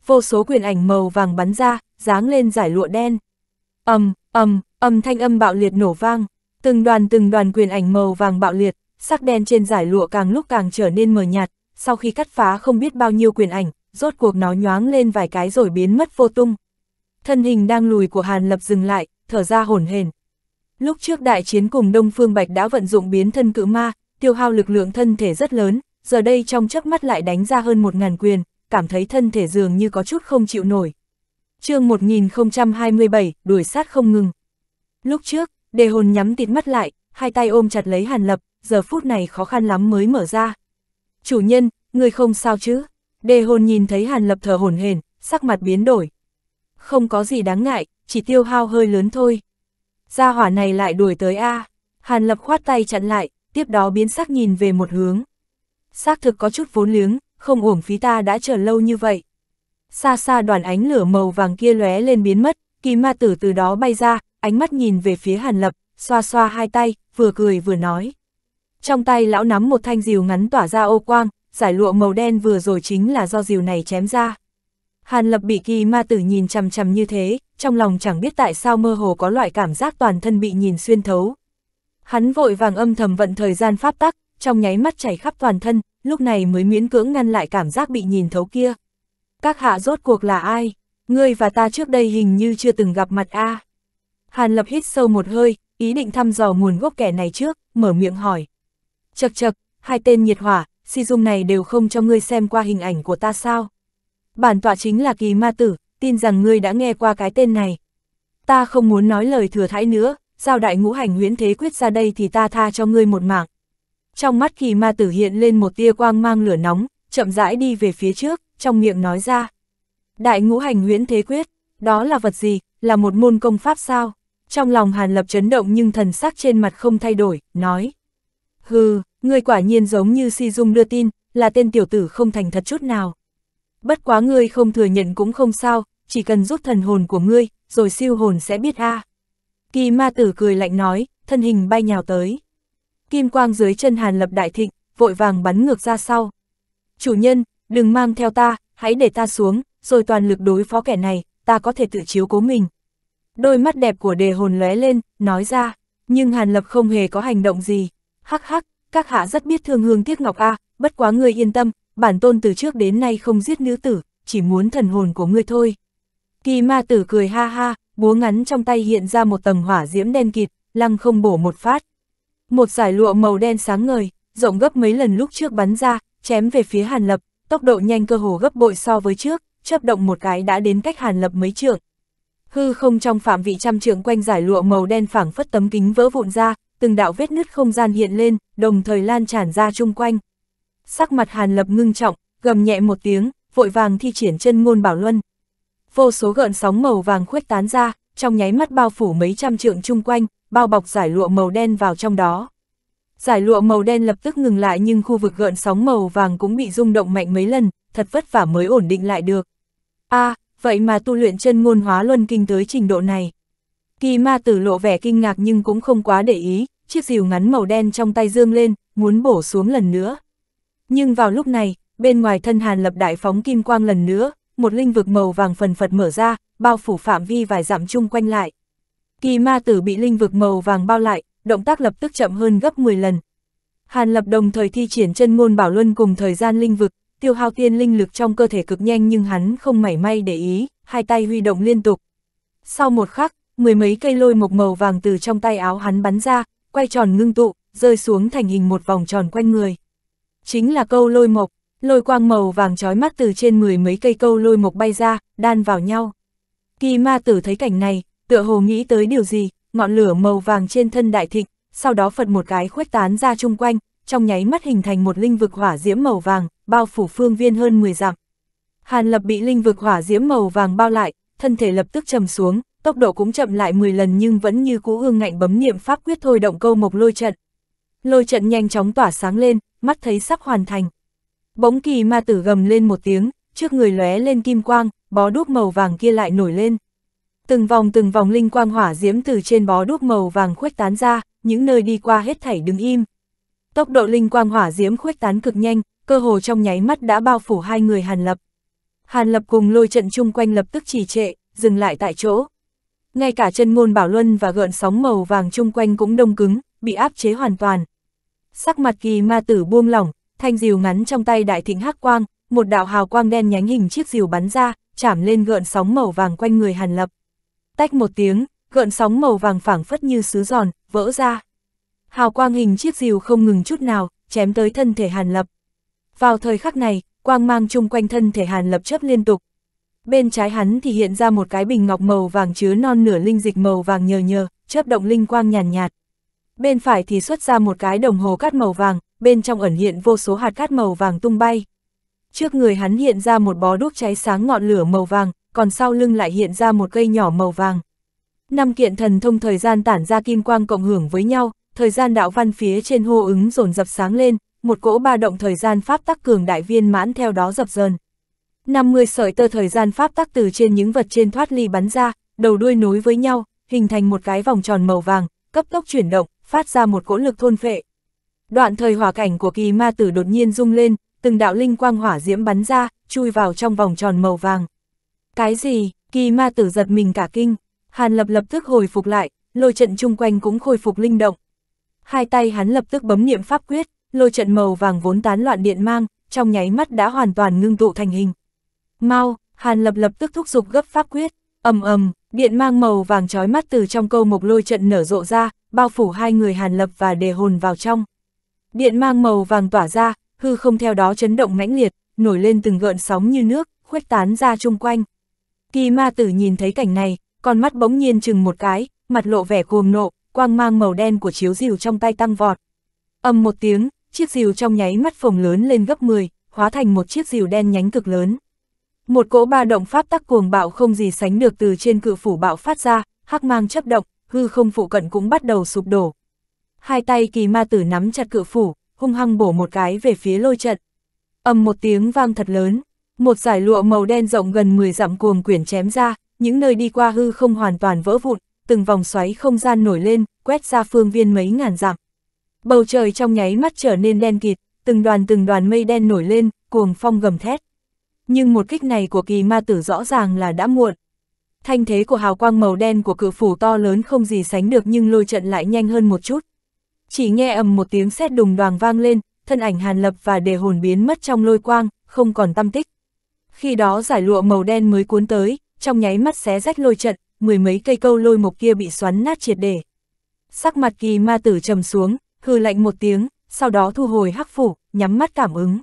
Vô số quyền ảnh màu vàng bắn ra, dáng lên giải lụa đen. Ầm, ầm, âm thanh âm bạo liệt nổ vang, từng đoàn từng đoàn quyền ảnh màu vàng bạo liệt, sắc đen trên giải lụa càng lúc càng trở nên mờ nhạt, sau khi cắt phá không biết bao nhiêu quyền ảnh, rốt cuộc nó nhoáng lên vài cái rồi biến mất vô tung. Thân hình đang lùi của Hàn Lập dừng lại, thở ra hổn hển, Lúc trước đại chiến cùng Đông Phương Bạch đã vận dụng biến thân cự ma, tiêu hao lực lượng thân thể rất lớn, giờ đây trong chớp mắt lại đánh ra hơn một ngàn quyền, cảm thấy thân thể dường như có chút không chịu nổi. chương 1027, đuổi sát không ngừng. Lúc trước, đề hồn nhắm tịt mắt lại, hai tay ôm chặt lấy hàn lập, giờ phút này khó khăn lắm mới mở ra. Chủ nhân, người không sao chứ? Đề hồn nhìn thấy hàn lập thở hồn hển, sắc mặt biến đổi. Không có gì đáng ngại, chỉ tiêu hao hơi lớn thôi. Gia hỏa này lại đuổi tới A. Hàn lập khoát tay chặn lại, tiếp đó biến sắc nhìn về một hướng. Xác thực có chút vốn liếng, không uổng phí ta đã chờ lâu như vậy. Xa xa đoàn ánh lửa màu vàng kia lóe lên biến mất, kỳ ma tử từ đó bay ra, ánh mắt nhìn về phía hàn lập, xoa xoa hai tay, vừa cười vừa nói. Trong tay lão nắm một thanh rìu ngắn tỏa ra ô quang, giải lụa màu đen vừa rồi chính là do rìu này chém ra. Hàn lập bị kỳ ma tử nhìn chằm chằm như thế, trong lòng chẳng biết tại sao mơ hồ có loại cảm giác toàn thân bị nhìn xuyên thấu. Hắn vội vàng âm thầm vận thời gian pháp tắc, trong nháy mắt chảy khắp toàn thân, lúc này mới miễn cưỡng ngăn lại cảm giác bị nhìn thấu kia. Các hạ rốt cuộc là ai? Ngươi và ta trước đây hình như chưa từng gặp mặt a. Hàn Lập hít sâu một hơi, ý định thăm dò nguồn gốc kẻ này trước, mở miệng hỏi. Chậc chậc, hai tên nhiệt hỏa, si dung này đều không cho ngươi xem qua hình ảnh của ta sao? Bản tọa chính là kỳ ma tử, tin rằng ngươi đã nghe qua cái tên này. Ta không muốn nói lời thừa thãi nữa, giao đại ngũ hành huyễn thế quyết ra đây thì ta tha cho ngươi một mạng. Trong mắt kỳ ma tử hiện lên một tia quang mang lửa nóng, chậm rãi đi về phía trước, trong miệng nói ra. Đại ngũ hành huyễn thế quyết, đó là vật gì, là một môn công pháp sao? Trong lòng Hàn Lập chấn động nhưng thần sắc trên mặt không thay đổi, nói. Hừ, ngươi quả nhiên giống như si dung đưa tin, là tên tiểu tử không thành thật chút nào bất quá ngươi không thừa nhận cũng không sao, chỉ cần rút thần hồn của ngươi, rồi siêu hồn sẽ biết a. Kỳ ma tử cười lạnh nói, thân hình bay nhào tới. Kim quang dưới chân Hàn Lập đại thịnh, vội vàng bắn ngược ra sau. Chủ nhân, đừng mang theo ta, hãy để ta xuống, rồi toàn lực đối phó kẻ này, ta có thể tự chiếu cố mình. Đôi mắt đẹp của đề hồn lóe lên, nói ra, nhưng Hàn Lập không hề có hành động gì. Hắc hắc, các hạ rất biết thương hương tiếc ngọc a, bất quá ngươi yên tâm, bản tôn từ trước đến nay không giết nữ tử, chỉ muốn thần hồn của ngươi thôi. Kỳ ma tử cười ha ha, búa ngắn trong tay hiện ra một tầng hỏa diễm đen kịt, lăng không bổ một phát. Một giải lụa màu đen sáng ngời, rộng gấp mấy lần lúc trước bắn ra, chém về phía Hàn Lập, tốc độ nhanh cơ hồ gấp bội so với trước, chấp động một cái đã đến cách Hàn Lập mấy trượng. Hư không trong phạm vị trăm trượng quanh giải lụa màu đen phảng phất tấm kính vỡ vụn ra, từng đạo vết nứt không gian hiện lên, đồng thời lan tràn ra chung quanh sắc mặt Hàn Lập ngưng trọng, gầm nhẹ một tiếng, vội vàng thi triển chân ngôn bảo luân. Vô số gợn sóng màu vàng khuếch tán ra, trong nháy mắt bao phủ mấy trăm trượng chung quanh, bao bọc giải lụa màu đen vào trong đó. Giải lụa màu đen lập tức ngừng lại nhưng khu vực gợn sóng màu vàng cũng bị rung động mạnh mấy lần, thật vất vả mới ổn định lại được. a à, vậy mà tu luyện chân ngôn hóa luân kinh tới trình độ này. Kỳ ma tử lộ vẻ kinh ngạc nhưng cũng không quá để ý, chiếc rìu ngắn màu đen trong tay dương lên, muốn bổ xuống lần nữa. Nhưng vào lúc này, bên ngoài thân Hàn Lập Đại phóng kim quang lần nữa, một linh vực màu vàng phần phật mở ra, bao phủ phạm vi vài dặm chung quanh lại. Kỳ ma tử bị linh vực màu vàng bao lại, động tác lập tức chậm hơn gấp 10 lần. Hàn Lập đồng thời thi triển chân ngôn bảo luân cùng thời gian linh vực, tiêu hao tiên linh lực trong cơ thể cực nhanh nhưng hắn không mảy may để ý, hai tay huy động liên tục. Sau một khắc, mười mấy cây lôi mộc màu vàng từ trong tay áo hắn bắn ra, quay tròn ngưng tụ, rơi xuống thành hình một vòng tròn quanh người chính là câu lôi mộc, lôi quang màu vàng trói mắt từ trên mười mấy cây câu lôi mộc bay ra, đan vào nhau. Kỳ ma tử thấy cảnh này, tựa hồ nghĩ tới điều gì, ngọn lửa màu vàng trên thân đại thịnh, sau đó phật một cái khuếch tán ra chung quanh, trong nháy mắt hình thành một linh vực hỏa diễm màu vàng, bao phủ phương viên hơn 10 dặm. Hàn Lập bị linh vực hỏa diễm màu vàng bao lại, thân thể lập tức trầm xuống, tốc độ cũng chậm lại 10 lần nhưng vẫn như cũ ương ngạnh bấm niệm pháp quyết thôi động câu mộc lôi trận. Lôi trận nhanh chóng tỏa sáng lên, mắt thấy sắp hoàn thành. Bỗng kỳ ma tử gầm lên một tiếng, trước người lóe lên kim quang, bó đuốc màu vàng kia lại nổi lên. Từng vòng từng vòng linh quang hỏa diễm từ trên bó đuốc màu vàng khuếch tán ra, những nơi đi qua hết thảy đứng im. Tốc độ linh quang hỏa diễm khuếch tán cực nhanh, cơ hồ trong nháy mắt đã bao phủ hai người Hàn Lập. Hàn Lập cùng lôi trận chung quanh lập tức trì trệ, dừng lại tại chỗ. Ngay cả chân ngôn bảo luân và gợn sóng màu vàng chung quanh cũng đông cứng, bị áp chế hoàn toàn sắc mặt kỳ ma tử buông lỏng, thanh diều ngắn trong tay đại thịnh hắc quang, một đạo hào quang đen nhánh hình chiếc diều bắn ra, chạm lên gợn sóng màu vàng quanh người Hàn Lập. Tách một tiếng, gợn sóng màu vàng phảng phất như sứ giòn, vỡ ra. Hào quang hình chiếc diều không ngừng chút nào, chém tới thân thể Hàn Lập. Vào thời khắc này, quang mang chung quanh thân thể Hàn Lập chấp liên tục. Bên trái hắn thì hiện ra một cái bình ngọc màu vàng chứa non nửa linh dịch màu vàng nhờ nhờ, chớp động linh quang nhàn nhạt, nhạt bên phải thì xuất ra một cái đồng hồ cát màu vàng, bên trong ẩn hiện vô số hạt cát màu vàng tung bay. Trước người hắn hiện ra một bó đuốc cháy sáng ngọn lửa màu vàng, còn sau lưng lại hiện ra một cây nhỏ màu vàng. Năm kiện thần thông thời gian tản ra kim quang cộng hưởng với nhau, thời gian đạo văn phía trên hô ứng rồn dập sáng lên, một cỗ ba động thời gian pháp tắc cường đại viên mãn theo đó dập dờn. 50 sợi tơ thời gian pháp tắc từ trên những vật trên thoát ly bắn ra, đầu đuôi nối với nhau, hình thành một cái vòng tròn màu vàng, cấp tốc chuyển động, phát ra một cỗ lực thôn phệ. Đoạn thời hỏa cảnh của kỳ ma tử đột nhiên rung lên, từng đạo linh quang hỏa diễm bắn ra, chui vào trong vòng tròn màu vàng. Cái gì? Kỳ ma tử giật mình cả kinh, Hàn Lập lập tức hồi phục lại, lôi trận chung quanh cũng khôi phục linh động. Hai tay hắn lập tức bấm niệm pháp quyết, lôi trận màu vàng vốn tán loạn điện mang, trong nháy mắt đã hoàn toàn ngưng tụ thành hình. Mau, Hàn Lập lập tức thúc giục gấp pháp quyết, ầm ầm, điện mang màu vàng chói mắt từ trong câu mộc lôi trận nở rộ ra, bao phủ hai người Hàn Lập và đề hồn vào trong. Điện mang màu vàng tỏa ra, hư không theo đó chấn động mãnh liệt, nổi lên từng gợn sóng như nước, khuếch tán ra chung quanh. Kỳ ma tử nhìn thấy cảnh này, con mắt bỗng nhiên chừng một cái, mặt lộ vẻ cuồng nộ, quang mang màu đen của chiếu rìu trong tay tăng vọt. Âm một tiếng, chiếc rìu trong nháy mắt phồng lớn lên gấp 10, hóa thành một chiếc rìu đen nhánh cực lớn. Một cỗ ba động pháp tắc cuồng bạo không gì sánh được từ trên cự phủ bạo phát ra, hắc mang chấp động, hư không phụ cận cũng bắt đầu sụp đổ. Hai tay kỳ ma tử nắm chặt cự phủ, hung hăng bổ một cái về phía lôi trận. ầm một tiếng vang thật lớn, một giải lụa màu đen rộng gần 10 dặm cuồng quyển chém ra, những nơi đi qua hư không hoàn toàn vỡ vụn, từng vòng xoáy không gian nổi lên, quét ra phương viên mấy ngàn dặm. Bầu trời trong nháy mắt trở nên đen kịt, từng đoàn từng đoàn mây đen nổi lên, cuồng phong gầm thét. Nhưng một kích này của kỳ ma tử rõ ràng là đã muộn thanh thế của hào quang màu đen của cửa phủ to lớn không gì sánh được nhưng lôi trận lại nhanh hơn một chút. Chỉ nghe ầm một tiếng sét đùng đoàng vang lên, thân ảnh Hàn Lập và đề hồn biến mất trong lôi quang, không còn tâm tích. Khi đó giải lụa màu đen mới cuốn tới, trong nháy mắt xé rách lôi trận, mười mấy cây câu lôi mộc kia bị xoắn nát triệt để. Sắc mặt kỳ ma tử trầm xuống, hư lạnh một tiếng, sau đó thu hồi hắc phủ, nhắm mắt cảm ứng.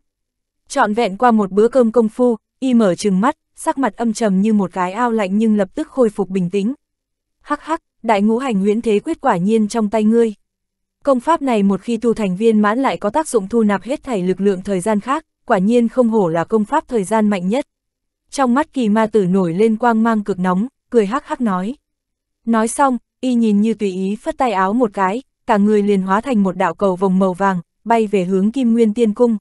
Trọn vẹn qua một bữa cơm công phu, y mở trừng mắt, sắc mặt âm trầm như một cái ao lạnh nhưng lập tức khôi phục bình tĩnh. Hắc hắc, đại ngũ hành huyễn thế quyết quả nhiên trong tay ngươi. Công pháp này một khi tu thành viên mãn lại có tác dụng thu nạp hết thảy lực lượng thời gian khác, quả nhiên không hổ là công pháp thời gian mạnh nhất. Trong mắt kỳ ma tử nổi lên quang mang cực nóng, cười hắc hắc nói. Nói xong, y nhìn như tùy ý phất tay áo một cái, cả người liền hóa thành một đạo cầu vòng màu vàng, bay về hướng Kim Nguyên Tiên Cung.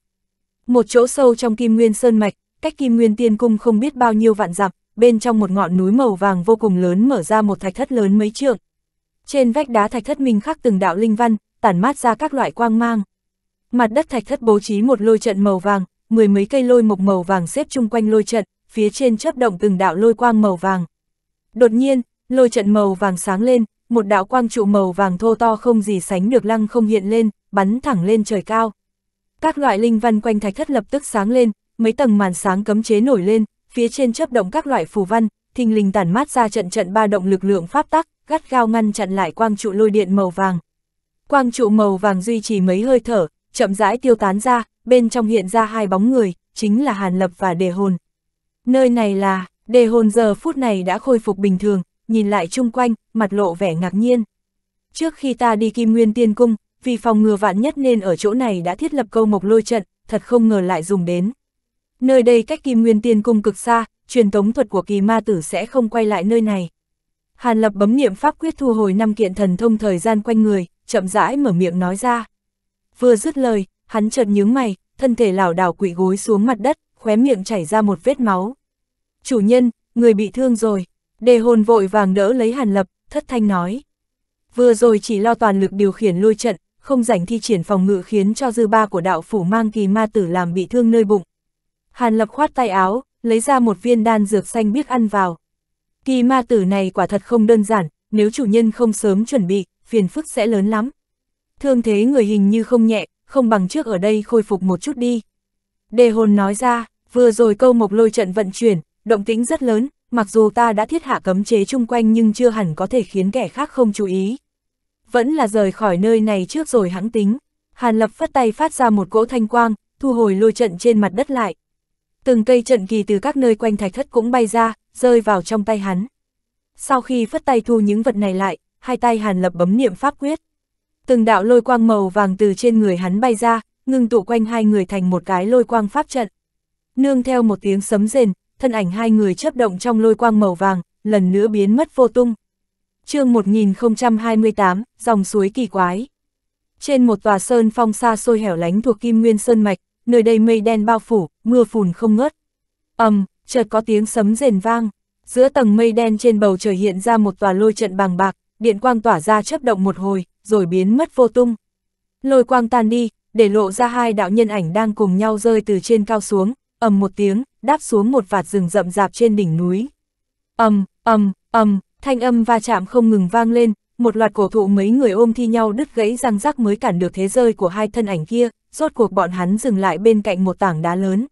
Một chỗ sâu trong Kim Nguyên Sơn Mạch, cách kim nguyên tiên cung không biết bao nhiêu vạn dặm, bên trong một ngọn núi màu vàng vô cùng lớn mở ra một thạch thất lớn mấy trượng. Trên vách đá thạch thất minh khắc từng đạo linh văn, tản mát ra các loại quang mang. Mặt đất thạch thất bố trí một lôi trận màu vàng, mười mấy cây lôi mộc màu vàng xếp chung quanh lôi trận, phía trên chớp động từng đạo lôi quang màu vàng. Đột nhiên, lôi trận màu vàng sáng lên, một đạo quang trụ màu vàng thô to không gì sánh được lăng không hiện lên, bắn thẳng lên trời cao. Các loại linh văn quanh thạch thất lập tức sáng lên, mấy tầng màn sáng cấm chế nổi lên, phía trên chấp động các loại phù văn, thình lình tản mát ra trận trận ba động lực lượng pháp tắc, gắt gao ngăn chặn lại quang trụ lôi điện màu vàng. Quang trụ màu vàng duy trì mấy hơi thở, chậm rãi tiêu tán ra, bên trong hiện ra hai bóng người, chính là Hàn Lập và Đề Hồn. Nơi này là, Đề Hồn giờ phút này đã khôi phục bình thường, nhìn lại chung quanh, mặt lộ vẻ ngạc nhiên. Trước khi ta đi Kim Nguyên Tiên Cung, vì phòng ngừa vạn nhất nên ở chỗ này đã thiết lập câu mộc lôi trận, thật không ngờ lại dùng đến. Nơi đây cách Kim Nguyên Tiên Cung cực xa, truyền tống thuật của kỳ ma tử sẽ không quay lại nơi này. Hàn Lập bấm niệm pháp quyết thu hồi năm kiện thần thông thời gian quanh người, chậm rãi mở miệng nói ra. Vừa dứt lời, hắn chợt nhướng mày, thân thể lảo đảo quỵ gối xuống mặt đất, khóe miệng chảy ra một vết máu. Chủ nhân, người bị thương rồi. Đề hồn vội vàng đỡ lấy Hàn Lập, thất thanh nói. Vừa rồi chỉ lo toàn lực điều khiển lôi trận, không rảnh thi triển phòng ngự khiến cho dư ba của đạo phủ mang kỳ ma tử làm bị thương nơi bụng, Hàn Lập khoát tay áo, lấy ra một viên đan dược xanh biết ăn vào. Kỳ ma tử này quả thật không đơn giản, nếu chủ nhân không sớm chuẩn bị, phiền phức sẽ lớn lắm. Thương thế người hình như không nhẹ, không bằng trước ở đây khôi phục một chút đi. Đề hồn nói ra, vừa rồi câu mộc lôi trận vận chuyển, động tĩnh rất lớn, mặc dù ta đã thiết hạ cấm chế chung quanh nhưng chưa hẳn có thể khiến kẻ khác không chú ý. Vẫn là rời khỏi nơi này trước rồi hãng tính. Hàn lập phất tay phát ra một cỗ thanh quang, thu hồi lôi trận trên mặt đất lại từng cây trận kỳ từ các nơi quanh thạch thất cũng bay ra, rơi vào trong tay hắn. Sau khi phất tay thu những vật này lại, hai tay Hàn Lập bấm niệm pháp quyết. Từng đạo lôi quang màu vàng từ trên người hắn bay ra, ngưng tụ quanh hai người thành một cái lôi quang pháp trận. Nương theo một tiếng sấm rền, thân ảnh hai người chớp động trong lôi quang màu vàng, lần nữa biến mất vô tung. chương 1028, dòng suối kỳ quái. Trên một tòa sơn phong xa xôi hẻo lánh thuộc Kim Nguyên Sơn Mạch, nơi đây mây đen bao phủ, mưa phùn không ngớt. ầm, um, chợt có tiếng sấm rền vang, giữa tầng mây đen trên bầu trời hiện ra một tòa lôi trận bằng bạc, điện quang tỏa ra chớp động một hồi, rồi biến mất vô tung. Lôi quang tan đi, để lộ ra hai đạo nhân ảnh đang cùng nhau rơi từ trên cao xuống, ầm um một tiếng, đáp xuống một vạt rừng rậm rạp trên đỉnh núi. ầm, um, ầm, ầm, thanh âm va chạm không ngừng vang lên, một loạt cổ thụ mấy người ôm thi nhau đứt gãy răng rắc mới cản được thế rơi của hai thân ảnh kia, rốt cuộc bọn hắn dừng lại bên cạnh một tảng đá lớn.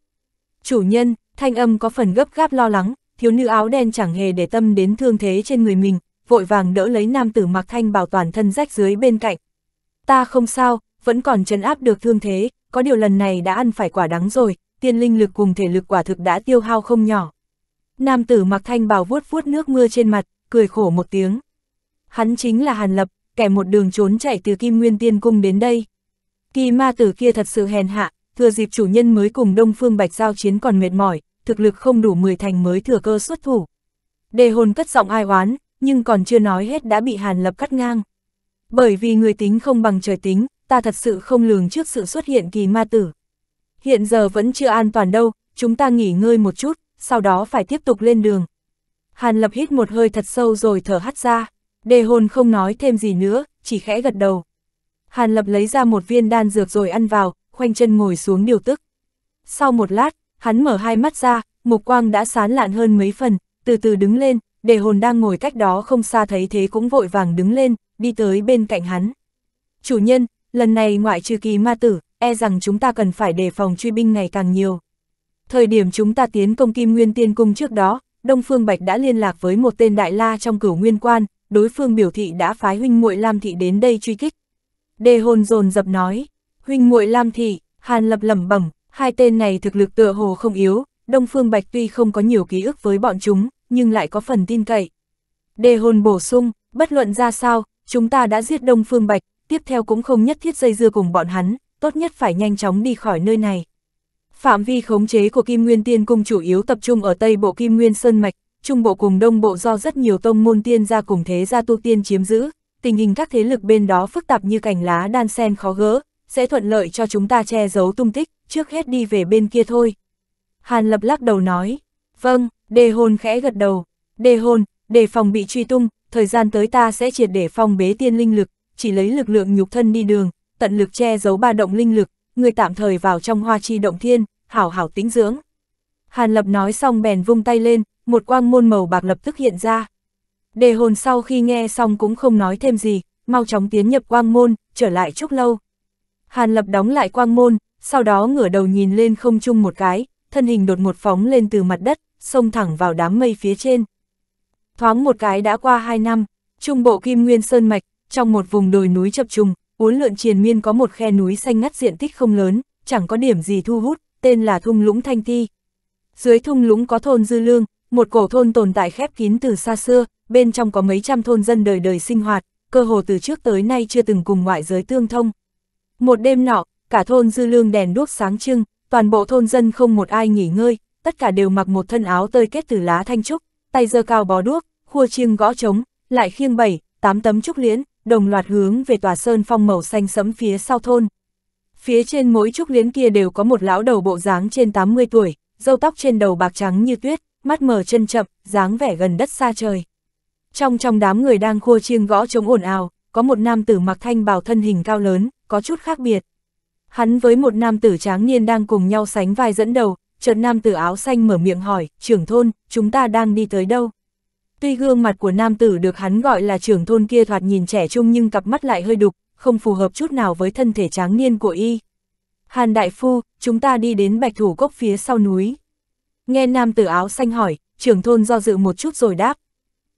Chủ nhân, thanh âm có phần gấp gáp lo lắng, thiếu nữ áo đen chẳng hề để tâm đến thương thế trên người mình, vội vàng đỡ lấy nam tử mặc thanh bảo toàn thân rách dưới bên cạnh. Ta không sao, vẫn còn chấn áp được thương thế, có điều lần này đã ăn phải quả đắng rồi, tiên linh lực cùng thể lực quả thực đã tiêu hao không nhỏ. Nam tử mặc thanh bảo vuốt vuốt nước mưa trên mặt, cười khổ một tiếng hắn chính là Hàn Lập, kẻ một đường trốn chạy từ Kim Nguyên Tiên Cung đến đây. Kỳ ma tử kia thật sự hèn hạ, thừa dịp chủ nhân mới cùng Đông Phương Bạch giao chiến còn mệt mỏi, thực lực không đủ 10 thành mới thừa cơ xuất thủ. Đề hồn cất giọng ai oán, nhưng còn chưa nói hết đã bị Hàn Lập cắt ngang. Bởi vì người tính không bằng trời tính, ta thật sự không lường trước sự xuất hiện kỳ ma tử. Hiện giờ vẫn chưa an toàn đâu, chúng ta nghỉ ngơi một chút, sau đó phải tiếp tục lên đường. Hàn Lập hít một hơi thật sâu rồi thở hắt ra. Đề Hồn không nói thêm gì nữa, chỉ khẽ gật đầu. Hàn Lập lấy ra một viên đan dược rồi ăn vào, khoanh chân ngồi xuống điều tức. Sau một lát, hắn mở hai mắt ra, mục quang đã sán lạn hơn mấy phần, từ từ đứng lên, đề hồn đang ngồi cách đó không xa thấy thế cũng vội vàng đứng lên, đi tới bên cạnh hắn. Chủ nhân, lần này ngoại trừ kỳ ma tử, e rằng chúng ta cần phải đề phòng truy binh ngày càng nhiều. Thời điểm chúng ta tiến công kim nguyên tiên cung trước đó, Đông Phương Bạch đã liên lạc với một tên đại la trong cửu nguyên quan, đối phương biểu thị đã phái huynh muội Lam Thị đến đây truy kích. Đề hồn dồn dập nói, huynh muội Lam Thị, Hàn Lập lẩm bẩm, hai tên này thực lực tựa hồ không yếu, Đông Phương Bạch tuy không có nhiều ký ức với bọn chúng, nhưng lại có phần tin cậy. Đề hồn bổ sung, bất luận ra sao, chúng ta đã giết Đông Phương Bạch, tiếp theo cũng không nhất thiết dây dưa cùng bọn hắn, tốt nhất phải nhanh chóng đi khỏi nơi này. Phạm vi khống chế của Kim Nguyên Tiên Cung chủ yếu tập trung ở tây bộ Kim Nguyên Sơn Mạch, Trung Bộ cùng Đông Bộ do rất nhiều tông môn tiên gia cùng thế gia tu tiên chiếm giữ, tình hình các thế lực bên đó phức tạp như cành lá đan sen khó gỡ, sẽ thuận lợi cho chúng ta che giấu tung tích, trước hết đi về bên kia thôi. Hàn Lập lắc đầu nói, vâng, đề hồn khẽ gật đầu, đề hồn, đề phòng bị truy tung, thời gian tới ta sẽ triệt để phong bế tiên linh lực, chỉ lấy lực lượng nhục thân đi đường, tận lực che giấu ba động linh lực, người tạm thời vào trong hoa chi động thiên, hảo hảo tĩnh dưỡng. Hàn Lập nói xong bèn vung tay lên, một quang môn màu bạc lập tức hiện ra. Đề hồn sau khi nghe xong cũng không nói thêm gì, mau chóng tiến nhập quang môn, trở lại chúc lâu. Hàn lập đóng lại quang môn, sau đó ngửa đầu nhìn lên không chung một cái, thân hình đột một phóng lên từ mặt đất, xông thẳng vào đám mây phía trên. Thoáng một cái đã qua hai năm, trung bộ Kim Nguyên Sơn Mạch, trong một vùng đồi núi chập trùng, uốn lượn triền miên có một khe núi xanh ngắt diện tích không lớn, chẳng có điểm gì thu hút, tên là thung lũng Thanh Ti. Dưới thung lũng có thôn Dư Lương, một cổ thôn tồn tại khép kín từ xa xưa, bên trong có mấy trăm thôn dân đời đời sinh hoạt, cơ hồ từ trước tới nay chưa từng cùng ngoại giới tương thông. Một đêm nọ, cả thôn dư lương đèn đuốc sáng trưng, toàn bộ thôn dân không một ai nghỉ ngơi, tất cả đều mặc một thân áo tơi kết từ lá thanh trúc, tay giơ cao bó đuốc, khua chiêng gõ trống, lại khiêng bảy, tám tấm trúc liễn, đồng loạt hướng về tòa sơn phong màu xanh sẫm phía sau thôn. Phía trên mỗi trúc liễn kia đều có một lão đầu bộ dáng trên 80 tuổi, râu tóc trên đầu bạc trắng như tuyết, mắt mở chân chậm, dáng vẻ gần đất xa trời. Trong trong đám người đang khua chiêng gõ chống ồn ào, có một nam tử mặc thanh bào thân hình cao lớn, có chút khác biệt. Hắn với một nam tử tráng niên đang cùng nhau sánh vai dẫn đầu, chợt nam tử áo xanh mở miệng hỏi, trưởng thôn, chúng ta đang đi tới đâu? Tuy gương mặt của nam tử được hắn gọi là trưởng thôn kia thoạt nhìn trẻ trung nhưng cặp mắt lại hơi đục, không phù hợp chút nào với thân thể tráng niên của y. Hàn đại phu, chúng ta đi đến bạch thủ cốc phía sau núi. Nghe nam tử áo xanh hỏi, trưởng thôn do dự một chút rồi đáp.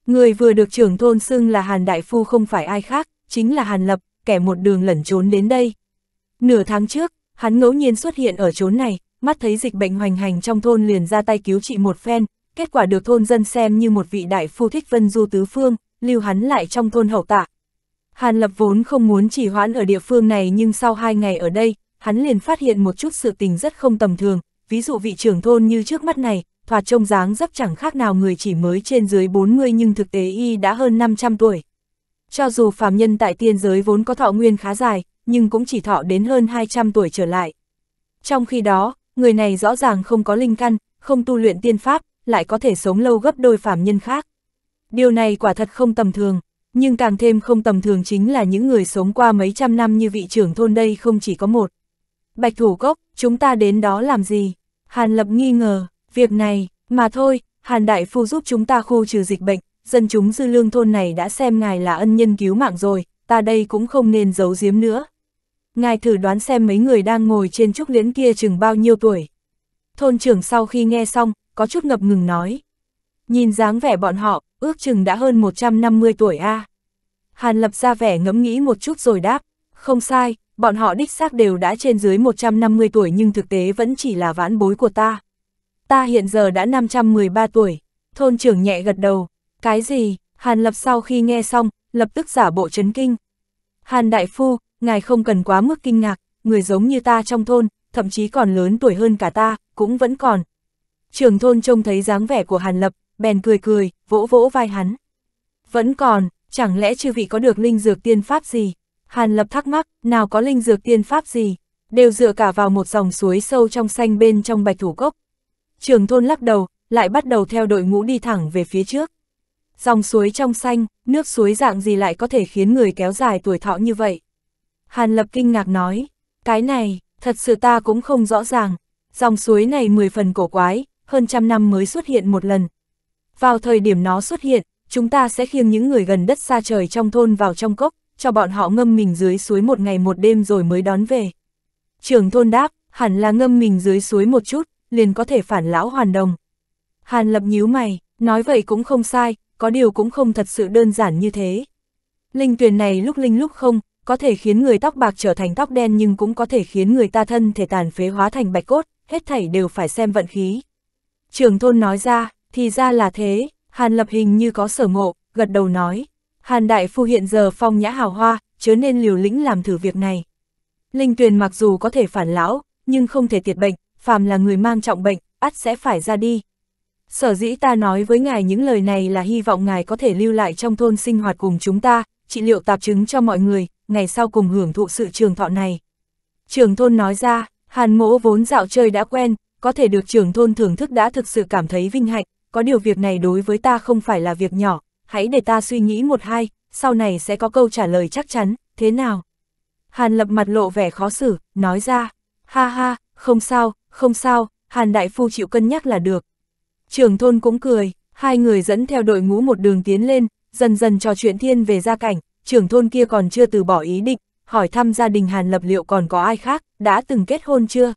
Người vừa được trưởng thôn xưng là Hàn Đại Phu không phải ai khác, chính là Hàn Lập, kẻ một đường lẩn trốn đến đây. Nửa tháng trước, hắn ngẫu nhiên xuất hiện ở chốn này, mắt thấy dịch bệnh hoành hành trong thôn liền ra tay cứu trị một phen, kết quả được thôn dân xem như một vị đại phu thích vân du tứ phương, lưu hắn lại trong thôn hậu tạ. Hàn Lập vốn không muốn chỉ hoãn ở địa phương này nhưng sau hai ngày ở đây, hắn liền phát hiện một chút sự tình rất không tầm thường, ví dụ vị trưởng thôn như trước mắt này, thoạt trông dáng dấp chẳng khác nào người chỉ mới trên dưới 40 nhưng thực tế y đã hơn 500 tuổi. Cho dù phàm nhân tại tiên giới vốn có thọ nguyên khá dài, nhưng cũng chỉ thọ đến hơn 200 tuổi trở lại. Trong khi đó, người này rõ ràng không có linh căn, không tu luyện tiên pháp, lại có thể sống lâu gấp đôi phàm nhân khác. Điều này quả thật không tầm thường, nhưng càng thêm không tầm thường chính là những người sống qua mấy trăm năm như vị trưởng thôn đây không chỉ có một. Bạch thủ cốc, chúng ta đến đó làm gì? Hàn Lập nghi ngờ, việc này, mà thôi, Hàn Đại Phu giúp chúng ta khu trừ dịch bệnh, dân chúng dư lương thôn này đã xem ngài là ân nhân cứu mạng rồi, ta đây cũng không nên giấu giếm nữa. Ngài thử đoán xem mấy người đang ngồi trên trúc liễn kia chừng bao nhiêu tuổi. Thôn trưởng sau khi nghe xong, có chút ngập ngừng nói. Nhìn dáng vẻ bọn họ, ước chừng đã hơn 150 tuổi a. À. Hàn Lập ra vẻ ngẫm nghĩ một chút rồi đáp, không sai, bọn họ đích xác đều đã trên dưới 150 tuổi nhưng thực tế vẫn chỉ là vãn bối của ta. Ta hiện giờ đã 513 tuổi, thôn trưởng nhẹ gật đầu, cái gì, Hàn Lập sau khi nghe xong, lập tức giả bộ chấn kinh. Hàn Đại Phu, ngài không cần quá mức kinh ngạc, người giống như ta trong thôn, thậm chí còn lớn tuổi hơn cả ta, cũng vẫn còn. trưởng thôn trông thấy dáng vẻ của Hàn Lập, bèn cười cười, vỗ vỗ vai hắn. Vẫn còn, chẳng lẽ chư vị có được linh dược tiên pháp gì, Hàn Lập thắc mắc, nào có linh dược tiên pháp gì, đều dựa cả vào một dòng suối sâu trong xanh bên trong bạch thủ cốc. Trường thôn lắc đầu, lại bắt đầu theo đội ngũ đi thẳng về phía trước. Dòng suối trong xanh, nước suối dạng gì lại có thể khiến người kéo dài tuổi thọ như vậy? Hàn Lập kinh ngạc nói, cái này, thật sự ta cũng không rõ ràng. Dòng suối này mười phần cổ quái, hơn trăm năm mới xuất hiện một lần. Vào thời điểm nó xuất hiện, chúng ta sẽ khiêng những người gần đất xa trời trong thôn vào trong cốc, cho bọn họ ngâm mình dưới suối một ngày một đêm rồi mới đón về. Trường thôn đáp, hẳn là ngâm mình dưới suối một chút, liền có thể phản lão hoàn đồng. Hàn lập nhíu mày, nói vậy cũng không sai, có điều cũng không thật sự đơn giản như thế. Linh tuyền này lúc linh lúc không, có thể khiến người tóc bạc trở thành tóc đen nhưng cũng có thể khiến người ta thân thể tàn phế hóa thành bạch cốt, hết thảy đều phải xem vận khí. Trường thôn nói ra, thì ra là thế, Hàn lập hình như có sở ngộ, gật đầu nói. Hàn đại phu hiện giờ phong nhã hào hoa, chớ nên liều lĩnh làm thử việc này. Linh tuyền mặc dù có thể phản lão, nhưng không thể tiệt bệnh, phàm là người mang trọng bệnh, ắt sẽ phải ra đi. Sở dĩ ta nói với ngài những lời này là hy vọng ngài có thể lưu lại trong thôn sinh hoạt cùng chúng ta, trị liệu tạp chứng cho mọi người, ngày sau cùng hưởng thụ sự trường thọ này. Trường thôn nói ra, hàn mỗ vốn dạo chơi đã quen, có thể được trường thôn thưởng thức đã thực sự cảm thấy vinh hạnh, có điều việc này đối với ta không phải là việc nhỏ, hãy để ta suy nghĩ một hai, sau này sẽ có câu trả lời chắc chắn, thế nào? Hàn lập mặt lộ vẻ khó xử, nói ra, ha ha, không sao, không sao, Hàn đại phu chịu cân nhắc là được. Trưởng thôn cũng cười, hai người dẫn theo đội ngũ một đường tiến lên, dần dần trò chuyện thiên về gia cảnh, trưởng thôn kia còn chưa từ bỏ ý định, hỏi thăm gia đình Hàn lập liệu còn có ai khác, đã từng kết hôn chưa?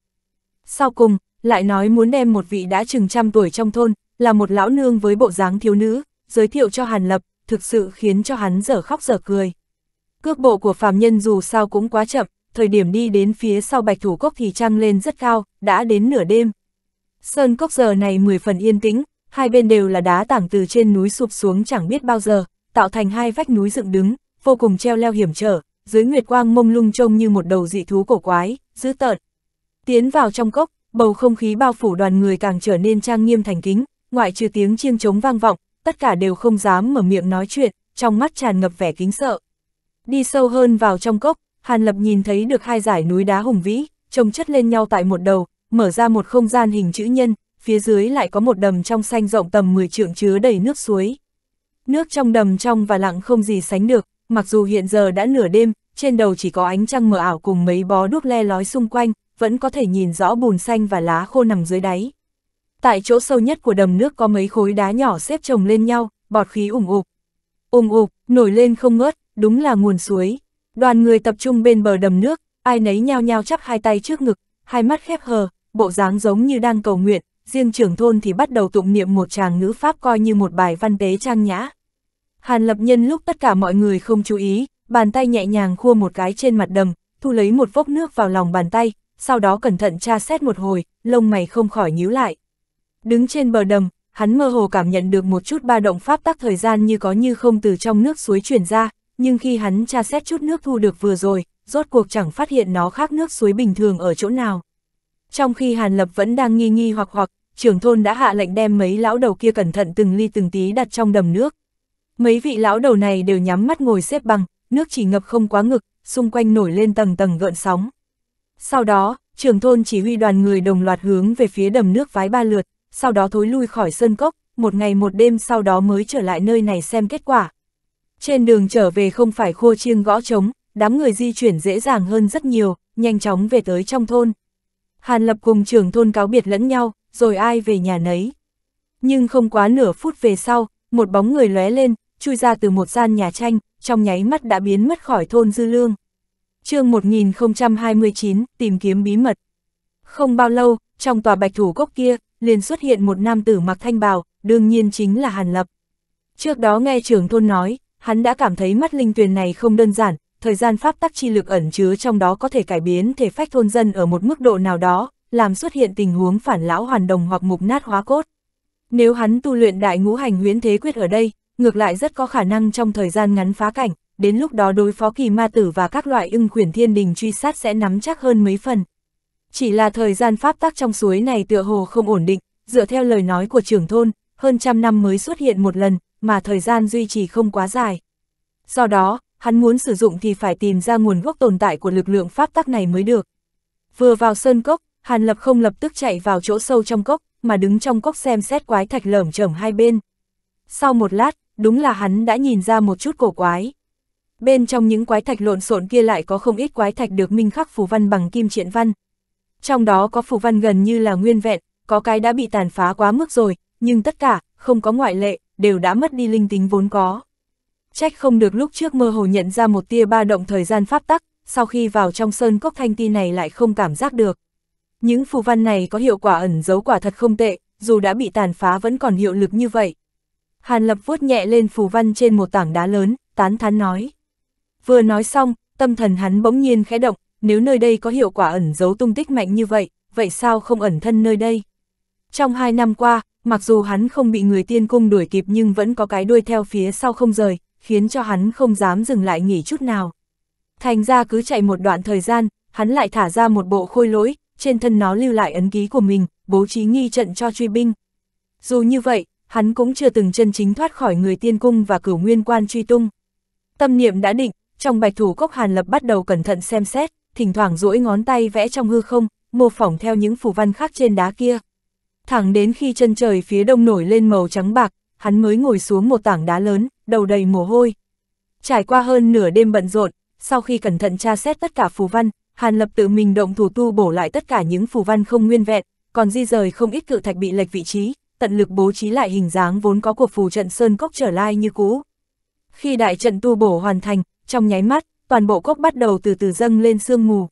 Sau cùng, lại nói muốn đem một vị đã chừng trăm tuổi trong thôn, là một lão nương với bộ dáng thiếu nữ, giới thiệu cho Hàn Lập, thực sự khiến cho hắn dở khóc dở cười. Cước bộ của phàm nhân dù sao cũng quá chậm, thời điểm đi đến phía sau bạch thủ cốc thì trăng lên rất cao, đã đến nửa đêm. Sơn cốc giờ này mười phần yên tĩnh, hai bên đều là đá tảng từ trên núi sụp xuống chẳng biết bao giờ, tạo thành hai vách núi dựng đứng, vô cùng treo leo hiểm trở, dưới nguyệt quang mông lung trông như một đầu dị thú cổ quái, dữ tợn. Tiến vào trong cốc, bầu không khí bao phủ đoàn người càng trở nên trang nghiêm thành kính, ngoại trừ tiếng chiêng trống vang vọng, tất cả đều không dám mở miệng nói chuyện, trong mắt tràn ngập vẻ kính sợ. Đi sâu hơn vào trong cốc, Hàn Lập nhìn thấy được hai dải núi đá hùng vĩ, trồng chất lên nhau tại một đầu, mở ra một không gian hình chữ nhân, phía dưới lại có một đầm trong xanh rộng tầm 10 trượng chứa đầy nước suối. Nước trong đầm trong và lặng không gì sánh được, mặc dù hiện giờ đã nửa đêm, trên đầu chỉ có ánh trăng mờ ảo cùng mấy bó đuốc le lói xung quanh, vẫn có thể nhìn rõ bùn xanh và lá khô nằm dưới đáy tại chỗ sâu nhất của đầm nước có mấy khối đá nhỏ xếp chồng lên nhau, bọt khí ủng ục Ủng ục nổi lên không ngớt, đúng là nguồn suối. Đoàn người tập trung bên bờ đầm nước, ai nấy nhao nhao chắp hai tay trước ngực, hai mắt khép hờ, bộ dáng giống như đang cầu nguyện, riêng trưởng thôn thì bắt đầu tụng niệm một tràng ngữ pháp coi như một bài văn tế trang nhã. Hàn lập nhân lúc tất cả mọi người không chú ý, bàn tay nhẹ nhàng khua một cái trên mặt đầm, thu lấy một vốc nước vào lòng bàn tay, sau đó cẩn thận tra xét một hồi, lông mày không khỏi nhíu lại. Đứng trên bờ đầm, hắn mơ hồ cảm nhận được một chút ba động pháp tắc thời gian như có như không từ trong nước suối chuyển ra, nhưng khi hắn tra xét chút nước thu được vừa rồi, rốt cuộc chẳng phát hiện nó khác nước suối bình thường ở chỗ nào. Trong khi Hàn Lập vẫn đang nghi nghi hoặc hoặc, trưởng thôn đã hạ lệnh đem mấy lão đầu kia cẩn thận từng ly từng tí đặt trong đầm nước. Mấy vị lão đầu này đều nhắm mắt ngồi xếp bằng, nước chỉ ngập không quá ngực, xung quanh nổi lên tầng tầng gợn sóng. Sau đó, trưởng thôn chỉ huy đoàn người đồng loạt hướng về phía đầm nước vái ba lượt sau đó thối lui khỏi sơn cốc, một ngày một đêm sau đó mới trở lại nơi này xem kết quả. Trên đường trở về không phải khua chiêng gõ trống, đám người di chuyển dễ dàng hơn rất nhiều, nhanh chóng về tới trong thôn. Hàn Lập cùng trưởng thôn cáo biệt lẫn nhau, rồi ai về nhà nấy. Nhưng không quá nửa phút về sau, một bóng người lóe lên, chui ra từ một gian nhà tranh, trong nháy mắt đã biến mất khỏi thôn Dư Lương. chương 1029, tìm kiếm bí mật. Không bao lâu, trong tòa bạch thủ cốc kia, liền xuất hiện một nam tử mặc thanh bào, đương nhiên chính là Hàn Lập. Trước đó nghe trưởng thôn nói, hắn đã cảm thấy mắt linh tuyền này không đơn giản, thời gian pháp tắc chi lực ẩn chứa trong đó có thể cải biến thể phách thôn dân ở một mức độ nào đó, làm xuất hiện tình huống phản lão hoàn đồng hoặc mục nát hóa cốt. Nếu hắn tu luyện đại ngũ hành huyến thế quyết ở đây, ngược lại rất có khả năng trong thời gian ngắn phá cảnh, đến lúc đó đối phó kỳ ma tử và các loại ưng khuyển thiên đình truy sát sẽ nắm chắc hơn mấy phần. Chỉ là thời gian pháp tắc trong suối này tựa hồ không ổn định, dựa theo lời nói của trưởng thôn, hơn trăm năm mới xuất hiện một lần, mà thời gian duy trì không quá dài. Do đó, hắn muốn sử dụng thì phải tìm ra nguồn gốc tồn tại của lực lượng pháp tắc này mới được. Vừa vào sơn cốc, Hàn Lập không lập tức chạy vào chỗ sâu trong cốc, mà đứng trong cốc xem xét quái thạch lởm chởm hai bên. Sau một lát, đúng là hắn đã nhìn ra một chút cổ quái. Bên trong những quái thạch lộn xộn kia lại có không ít quái thạch được minh khắc phù văn bằng kim triện văn, trong đó có phù văn gần như là nguyên vẹn, có cái đã bị tàn phá quá mức rồi, nhưng tất cả, không có ngoại lệ, đều đã mất đi linh tính vốn có. Trách không được lúc trước mơ hồ nhận ra một tia ba động thời gian pháp tắc, sau khi vào trong sơn cốc thanh ti này lại không cảm giác được. Những phù văn này có hiệu quả ẩn giấu quả thật không tệ, dù đã bị tàn phá vẫn còn hiệu lực như vậy. Hàn Lập vuốt nhẹ lên phù văn trên một tảng đá lớn, tán thán nói. Vừa nói xong, tâm thần hắn bỗng nhiên khẽ động, nếu nơi đây có hiệu quả ẩn giấu tung tích mạnh như vậy, vậy sao không ẩn thân nơi đây? Trong hai năm qua, mặc dù hắn không bị người tiên cung đuổi kịp nhưng vẫn có cái đuôi theo phía sau không rời, khiến cho hắn không dám dừng lại nghỉ chút nào. Thành ra cứ chạy một đoạn thời gian, hắn lại thả ra một bộ khôi lỗi, trên thân nó lưu lại ấn ký của mình, bố trí nghi trận cho truy binh. Dù như vậy, hắn cũng chưa từng chân chính thoát khỏi người tiên cung và cửu nguyên quan truy tung. Tâm niệm đã định, trong bạch thủ cốc Hàn Lập bắt đầu cẩn thận xem xét, thỉnh thoảng duỗi ngón tay vẽ trong hư không, mô phỏng theo những phù văn khác trên đá kia. Thẳng đến khi chân trời phía đông nổi lên màu trắng bạc, hắn mới ngồi xuống một tảng đá lớn, đầu đầy mồ hôi. Trải qua hơn nửa đêm bận rộn, sau khi cẩn thận tra xét tất cả phù văn, Hàn Lập tự mình động thủ tu bổ lại tất cả những phù văn không nguyên vẹn, còn di rời không ít cự thạch bị lệch vị trí, tận lực bố trí lại hình dáng vốn có của phù trận sơn cốc trở lại như cũ. Khi đại trận tu bổ hoàn thành, trong nháy mắt, toàn bộ cốc bắt đầu từ từ dâng lên sương mù.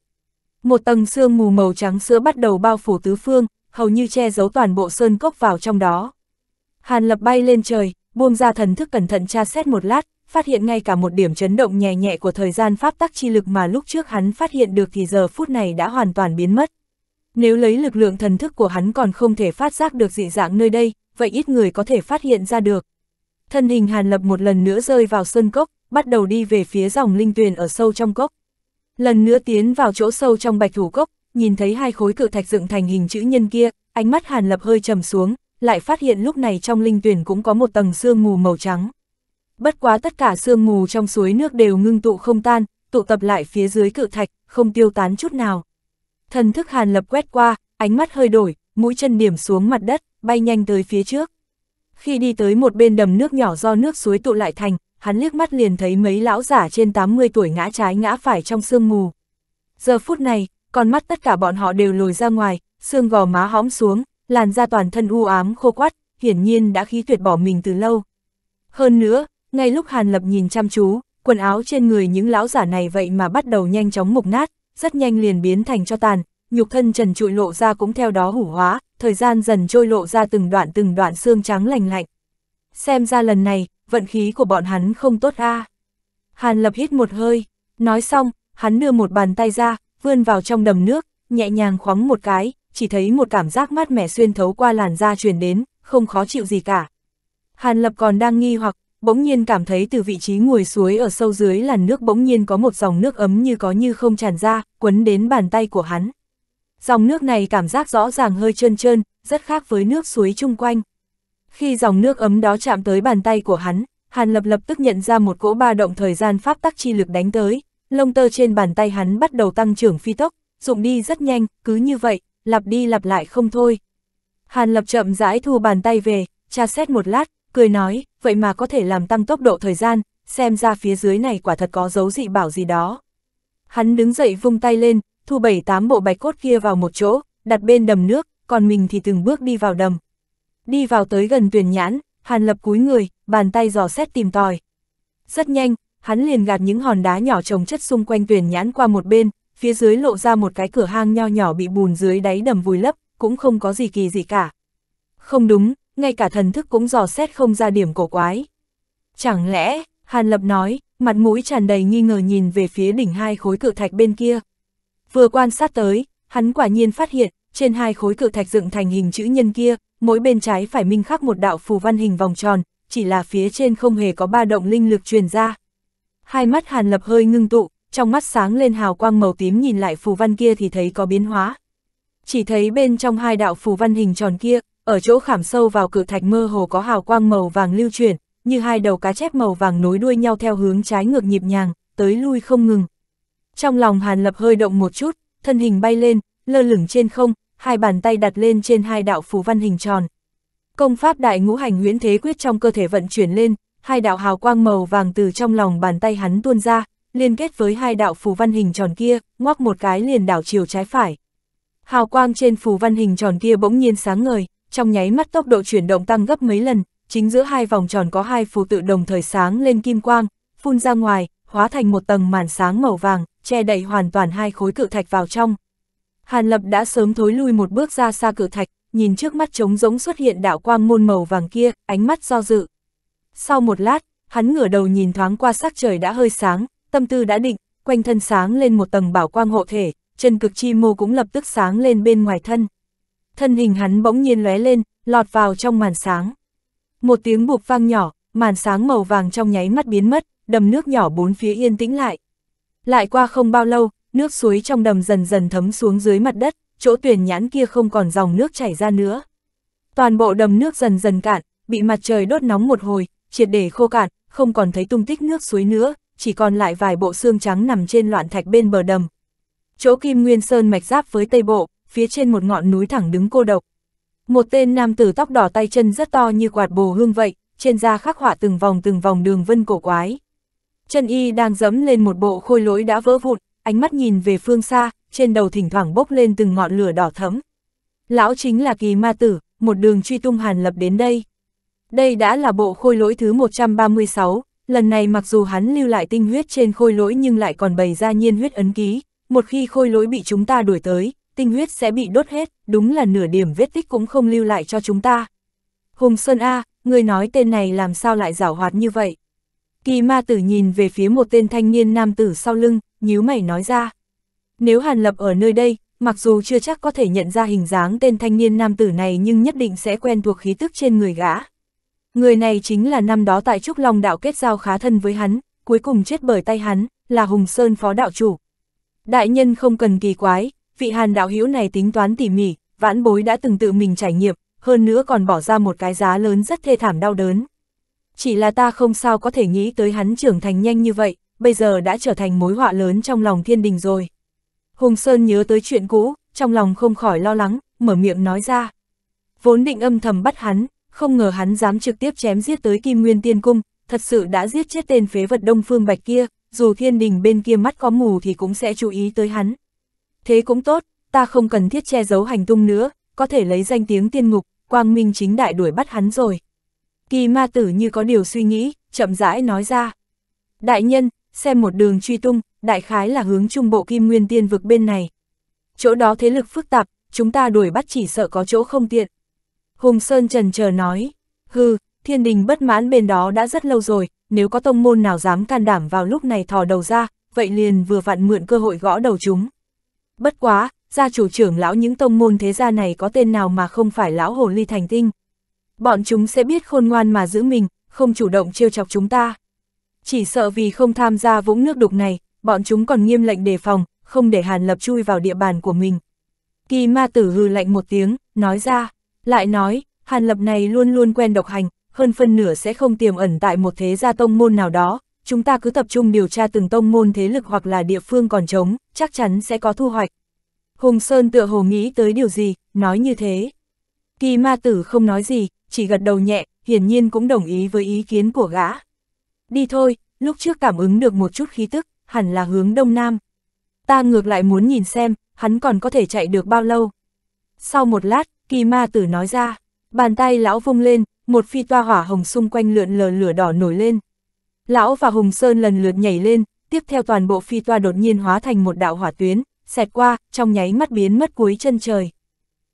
Một tầng sương mù màu trắng sữa bắt đầu bao phủ tứ phương, hầu như che giấu toàn bộ sơn cốc vào trong đó. Hàn lập bay lên trời, buông ra thần thức cẩn thận tra xét một lát, phát hiện ngay cả một điểm chấn động nhẹ nhẹ của thời gian pháp tắc chi lực mà lúc trước hắn phát hiện được thì giờ phút này đã hoàn toàn biến mất. Nếu lấy lực lượng thần thức của hắn còn không thể phát giác được dị dạng nơi đây, vậy ít người có thể phát hiện ra được. Thân hình Hàn Lập một lần nữa rơi vào sơn cốc, bắt đầu đi về phía dòng linh tuyền ở sâu trong cốc. Lần nữa tiến vào chỗ sâu trong bạch thủ cốc, nhìn thấy hai khối cự thạch dựng thành hình chữ nhân kia, ánh mắt Hàn Lập hơi trầm xuống, lại phát hiện lúc này trong linh tuyền cũng có một tầng sương mù màu trắng. Bất quá tất cả sương mù trong suối nước đều ngưng tụ không tan, tụ tập lại phía dưới cự thạch, không tiêu tán chút nào. Thần thức Hàn Lập quét qua, ánh mắt hơi đổi, mũi chân điểm xuống mặt đất, bay nhanh tới phía trước. Khi đi tới một bên đầm nước nhỏ do nước suối tụ lại thành, hắn liếc mắt liền thấy mấy lão giả trên 80 tuổi ngã trái ngã phải trong sương mù. Giờ phút này, con mắt tất cả bọn họ đều lồi ra ngoài, xương gò má hõm xuống, làn da toàn thân u ám khô quắt, hiển nhiên đã khí tuyệt bỏ mình từ lâu. Hơn nữa, ngay lúc Hàn Lập nhìn chăm chú, quần áo trên người những lão giả này vậy mà bắt đầu nhanh chóng mục nát, rất nhanh liền biến thành cho tàn, nhục thân trần trụi lộ ra cũng theo đó hủ hóa, thời gian dần trôi lộ ra từng đoạn từng đoạn xương trắng lành lạnh. Xem ra lần này, vận khí của bọn hắn không tốt a. À. Hàn Lập hít một hơi, nói xong, hắn đưa một bàn tay ra, vươn vào trong đầm nước, nhẹ nhàng khoáng một cái, chỉ thấy một cảm giác mát mẻ xuyên thấu qua làn da truyền đến, không khó chịu gì cả. Hàn Lập còn đang nghi hoặc, bỗng nhiên cảm thấy từ vị trí ngồi suối ở sâu dưới làn nước bỗng nhiên có một dòng nước ấm như có như không tràn ra, quấn đến bàn tay của hắn. Dòng nước này cảm giác rõ ràng hơi trơn trơn, rất khác với nước suối chung quanh. Khi dòng nước ấm đó chạm tới bàn tay của hắn, Hàn Lập lập tức nhận ra một cỗ ba động thời gian pháp tắc chi lực đánh tới, lông tơ trên bàn tay hắn bắt đầu tăng trưởng phi tốc, dụng đi rất nhanh, cứ như vậy, lặp đi lặp lại không thôi. Hàn Lập chậm rãi thu bàn tay về, tra xét một lát, cười nói, vậy mà có thể làm tăng tốc độ thời gian, xem ra phía dưới này quả thật có dấu dị bảo gì đó. Hắn đứng dậy vung tay lên, thu bảy tám bộ bạch cốt kia vào một chỗ, đặt bên đầm nước, còn mình thì từng bước đi vào đầm. Đi vào tới gần tuyển nhãn, Hàn Lập cúi người, bàn tay dò xét tìm tòi. Rất nhanh, hắn liền gạt những hòn đá nhỏ trồng chất xung quanh tuyển nhãn qua một bên, phía dưới lộ ra một cái cửa hang nho nhỏ bị bùn dưới đáy đầm vùi lấp, cũng không có gì kỳ gì cả. Không đúng, ngay cả thần thức cũng dò xét không ra điểm cổ quái. Chẳng lẽ, Hàn Lập nói, mặt mũi tràn đầy nghi ngờ nhìn về phía đỉnh hai khối cự thạch bên kia. Vừa quan sát tới, hắn quả nhiên phát hiện, trên hai khối cự thạch dựng thành hình chữ nhân kia, mỗi bên trái phải minh khắc một đạo phù văn hình vòng tròn, chỉ là phía trên không hề có ba động linh lực truyền ra. Hai mắt Hàn Lập hơi ngưng tụ, trong mắt sáng lên hào quang màu tím nhìn lại phù văn kia thì thấy có biến hóa. Chỉ thấy bên trong hai đạo phù văn hình tròn kia, ở chỗ khảm sâu vào cự thạch mơ hồ có hào quang màu vàng lưu chuyển, như hai đầu cá chép màu vàng nối đuôi nhau theo hướng trái ngược nhịp nhàng, tới lui không ngừng. Trong lòng Hàn Lập hơi động một chút, thân hình bay lên, lơ lửng trên không, hai bàn tay đặt lên trên hai đạo phù văn hình tròn. Công pháp đại ngũ hành huyễn thế quyết trong cơ thể vận chuyển lên, hai đạo hào quang màu vàng từ trong lòng bàn tay hắn tuôn ra, liên kết với hai đạo phù văn hình tròn kia, ngoắc một cái liền đảo chiều trái phải. Hào quang trên phù văn hình tròn kia bỗng nhiên sáng ngời, trong nháy mắt tốc độ chuyển động tăng gấp mấy lần, chính giữa hai vòng tròn có hai phù tự đồng thời sáng lên kim quang, phun ra ngoài, hóa thành một tầng màn sáng màu vàng, che đậy hoàn toàn hai khối cự thạch vào trong. Hàn Lập đã sớm thối lui một bước ra xa cửa thạch, nhìn trước mắt trống rỗng xuất hiện đạo quang môn màu vàng kia, ánh mắt do dự. Sau một lát, hắn ngửa đầu nhìn thoáng qua sắc trời đã hơi sáng, tâm tư đã định, quanh thân sáng lên một tầng bảo quang hộ thể, chân cực chi mô cũng lập tức sáng lên bên ngoài thân. Thân hình hắn bỗng nhiên lóe lên, lọt vào trong màn sáng. Một tiếng buộc vang nhỏ, màn sáng màu vàng trong nháy mắt biến mất, đầm nước nhỏ bốn phía yên tĩnh lại. Lại qua không bao lâu, nước suối trong đầm dần dần thấm xuống dưới mặt đất, chỗ tuyển nhãn kia không còn dòng nước chảy ra nữa. Toàn bộ đầm nước dần dần cạn, bị mặt trời đốt nóng một hồi, triệt để khô cạn, không còn thấy tung tích nước suối nữa, chỉ còn lại vài bộ xương trắng nằm trên loạn thạch bên bờ đầm. Chỗ Kim Nguyên Sơn mạch giáp với Tây Bộ, phía trên một ngọn núi thẳng đứng cô độc. Một tên nam tử tóc đỏ tay chân rất to như quạt bồ hương vậy, trên da khắc họa từng vòng từng vòng đường vân cổ quái. Chân y đang dẫm lên một bộ khôi lỗi đã vỡ vụn, ánh mắt nhìn về phương xa, trên đầu thỉnh thoảng bốc lên từng ngọn lửa đỏ thấm. Lão chính là kỳ ma tử, một đường truy tung hàn lập đến đây. Đây đã là bộ khôi lỗi thứ 136, lần này mặc dù hắn lưu lại tinh huyết trên khôi lỗi nhưng lại còn bày ra nhiên huyết ấn ký, một khi khôi lỗi bị chúng ta đuổi tới, tinh huyết sẽ bị đốt hết, đúng là nửa điểm vết tích cũng không lưu lại cho chúng ta. Hùng Sơn A, người nói tên này làm sao lại giảo hoạt như vậy? Kỳ ma tử nhìn về phía một tên thanh niên nam tử sau lưng, nhíu mày nói ra. Nếu Hàn Lập ở nơi đây, mặc dù chưa chắc có thể nhận ra hình dáng tên thanh niên nam tử này nhưng nhất định sẽ quen thuộc khí tức trên người gã. Người này chính là năm đó tại Trúc Long đạo kết giao khá thân với hắn, cuối cùng chết bởi tay hắn, là Hùng Sơn phó đạo chủ. Đại nhân không cần kỳ quái, vị Hàn đạo hữu này tính toán tỉ mỉ, vãn bối đã từng tự mình trải nghiệm, hơn nữa còn bỏ ra một cái giá lớn rất thê thảm đau đớn. Chỉ là ta không sao có thể nghĩ tới hắn trưởng thành nhanh như vậy, bây giờ đã trở thành mối họa lớn trong lòng thiên đình rồi. Hùng Sơn nhớ tới chuyện cũ, trong lòng không khỏi lo lắng, mở miệng nói ra. Vốn định âm thầm bắt hắn, không ngờ hắn dám trực tiếp chém giết tới Kim Nguyên Tiên Cung, thật sự đã giết chết tên phế vật Đông Phương Bạch kia, dù thiên đình bên kia mắt có mù thì cũng sẽ chú ý tới hắn. Thế cũng tốt, ta không cần thiết che giấu hành tung nữa, có thể lấy danh tiếng tiên ngục, quang minh chính đại đuổi bắt hắn rồi. Kỳ ma tử như có điều suy nghĩ, chậm rãi nói ra. Đại nhân, xem một đường truy tung, đại khái là hướng trung bộ kim nguyên tiên vực bên này. Chỗ đó thế lực phức tạp, chúng ta đuổi bắt chỉ sợ có chỗ không tiện. Hùng Sơn trần chờ nói, hư, thiên đình bất mãn bên đó đã rất lâu rồi, nếu có tông môn nào dám can đảm vào lúc này thò đầu ra, vậy liền vừa vặn mượn cơ hội gõ đầu chúng. Bất quá, gia chủ trưởng lão những tông môn thế gia này có tên nào mà không phải lão hồ ly thành tinh. Bọn chúng sẽ biết khôn ngoan mà giữ mình, không chủ động trêu chọc chúng ta. Chỉ sợ vì không tham gia vũng nước đục này, bọn chúng còn nghiêm lệnh đề phòng, không để Hàn Lập chui vào địa bàn của mình. Kỳ ma tử hư lạnh một tiếng, nói ra, lại nói, Hàn Lập này luôn luôn quen độc hành, hơn phân nửa sẽ không tiềm ẩn tại một thế gia tông môn nào đó, chúng ta cứ tập trung điều tra từng tông môn thế lực hoặc là địa phương còn trống, chắc chắn sẽ có thu hoạch. Hùng Sơn tựa hồ nghĩ tới điều gì, nói như thế. Kỳ ma tử không nói gì, chỉ gật đầu nhẹ, hiển nhiên cũng đồng ý với ý kiến của gã đi thôi, lúc trước cảm ứng được một chút khí tức, hẳn là hướng đông nam. Ta ngược lại muốn nhìn xem, hắn còn có thể chạy được bao lâu. Sau một lát, kỳ ma tử nói ra, bàn tay lão vung lên, một phi toa hỏa hồng xung quanh lượn lờ lửa đỏ nổi lên. Lão và Hùng Sơn lần lượt nhảy lên, tiếp theo toàn bộ phi toa đột nhiên hóa thành một đạo hỏa tuyến, xẹt qua, trong nháy mắt biến mất cuối chân trời.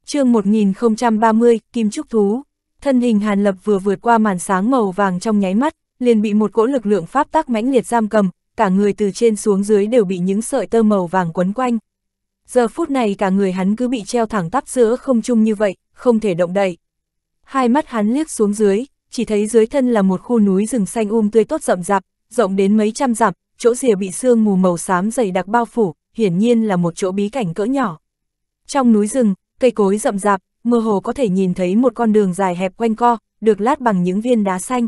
chương 1030, Kim Trúc Thú, thân hình Hàn Lập vừa vượt qua màn sáng màu vàng trong nháy mắt, liền bị một cỗ lực lượng pháp tắc mãnh liệt giam cầm, cả người từ trên xuống dưới đều bị những sợi tơ màu vàng quấn quanh. Giờ phút này cả người hắn cứ bị treo thẳng tắp giữa không trung như vậy, không thể động đậy. Hai mắt hắn liếc xuống dưới, chỉ thấy dưới thân là một khu núi rừng xanh um tươi tốt rậm rạp, rộng đến mấy trăm dặm, chỗ rìa bị sương mù màu xám dày đặc bao phủ, hiển nhiên là một chỗ bí cảnh cỡ nhỏ. Trong núi rừng, cây cối rậm rạp, mơ hồ có thể nhìn thấy một con đường dài hẹp quanh co, được lát bằng những viên đá xanh.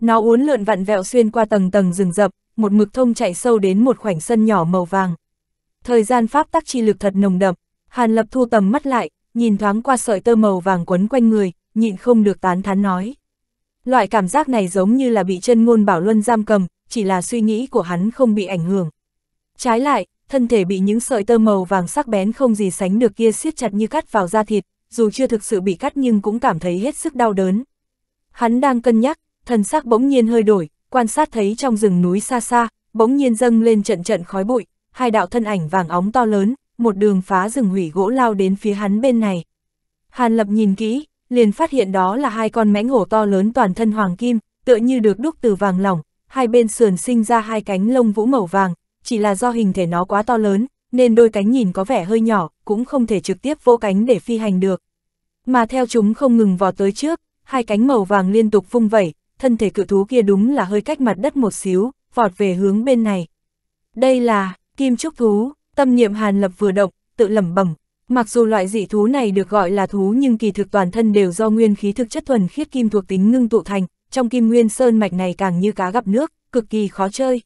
Nó uốn lượn vặn vẹo xuyên qua tầng tầng rừng rậm, một mực thông chạy sâu đến một khoảnh sân nhỏ màu vàng. Thời gian pháp tắc chi lực thật nồng đậm, Hàn Lập thu tầm mắt lại, nhìn thoáng qua sợi tơ màu vàng quấn quanh người, nhịn không được tán thán nói. Loại cảm giác này giống như là bị chân ngôn bảo luân giam cầm, chỉ là suy nghĩ của hắn không bị ảnh hưởng. Trái lại, thân thể bị những sợi tơ màu vàng sắc bén không gì sánh được kia siết chặt như cắt vào da thịt, dù chưa thực sự bị cắt nhưng cũng cảm thấy hết sức đau đớn. Hắn đang cân nhắc, thần sắc bỗng nhiên hơi đổi, quan sát thấy trong rừng núi xa xa, bỗng nhiên dâng lên trận trận khói bụi, hai đạo thân ảnh vàng óng to lớn, một đường phá rừng hủy gỗ lao đến phía hắn bên này. Hàn Lập nhìn kỹ, liền phát hiện đó là hai con mãnh hổ to lớn toàn thân hoàng kim, tựa như được đúc từ vàng lỏng, hai bên sườn sinh ra hai cánh lông vũ màu vàng, chỉ là do hình thể nó quá to lớn, nên đôi cánh nhìn có vẻ hơi nhỏ, cũng không thể trực tiếp vỗ cánh để phi hành được. Mà theo chúng không ngừng vò tới trước, hai cánh màu vàng liên tục vung vẩy, thân thể cự thú kia đúng là hơi cách mặt đất một xíu, vọt về hướng bên này. Đây là, kim trúc thú, tâm niệm hàn lập vừa động, tự lẩm bẩm. Mặc dù loại dị thú này được gọi là thú nhưng kỳ thực toàn thân đều do nguyên khí thực chất thuần khiết kim thuộc tính ngưng tụ thành, trong kim nguyên sơn mạch này càng như cá gặp nước, cực kỳ khó chơi.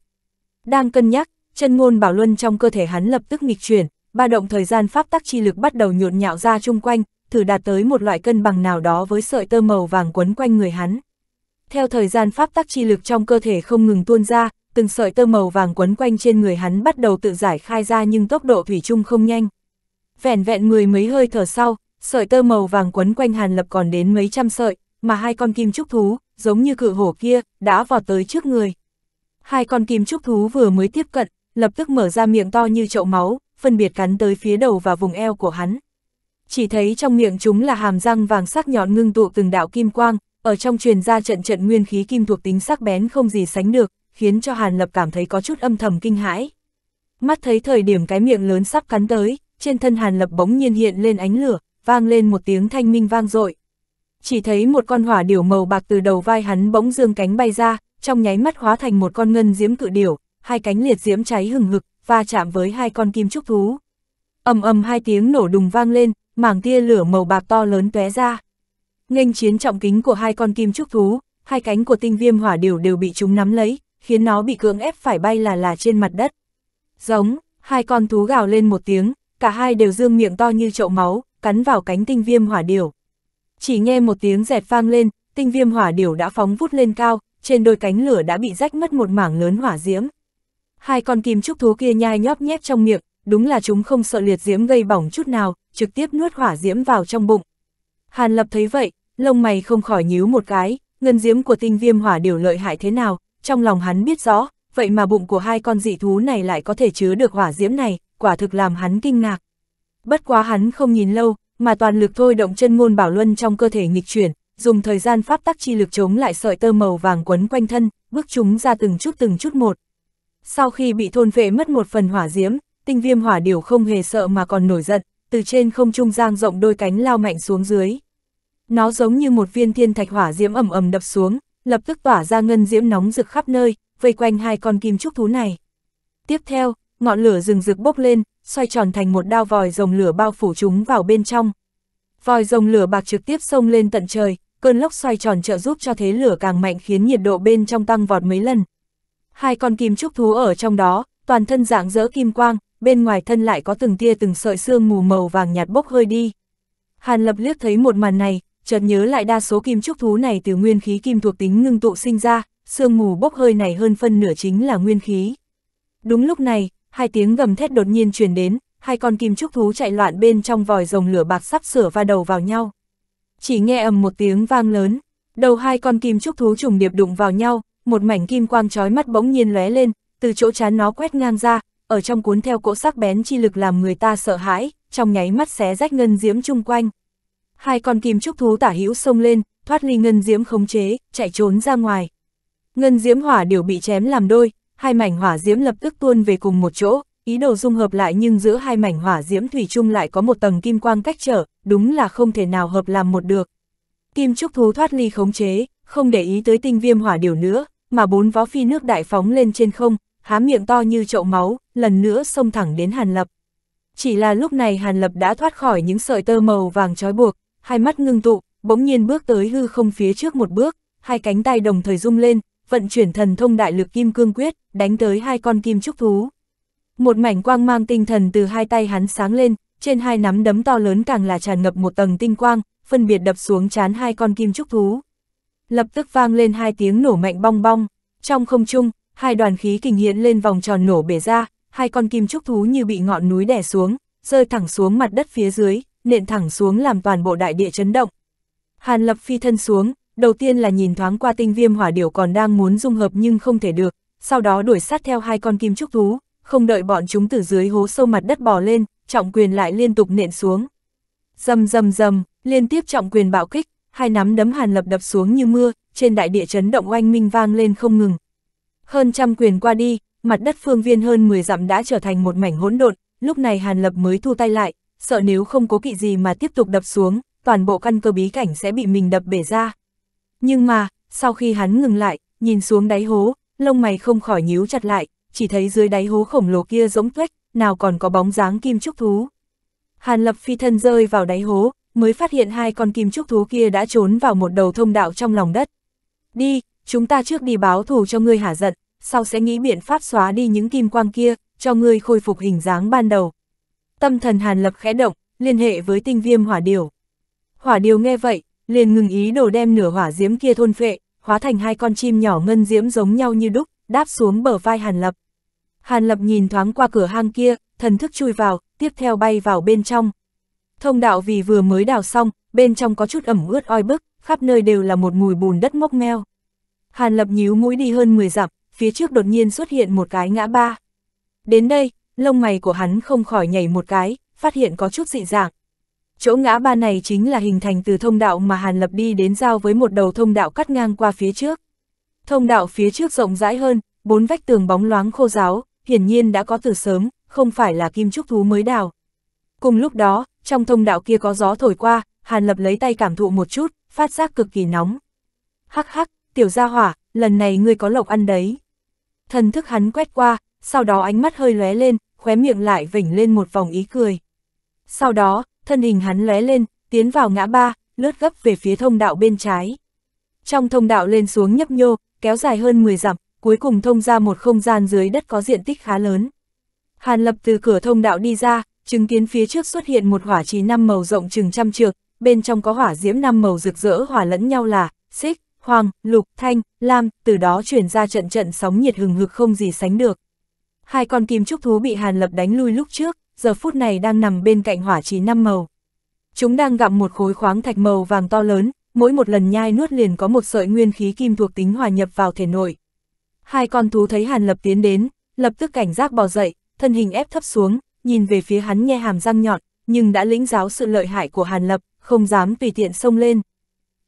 Đang cân nhắc, chân ngôn bảo luân trong cơ thể hắn lập tức nghịch chuyển, ba động thời gian pháp tắc chi lực bắt đầu nhộn nhạo ra chung quanh, thử đạt tới một loại cân bằng nào đó với sợi tơ màu vàng quấn quanh người hắn theo thời gian pháp tắc chi lực trong cơ thể không ngừng tuôn ra, từng sợi tơ màu vàng quấn quanh trên người hắn bắt đầu tự giải khai ra nhưng tốc độ thủy chung không nhanh. Vẻn vẹn mười mấy hơi thở sau, sợi tơ màu vàng quấn quanh Hàn Lập còn đến mấy trăm sợi, mà hai con kim trúc thú, giống như cự hổ kia, đã vọt tới trước người. Hai con kim trúc thú vừa mới tiếp cận, lập tức mở ra miệng to như chậu máu, phân biệt cắn tới phía đầu và vùng eo của hắn. Chỉ thấy trong miệng chúng là hàm răng vàng sắc nhọn ngưng tụ từng đạo kim quang, ở trong truyền ra trận trận nguyên khí kim thuộc tính sắc bén không gì sánh được, khiến cho Hàn Lập cảm thấy có chút âm thầm kinh hãi. Mắt thấy thời điểm cái miệng lớn sắp cắn tới, trên thân Hàn Lập bỗng nhiên hiện lên ánh lửa, vang lên một tiếng thanh minh vang dội. Chỉ thấy một con hỏa điểu màu bạc từ đầu vai hắn bỗng dương cánh bay ra, trong nháy mắt hóa thành một con ngân diễm cự điểu, hai cánh liệt diễm cháy hừng hực, va chạm với hai con kim trúc thú. Ầm ầm hai tiếng nổ đùng vang lên, mảng tia lửa màu bạc to lớn tóe ra nghênh chiến trọng kính của hai con kim trúc thú, hai cánh của tinh viêm hỏa điều đều bị chúng nắm lấy, khiến nó bị cưỡng ép phải bay là là trên mặt đất. Giống, hai con thú gào lên một tiếng, cả hai đều dương miệng to như chậu máu, cắn vào cánh tinh viêm hỏa điều. Chỉ nghe một tiếng dẹt phang lên, tinh viêm hỏa điều đã phóng vút lên cao, trên đôi cánh lửa đã bị rách mất một mảng lớn hỏa diễm. Hai con kim trúc thú kia nhai nhóp nhép trong miệng, đúng là chúng không sợ liệt diễm gây bỏng chút nào, trực tiếp nuốt hỏa diễm vào trong bụng. Hàn Lập thấy vậy, lông mày không khỏi nhíu một cái, ngân diếm của tinh viêm hỏa điều lợi hại thế nào, trong lòng hắn biết rõ, vậy mà bụng của hai con dị thú này lại có thể chứa được hỏa diễm này, quả thực làm hắn kinh ngạc. Bất quá hắn không nhìn lâu, mà toàn lực thôi động chân ngôn bảo luân trong cơ thể nghịch chuyển, dùng thời gian pháp tắc chi lực chống lại sợi tơ màu vàng quấn quanh thân, bước chúng ra từng chút từng chút một. Sau khi bị thôn phệ mất một phần hỏa diễm, tinh viêm hỏa điều không hề sợ mà còn nổi giận, từ trên không trung giang rộng đôi cánh lao mạnh xuống dưới. Nó giống như một viên thiên thạch hỏa diễm ẩm ẩm đập xuống, lập tức tỏa ra ngân diễm nóng rực khắp nơi, vây quanh hai con kim trúc thú này. Tiếp theo, ngọn lửa rừng rực bốc lên, xoay tròn thành một đao vòi rồng lửa bao phủ chúng vào bên trong. Vòi rồng lửa bạc trực tiếp xông lên tận trời, cơn lốc xoay tròn trợ giúp cho thế lửa càng mạnh khiến nhiệt độ bên trong tăng vọt mấy lần. Hai con kim trúc thú ở trong đó, toàn thân dạng dỡ kim quang, bên ngoài thân lại có từng tia từng sợi xương mù màu vàng nhạt bốc hơi đi. Hàn Lập liếc thấy một màn này, chợt nhớ lại đa số kim trúc thú này từ nguyên khí kim thuộc tính ngưng tụ sinh ra, sương mù bốc hơi này hơn phân nửa chính là nguyên khí. Đúng lúc này, hai tiếng gầm thét đột nhiên truyền đến, hai con kim trúc thú chạy loạn bên trong vòi rồng lửa bạc sắp sửa va đầu vào nhau. Chỉ nghe ầm một tiếng vang lớn, đầu hai con kim trúc thú trùng điệp đụng vào nhau, một mảnh kim quang chói mắt bỗng nhiên lóe lên, từ chỗ chán nó quét ngang ra, ở trong cuốn theo cỗ sắc bén chi lực làm người ta sợ hãi, trong nháy mắt xé rách ngân diễm chung quanh hai con kim trúc thú tả hữu xông lên, thoát ly ngân diễm khống chế, chạy trốn ra ngoài. Ngân diễm hỏa đều bị chém làm đôi, hai mảnh hỏa diễm lập tức tuôn về cùng một chỗ, ý đồ dung hợp lại nhưng giữa hai mảnh hỏa diễm thủy chung lại có một tầng kim quang cách trở, đúng là không thể nào hợp làm một được. Kim trúc thú thoát ly khống chế, không để ý tới tinh viêm hỏa điều nữa, mà bốn vó phi nước đại phóng lên trên không, há miệng to như chậu máu, lần nữa xông thẳng đến Hàn Lập. Chỉ là lúc này Hàn Lập đã thoát khỏi những sợi tơ màu vàng trói buộc, hai mắt ngưng tụ, bỗng nhiên bước tới hư không phía trước một bước, hai cánh tay đồng thời rung lên, vận chuyển thần thông đại lực kim cương quyết, đánh tới hai con kim trúc thú. Một mảnh quang mang tinh thần từ hai tay hắn sáng lên, trên hai nắm đấm to lớn càng là tràn ngập một tầng tinh quang, phân biệt đập xuống chán hai con kim trúc thú. Lập tức vang lên hai tiếng nổ mạnh bong bong, trong không trung, hai đoàn khí kình hiện lên vòng tròn nổ bể ra, hai con kim trúc thú như bị ngọn núi đè xuống, rơi thẳng xuống mặt đất phía dưới, nện thẳng xuống làm toàn bộ đại địa chấn động. Hàn Lập phi thân xuống, đầu tiên là nhìn thoáng qua tinh viêm hỏa điểu còn đang muốn dung hợp nhưng không thể được, sau đó đuổi sát theo hai con kim trúc thú, không đợi bọn chúng từ dưới hố sâu mặt đất bò lên, trọng quyền lại liên tục nện xuống. Dầm dầm dầm, liên tiếp trọng quyền bạo kích, hai nắm đấm Hàn Lập đập xuống như mưa, trên đại địa chấn động oanh minh vang lên không ngừng. Hơn trăm quyền qua đi, mặt đất phương viên hơn 10 dặm đã trở thành một mảnh hỗn độn, lúc này Hàn Lập mới thu tay lại, sợ nếu không cố kỵ gì mà tiếp tục đập xuống, toàn bộ căn cơ bí cảnh sẽ bị mình đập bể ra. Nhưng mà, sau khi hắn ngừng lại, nhìn xuống đáy hố, lông mày không khỏi nhíu chặt lại, chỉ thấy dưới đáy hố khổng lồ kia rỗng tuếch, nào còn có bóng dáng kim trúc thú. Hàn Lập phi thân rơi vào đáy hố, mới phát hiện hai con kim trúc thú kia đã trốn vào một đầu thông đạo trong lòng đất. Đi, chúng ta trước đi báo thù cho ngươi hả giận, sau sẽ nghĩ biện pháp xóa đi những kim quang kia, cho ngươi khôi phục hình dáng ban đầu. Tâm thần Hàn Lập khẽ động, liên hệ với tinh viêm hỏa điều. Hỏa điều nghe vậy, liền ngừng ý đồ đem nửa hỏa diễm kia thôn phệ, hóa thành hai con chim nhỏ ngân diễm giống nhau như đúc, đáp xuống bờ vai Hàn Lập. Hàn Lập nhìn thoáng qua cửa hang kia, thần thức chui vào, tiếp theo bay vào bên trong. Thông đạo vì vừa mới đào xong, bên trong có chút ẩm ướt oi bức, khắp nơi đều là một mùi bùn đất mốc meo. Hàn Lập nhíu mũi đi hơn 10 dặm, phía trước đột nhiên xuất hiện một cái ngã ba. Đến đây, lông mày của hắn không khỏi nhảy một cái, phát hiện có chút dị dạng. Chỗ ngã ba này chính là hình thành từ thông đạo mà Hàn Lập đi đến giao với một đầu thông đạo cắt ngang qua phía trước. Thông đạo phía trước rộng rãi hơn, bốn vách tường bóng loáng khô giáo, hiển nhiên đã có từ sớm, không phải là kim trúc thú mới đào. Cùng lúc đó, trong thông đạo kia có gió thổi qua, Hàn Lập lấy tay cảm thụ một chút, phát giác cực kỳ nóng. Hắc hắc, tiểu gia hỏa, lần này ngươi có lộc ăn đấy. Thần thức hắn quét qua, sau đó ánh mắt hơi lóe lên, khóe miệng lại vỉnh lên một vòng ý cười. Sau đó, thân hình hắn lóe lên, tiến vào ngã ba, lướt gấp về phía thông đạo bên trái. Trong thông đạo lên xuống nhấp nhô, kéo dài hơn 10 dặm, cuối cùng thông ra một không gian dưới đất có diện tích khá lớn. Hàn Lập từ cửa thông đạo đi ra, chứng kiến phía trước xuất hiện một hỏa trì năm màu rộng chừng trăm trượng, bên trong có hỏa diễm năm màu rực rỡ hỏa lẫn nhau là xích, hoàng, lục, thanh, lam, từ đó chuyển ra trận trận sóng nhiệt hừng hực không gì sánh được. Hai con kim trúc thú bị Hàn Lập đánh lui lúc trước, giờ phút này đang nằm bên cạnh hỏa trì năm màu. Chúng đang gặm một khối khoáng thạch màu vàng to lớn, mỗi một lần nhai nuốt liền có một sợi nguyên khí kim thuộc tính hòa nhập vào thể nội. Hai con thú thấy Hàn Lập tiến đến, lập tức cảnh giác bò dậy, thân hình ép thấp xuống, nhìn về phía hắn nghe hàm răng nhọn, nhưng đã lĩnh giáo sự lợi hại của Hàn Lập, không dám tùy tiện xông lên.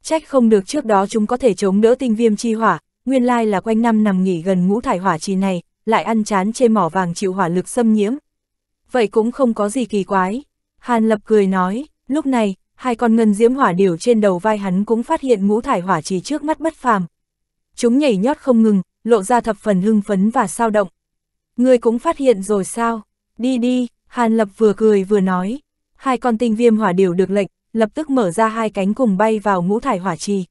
Trách không được trước đó chúng có thể chống đỡ tinh viêm chi hỏa, nguyên lai là quanh năm nằm nghỉ gần ngũ thải hỏa trì này, lại ăn chán chê mỏ vàng chịu hỏa lực xâm nhiễm. Vậy cũng không có gì kỳ quái. Hàn Lập cười nói, lúc này, hai con ngân diễm hỏa điều trên đầu vai hắn cũng phát hiện ngũ thải hỏa trì trước mắt bất phàm. Chúng nhảy nhót không ngừng, lộ ra thập phần hưng phấn và sao động. Ngươi cũng phát hiện rồi sao? Đi đi, Hàn Lập vừa cười vừa nói. Hai con tinh viêm hỏa điều được lệnh, lập tức mở ra hai cánh cùng bay vào ngũ thải hỏa trì.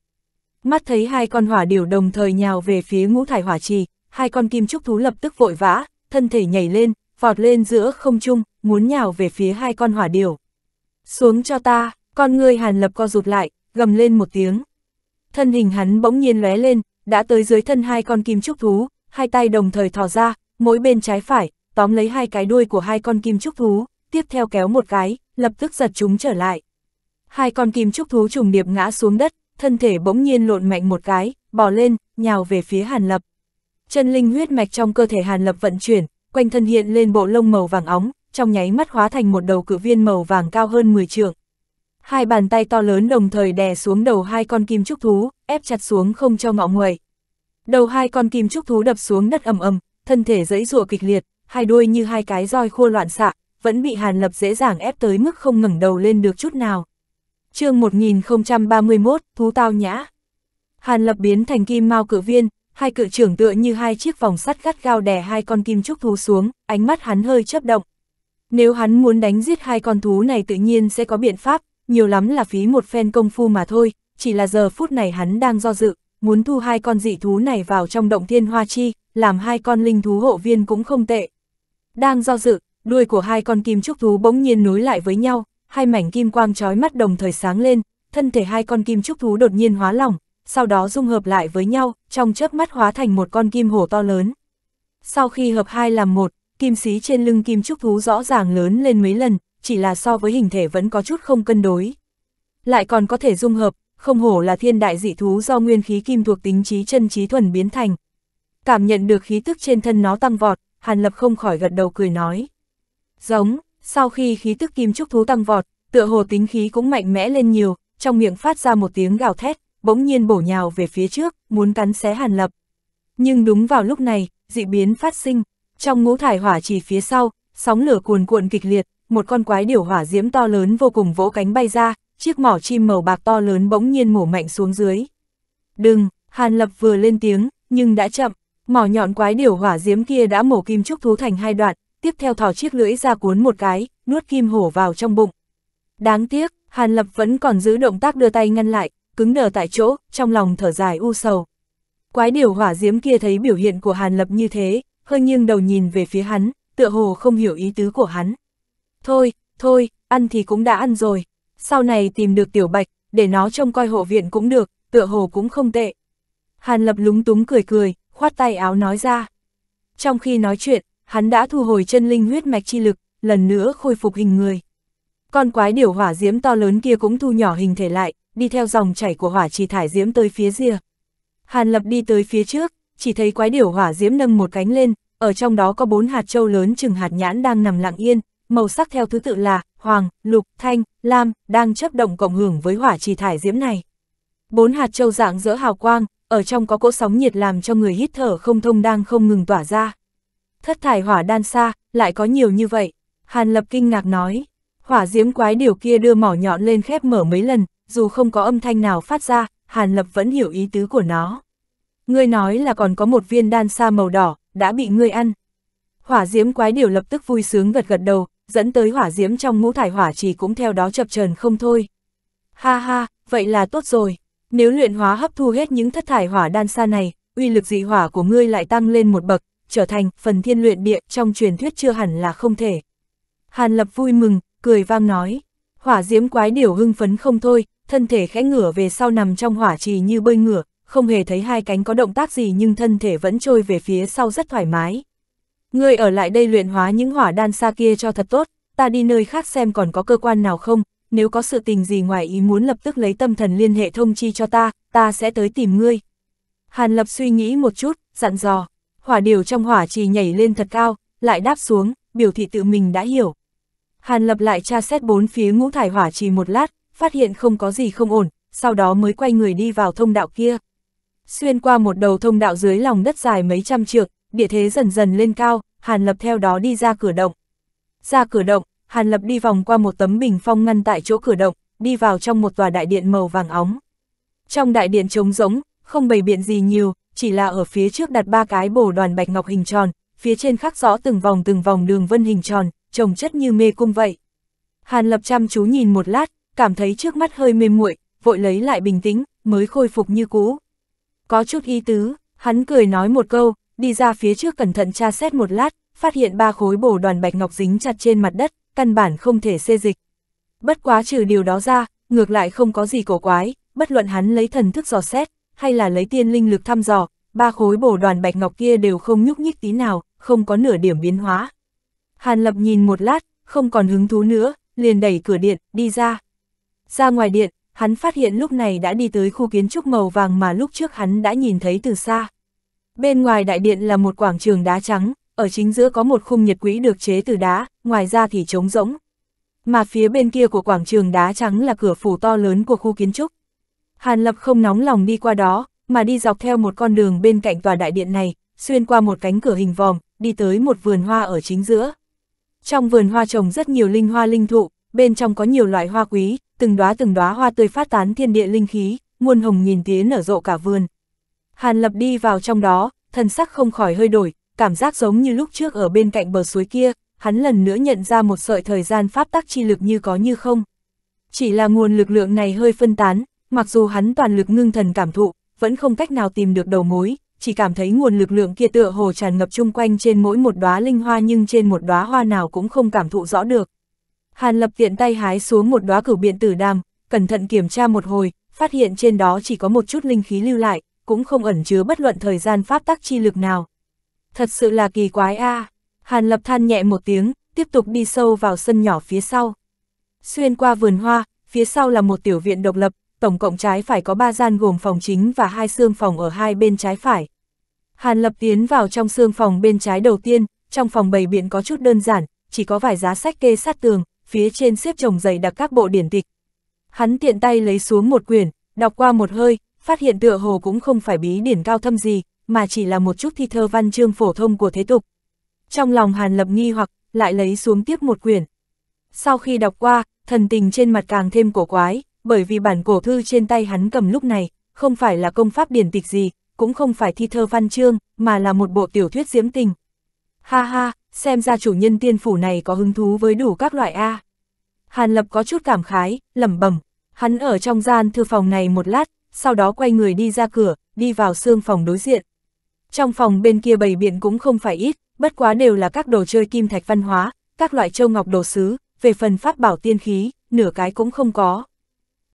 Mắt thấy hai con hỏa điều đồng thời nhào về phía ngũ thải hỏa trì, hai con kim trúc thú lập tức vội vã, thân thể nhảy lên, vọt lên giữa không trung, muốn nhào về phía hai con hỏa điểu. Xuống cho ta, con người hàn lập co rụt lại, gầm lên một tiếng. Thân hình hắn bỗng nhiên lóe lên, đã tới dưới thân hai con kim trúc thú, hai tay đồng thời thò ra, mỗi bên trái phải, tóm lấy hai cái đuôi của hai con kim trúc thú, tiếp theo kéo một cái, lập tức giật chúng trở lại. Hai con kim trúc thú trùng điệp ngã xuống đất, thân thể bỗng nhiên lộn mạnh một cái, bò lên, nhào về phía Hàn Lập. Chân linh huyết mạch trong cơ thể Hàn Lập vận chuyển, quanh thân hiện lên bộ lông màu vàng óng, trong nháy mắt hóa thành một đầu cự viên màu vàng cao hơn 10 trượng. Hai bàn tay to lớn đồng thời đè xuống đầu hai con kim trúc thú, ép chặt xuống không cho ngọ nguậy. Đầu hai con kim trúc thú đập xuống đất ầm ầm, thân thể dẫy dụa kịch liệt, hai đuôi như hai cái roi khua loạn xạ, vẫn bị Hàn Lập dễ dàng ép tới mức không ngẩng đầu lên được chút nào. Chương 1031, thú tao nhã. Hàn Lập biến thành kim mao cự viên, hai cự trưởng tựa như hai chiếc vòng sắt gắt gao đè hai con kim trúc thú xuống, ánh mắt hắn hơi chớp động. Nếu hắn muốn đánh giết hai con thú này tự nhiên sẽ có biện pháp, nhiều lắm là phí một phen công phu mà thôi, chỉ là giờ phút này hắn đang do dự, muốn thu hai con dị thú này vào trong động thiên hoa chi, làm hai con linh thú hộ viên cũng không tệ. Đang do dự, đuôi của hai con kim trúc thú bỗng nhiên nối lại với nhau, hai mảnh kim quang trói mắt đồng thời sáng lên, thân thể hai con kim trúc thú đột nhiên hóa lỏng, sau đó dung hợp lại với nhau, trong chớp mắt hóa thành một con kim hổ to lớn. Sau khi hợp hai làm một, kim xí trên lưng kim trúc thú rõ ràng lớn lên mấy lần, chỉ là so với hình thể vẫn có chút không cân đối. Lại còn có thể dung hợp, không hổ là thiên đại dị thú do nguyên khí kim thuộc tính trí chân trí thuần biến thành. Cảm nhận được khí tức trên thân nó tăng vọt, Hàn Lập không khỏi gật đầu cười nói. Giống, sau khi khí tức kim trúc thú tăng vọt, tựa hồ tính khí cũng mạnh mẽ lên nhiều, trong miệng phát ra một tiếng gào thét, bỗng nhiên bổ nhào về phía trước, muốn cắn xé Hàn Lập. Nhưng đúng vào lúc này, dị biến phát sinh, trong ngũ thải hỏa chỉ phía sau, sóng lửa cuồn cuộn kịch liệt, một con quái điểu hỏa diễm to lớn vô cùng vỗ cánh bay ra, chiếc mỏ chim màu bạc to lớn bỗng nhiên mổ mạnh xuống dưới. Đừng, Hàn Lập vừa lên tiếng, nhưng đã chậm, mỏ nhọn quái điểu hỏa diễm kia đã mổ kim trúc thú thành hai đoạn, tiếp theo thò chiếc lưỡi ra cuốn một cái, nuốt kim hổ vào trong bụng. Đáng tiếc, Hàn Lập vẫn còn giữ động tác đưa tay ngăn lại, cứng đờ tại chỗ, trong lòng thở dài u sầu. Quái điều hỏa diếm kia thấy biểu hiện của Hàn Lập như thế, hơi nghiêng đầu nhìn về phía hắn, tựa hồ không hiểu ý tứ của hắn. Thôi, thôi, ăn thì cũng đã ăn rồi, sau này tìm được tiểu bạch, để nó trông coi hộ viện cũng được, tựa hồ cũng không tệ. Hàn Lập lúng túng cười cười, khoát tay áo nói ra. Trong khi nói chuyện, hắn đã thu hồi chân linh huyết mạch chi lực, lần nữa khôi phục hình người. Con quái điều hỏa diễm to lớn kia cũng thu nhỏ hình thể lại, đi theo dòng chảy của hỏa trì thải diễm tới phía rìa Hàn Lập đi tới phía trước, chỉ thấy quái điểu hỏa diễm nâng một cánh lên, ở trong đó có bốn hạt châu lớn chừng hạt nhãn đang nằm lặng yên, màu sắc theo thứ tự là hoàng, lục, thanh, lam, đang chấp động cộng hưởng với hỏa trì thải diễm này. Bốn hạt châu dạng giữa hào quang, ở trong có cỗ sóng nhiệt làm cho người hít thở không thông đang không ngừng tỏa ra. Thất thải hỏa đan xa, lại có nhiều như vậy, Hàn Lập kinh ngạc nói. Hỏa diễm quái điều kia đưa mỏ nhọn lên khép mở mấy lần, dù không có âm thanh nào phát ra, Hàn Lập vẫn hiểu ý tứ của nó. Ngươi nói là còn có một viên đan sa màu đỏ, đã bị ngươi ăn. Hỏa diễm quái điều lập tức vui sướng gật gật đầu, dẫn tới hỏa diễm trong ngũ thải hỏa chỉ cũng theo đó chập trần không thôi. Ha ha, vậy là tốt rồi. Nếu luyện hóa hấp thu hết những thất thải hỏa đan sa này, uy lực dị hỏa của ngươi lại tăng lên một bậc, trở thành phần thiên luyện địa trong truyền thuyết chưa hẳn là không thể. Hàn Lập vui mừng, cười vang nói. Hỏa diễm quái điểu hưng phấn không thôi, thân thể khẽ ngửa về sau nằm trong hỏa trì như bơi ngửa, không hề thấy hai cánh có động tác gì nhưng thân thể vẫn trôi về phía sau rất thoải mái. Ngươi ở lại đây luyện hóa những hỏa đan xa kia cho thật tốt, ta đi nơi khác xem còn có cơ quan nào không, nếu có sự tình gì ngoài ý muốn lập tức lấy tâm thần liên hệ thông chi cho ta, ta sẽ tới tìm ngươi. Hàn Lập suy nghĩ một chút, dặn dò, hỏa điều trong hỏa trì nhảy lên thật cao, lại đáp xuống, biểu thị tự mình đã hiểu. Hàn Lập lại tra xét bốn phía ngũ thải hỏa trì một lát, phát hiện không có gì không ổn, sau đó mới quay người đi vào thông đạo kia. Xuyên qua một đầu thông đạo dưới lòng đất dài mấy trăm trượng, địa thế dần dần lên cao, Hàn Lập theo đó đi ra cửa động. Ra cửa động, Hàn Lập đi vòng qua một tấm bình phong ngăn tại chỗ cửa động, đi vào trong một tòa đại điện màu vàng óng. Trong đại điện trống rỗng, không bày biện gì nhiều, chỉ là ở phía trước đặt ba cái bổ đoàn bạch ngọc hình tròn, phía trên khắc rõ từng vòng từng vòng đường vân hình tròn, trồng chất như mê cung vậy. Hàn Lập chăm chú nhìn một lát, cảm thấy trước mắt hơi mềm muội, vội lấy lại bình tĩnh, mới khôi phục như cũ. Có chút ý tứ, hắn cười nói một câu, đi ra phía trước cẩn thận tra xét một lát, phát hiện ba khối bổ đoàn bạch ngọc dính chặt trên mặt đất, căn bản không thể xê dịch. Bất quá trừ điều đó ra, ngược lại không có gì cổ quái, bất luận hắn lấy thần thức dò xét, hay là lấy tiên linh lực thăm dò, ba khối bổ đoàn bạch ngọc kia đều không nhúc nhích tí nào, không có nửa điểm biến hóa. Hàn Lập nhìn một lát, không còn hứng thú nữa, liền đẩy cửa điện, đi ra. Ra ngoài điện, hắn phát hiện lúc này đã đi tới khu kiến trúc màu vàng mà lúc trước hắn đã nhìn thấy từ xa. Bên ngoài đại điện là một quảng trường đá trắng, ở chính giữa có một khung nhiệt quỹ được chế từ đá, ngoài ra thì trống rỗng. Mà phía bên kia của quảng trường đá trắng là cửa phủ to lớn của khu kiến trúc. Hàn Lập không nóng lòng đi qua đó, mà đi dọc theo một con đường bên cạnh tòa đại điện này, xuyên qua một cánh cửa hình vòm, đi tới một vườn hoa ở chính giữa. Trong vườn hoa trồng rất nhiều linh hoa linh thụ, bên trong có nhiều loại hoa quý, từng đóa từng đóa hoa tươi phát tán thiên địa linh khí, muôn hồng nghìn tía nở rộ cả vườn. Hàn Lập đi vào trong đó, thân sắc không khỏi hơi đổi, cảm giác giống như lúc trước ở bên cạnh bờ suối kia, hắn lần nữa nhận ra một sợi thời gian pháp tắc chi lực như có như không. Chỉ là nguồn lực lượng này hơi phân tán, mặc dù hắn toàn lực ngưng thần cảm thụ, vẫn không cách nào tìm được đầu mối, chỉ cảm thấy nguồn lực lượng kia tựa hồ tràn ngập chung quanh trên mỗi một đóa linh hoa nhưng trên một đóa hoa nào cũng không cảm thụ rõ được. Hàn Lập tiện tay hái xuống một đóa cửu biện tử đam, cẩn thận kiểm tra một hồi, phát hiện trên đó chỉ có một chút linh khí lưu lại, cũng không ẩn chứa bất luận thời gian pháp tắc chi lực nào. Thật sự là kỳ quái a. À. Hàn Lập than nhẹ một tiếng, tiếp tục đi sâu vào sân nhỏ phía sau. Xuyên qua vườn hoa, phía sau là một tiểu viện độc lập, tổng cộng trái phải có 3 gian gồm phòng chính và hai xương phòng ở hai bên trái phải. Hàn Lập tiến vào trong xương phòng bên trái đầu tiên, trong phòng bày biện có chút đơn giản, chỉ có vài giá sách kê sát tường, phía trên xếp chồng dày đặc các bộ điển tịch. Hắn tiện tay lấy xuống một quyển, đọc qua một hơi, phát hiện tựa hồ cũng không phải bí điển cao thâm gì, mà chỉ là một chút thi thơ văn chương phổ thông của thế tục. Trong lòng Hàn Lập nghi hoặc, lại lấy xuống tiếp một quyển. Sau khi đọc qua, thần tình trên mặt càng thêm cổ quái, bởi vì bản cổ thư trên tay hắn cầm lúc này, không phải là công pháp điển tịch gì, cũng không phải thi thơ văn chương, mà là một bộ tiểu thuyết diễm tình. Ha ha, xem ra chủ nhân tiên phủ này có hứng thú với đủ các loại A. Hàn Lập có chút cảm khái, lẩm bẩm, hắn ở trong gian thư phòng này một lát, sau đó quay người đi ra cửa, đi vào xương phòng đối diện. Trong phòng bên kia bầy biện cũng không phải ít, bất quá đều là các đồ chơi kim thạch văn hóa, các loại châu ngọc đồ sứ, về phần pháp bảo tiên khí, nửa cái cũng không có.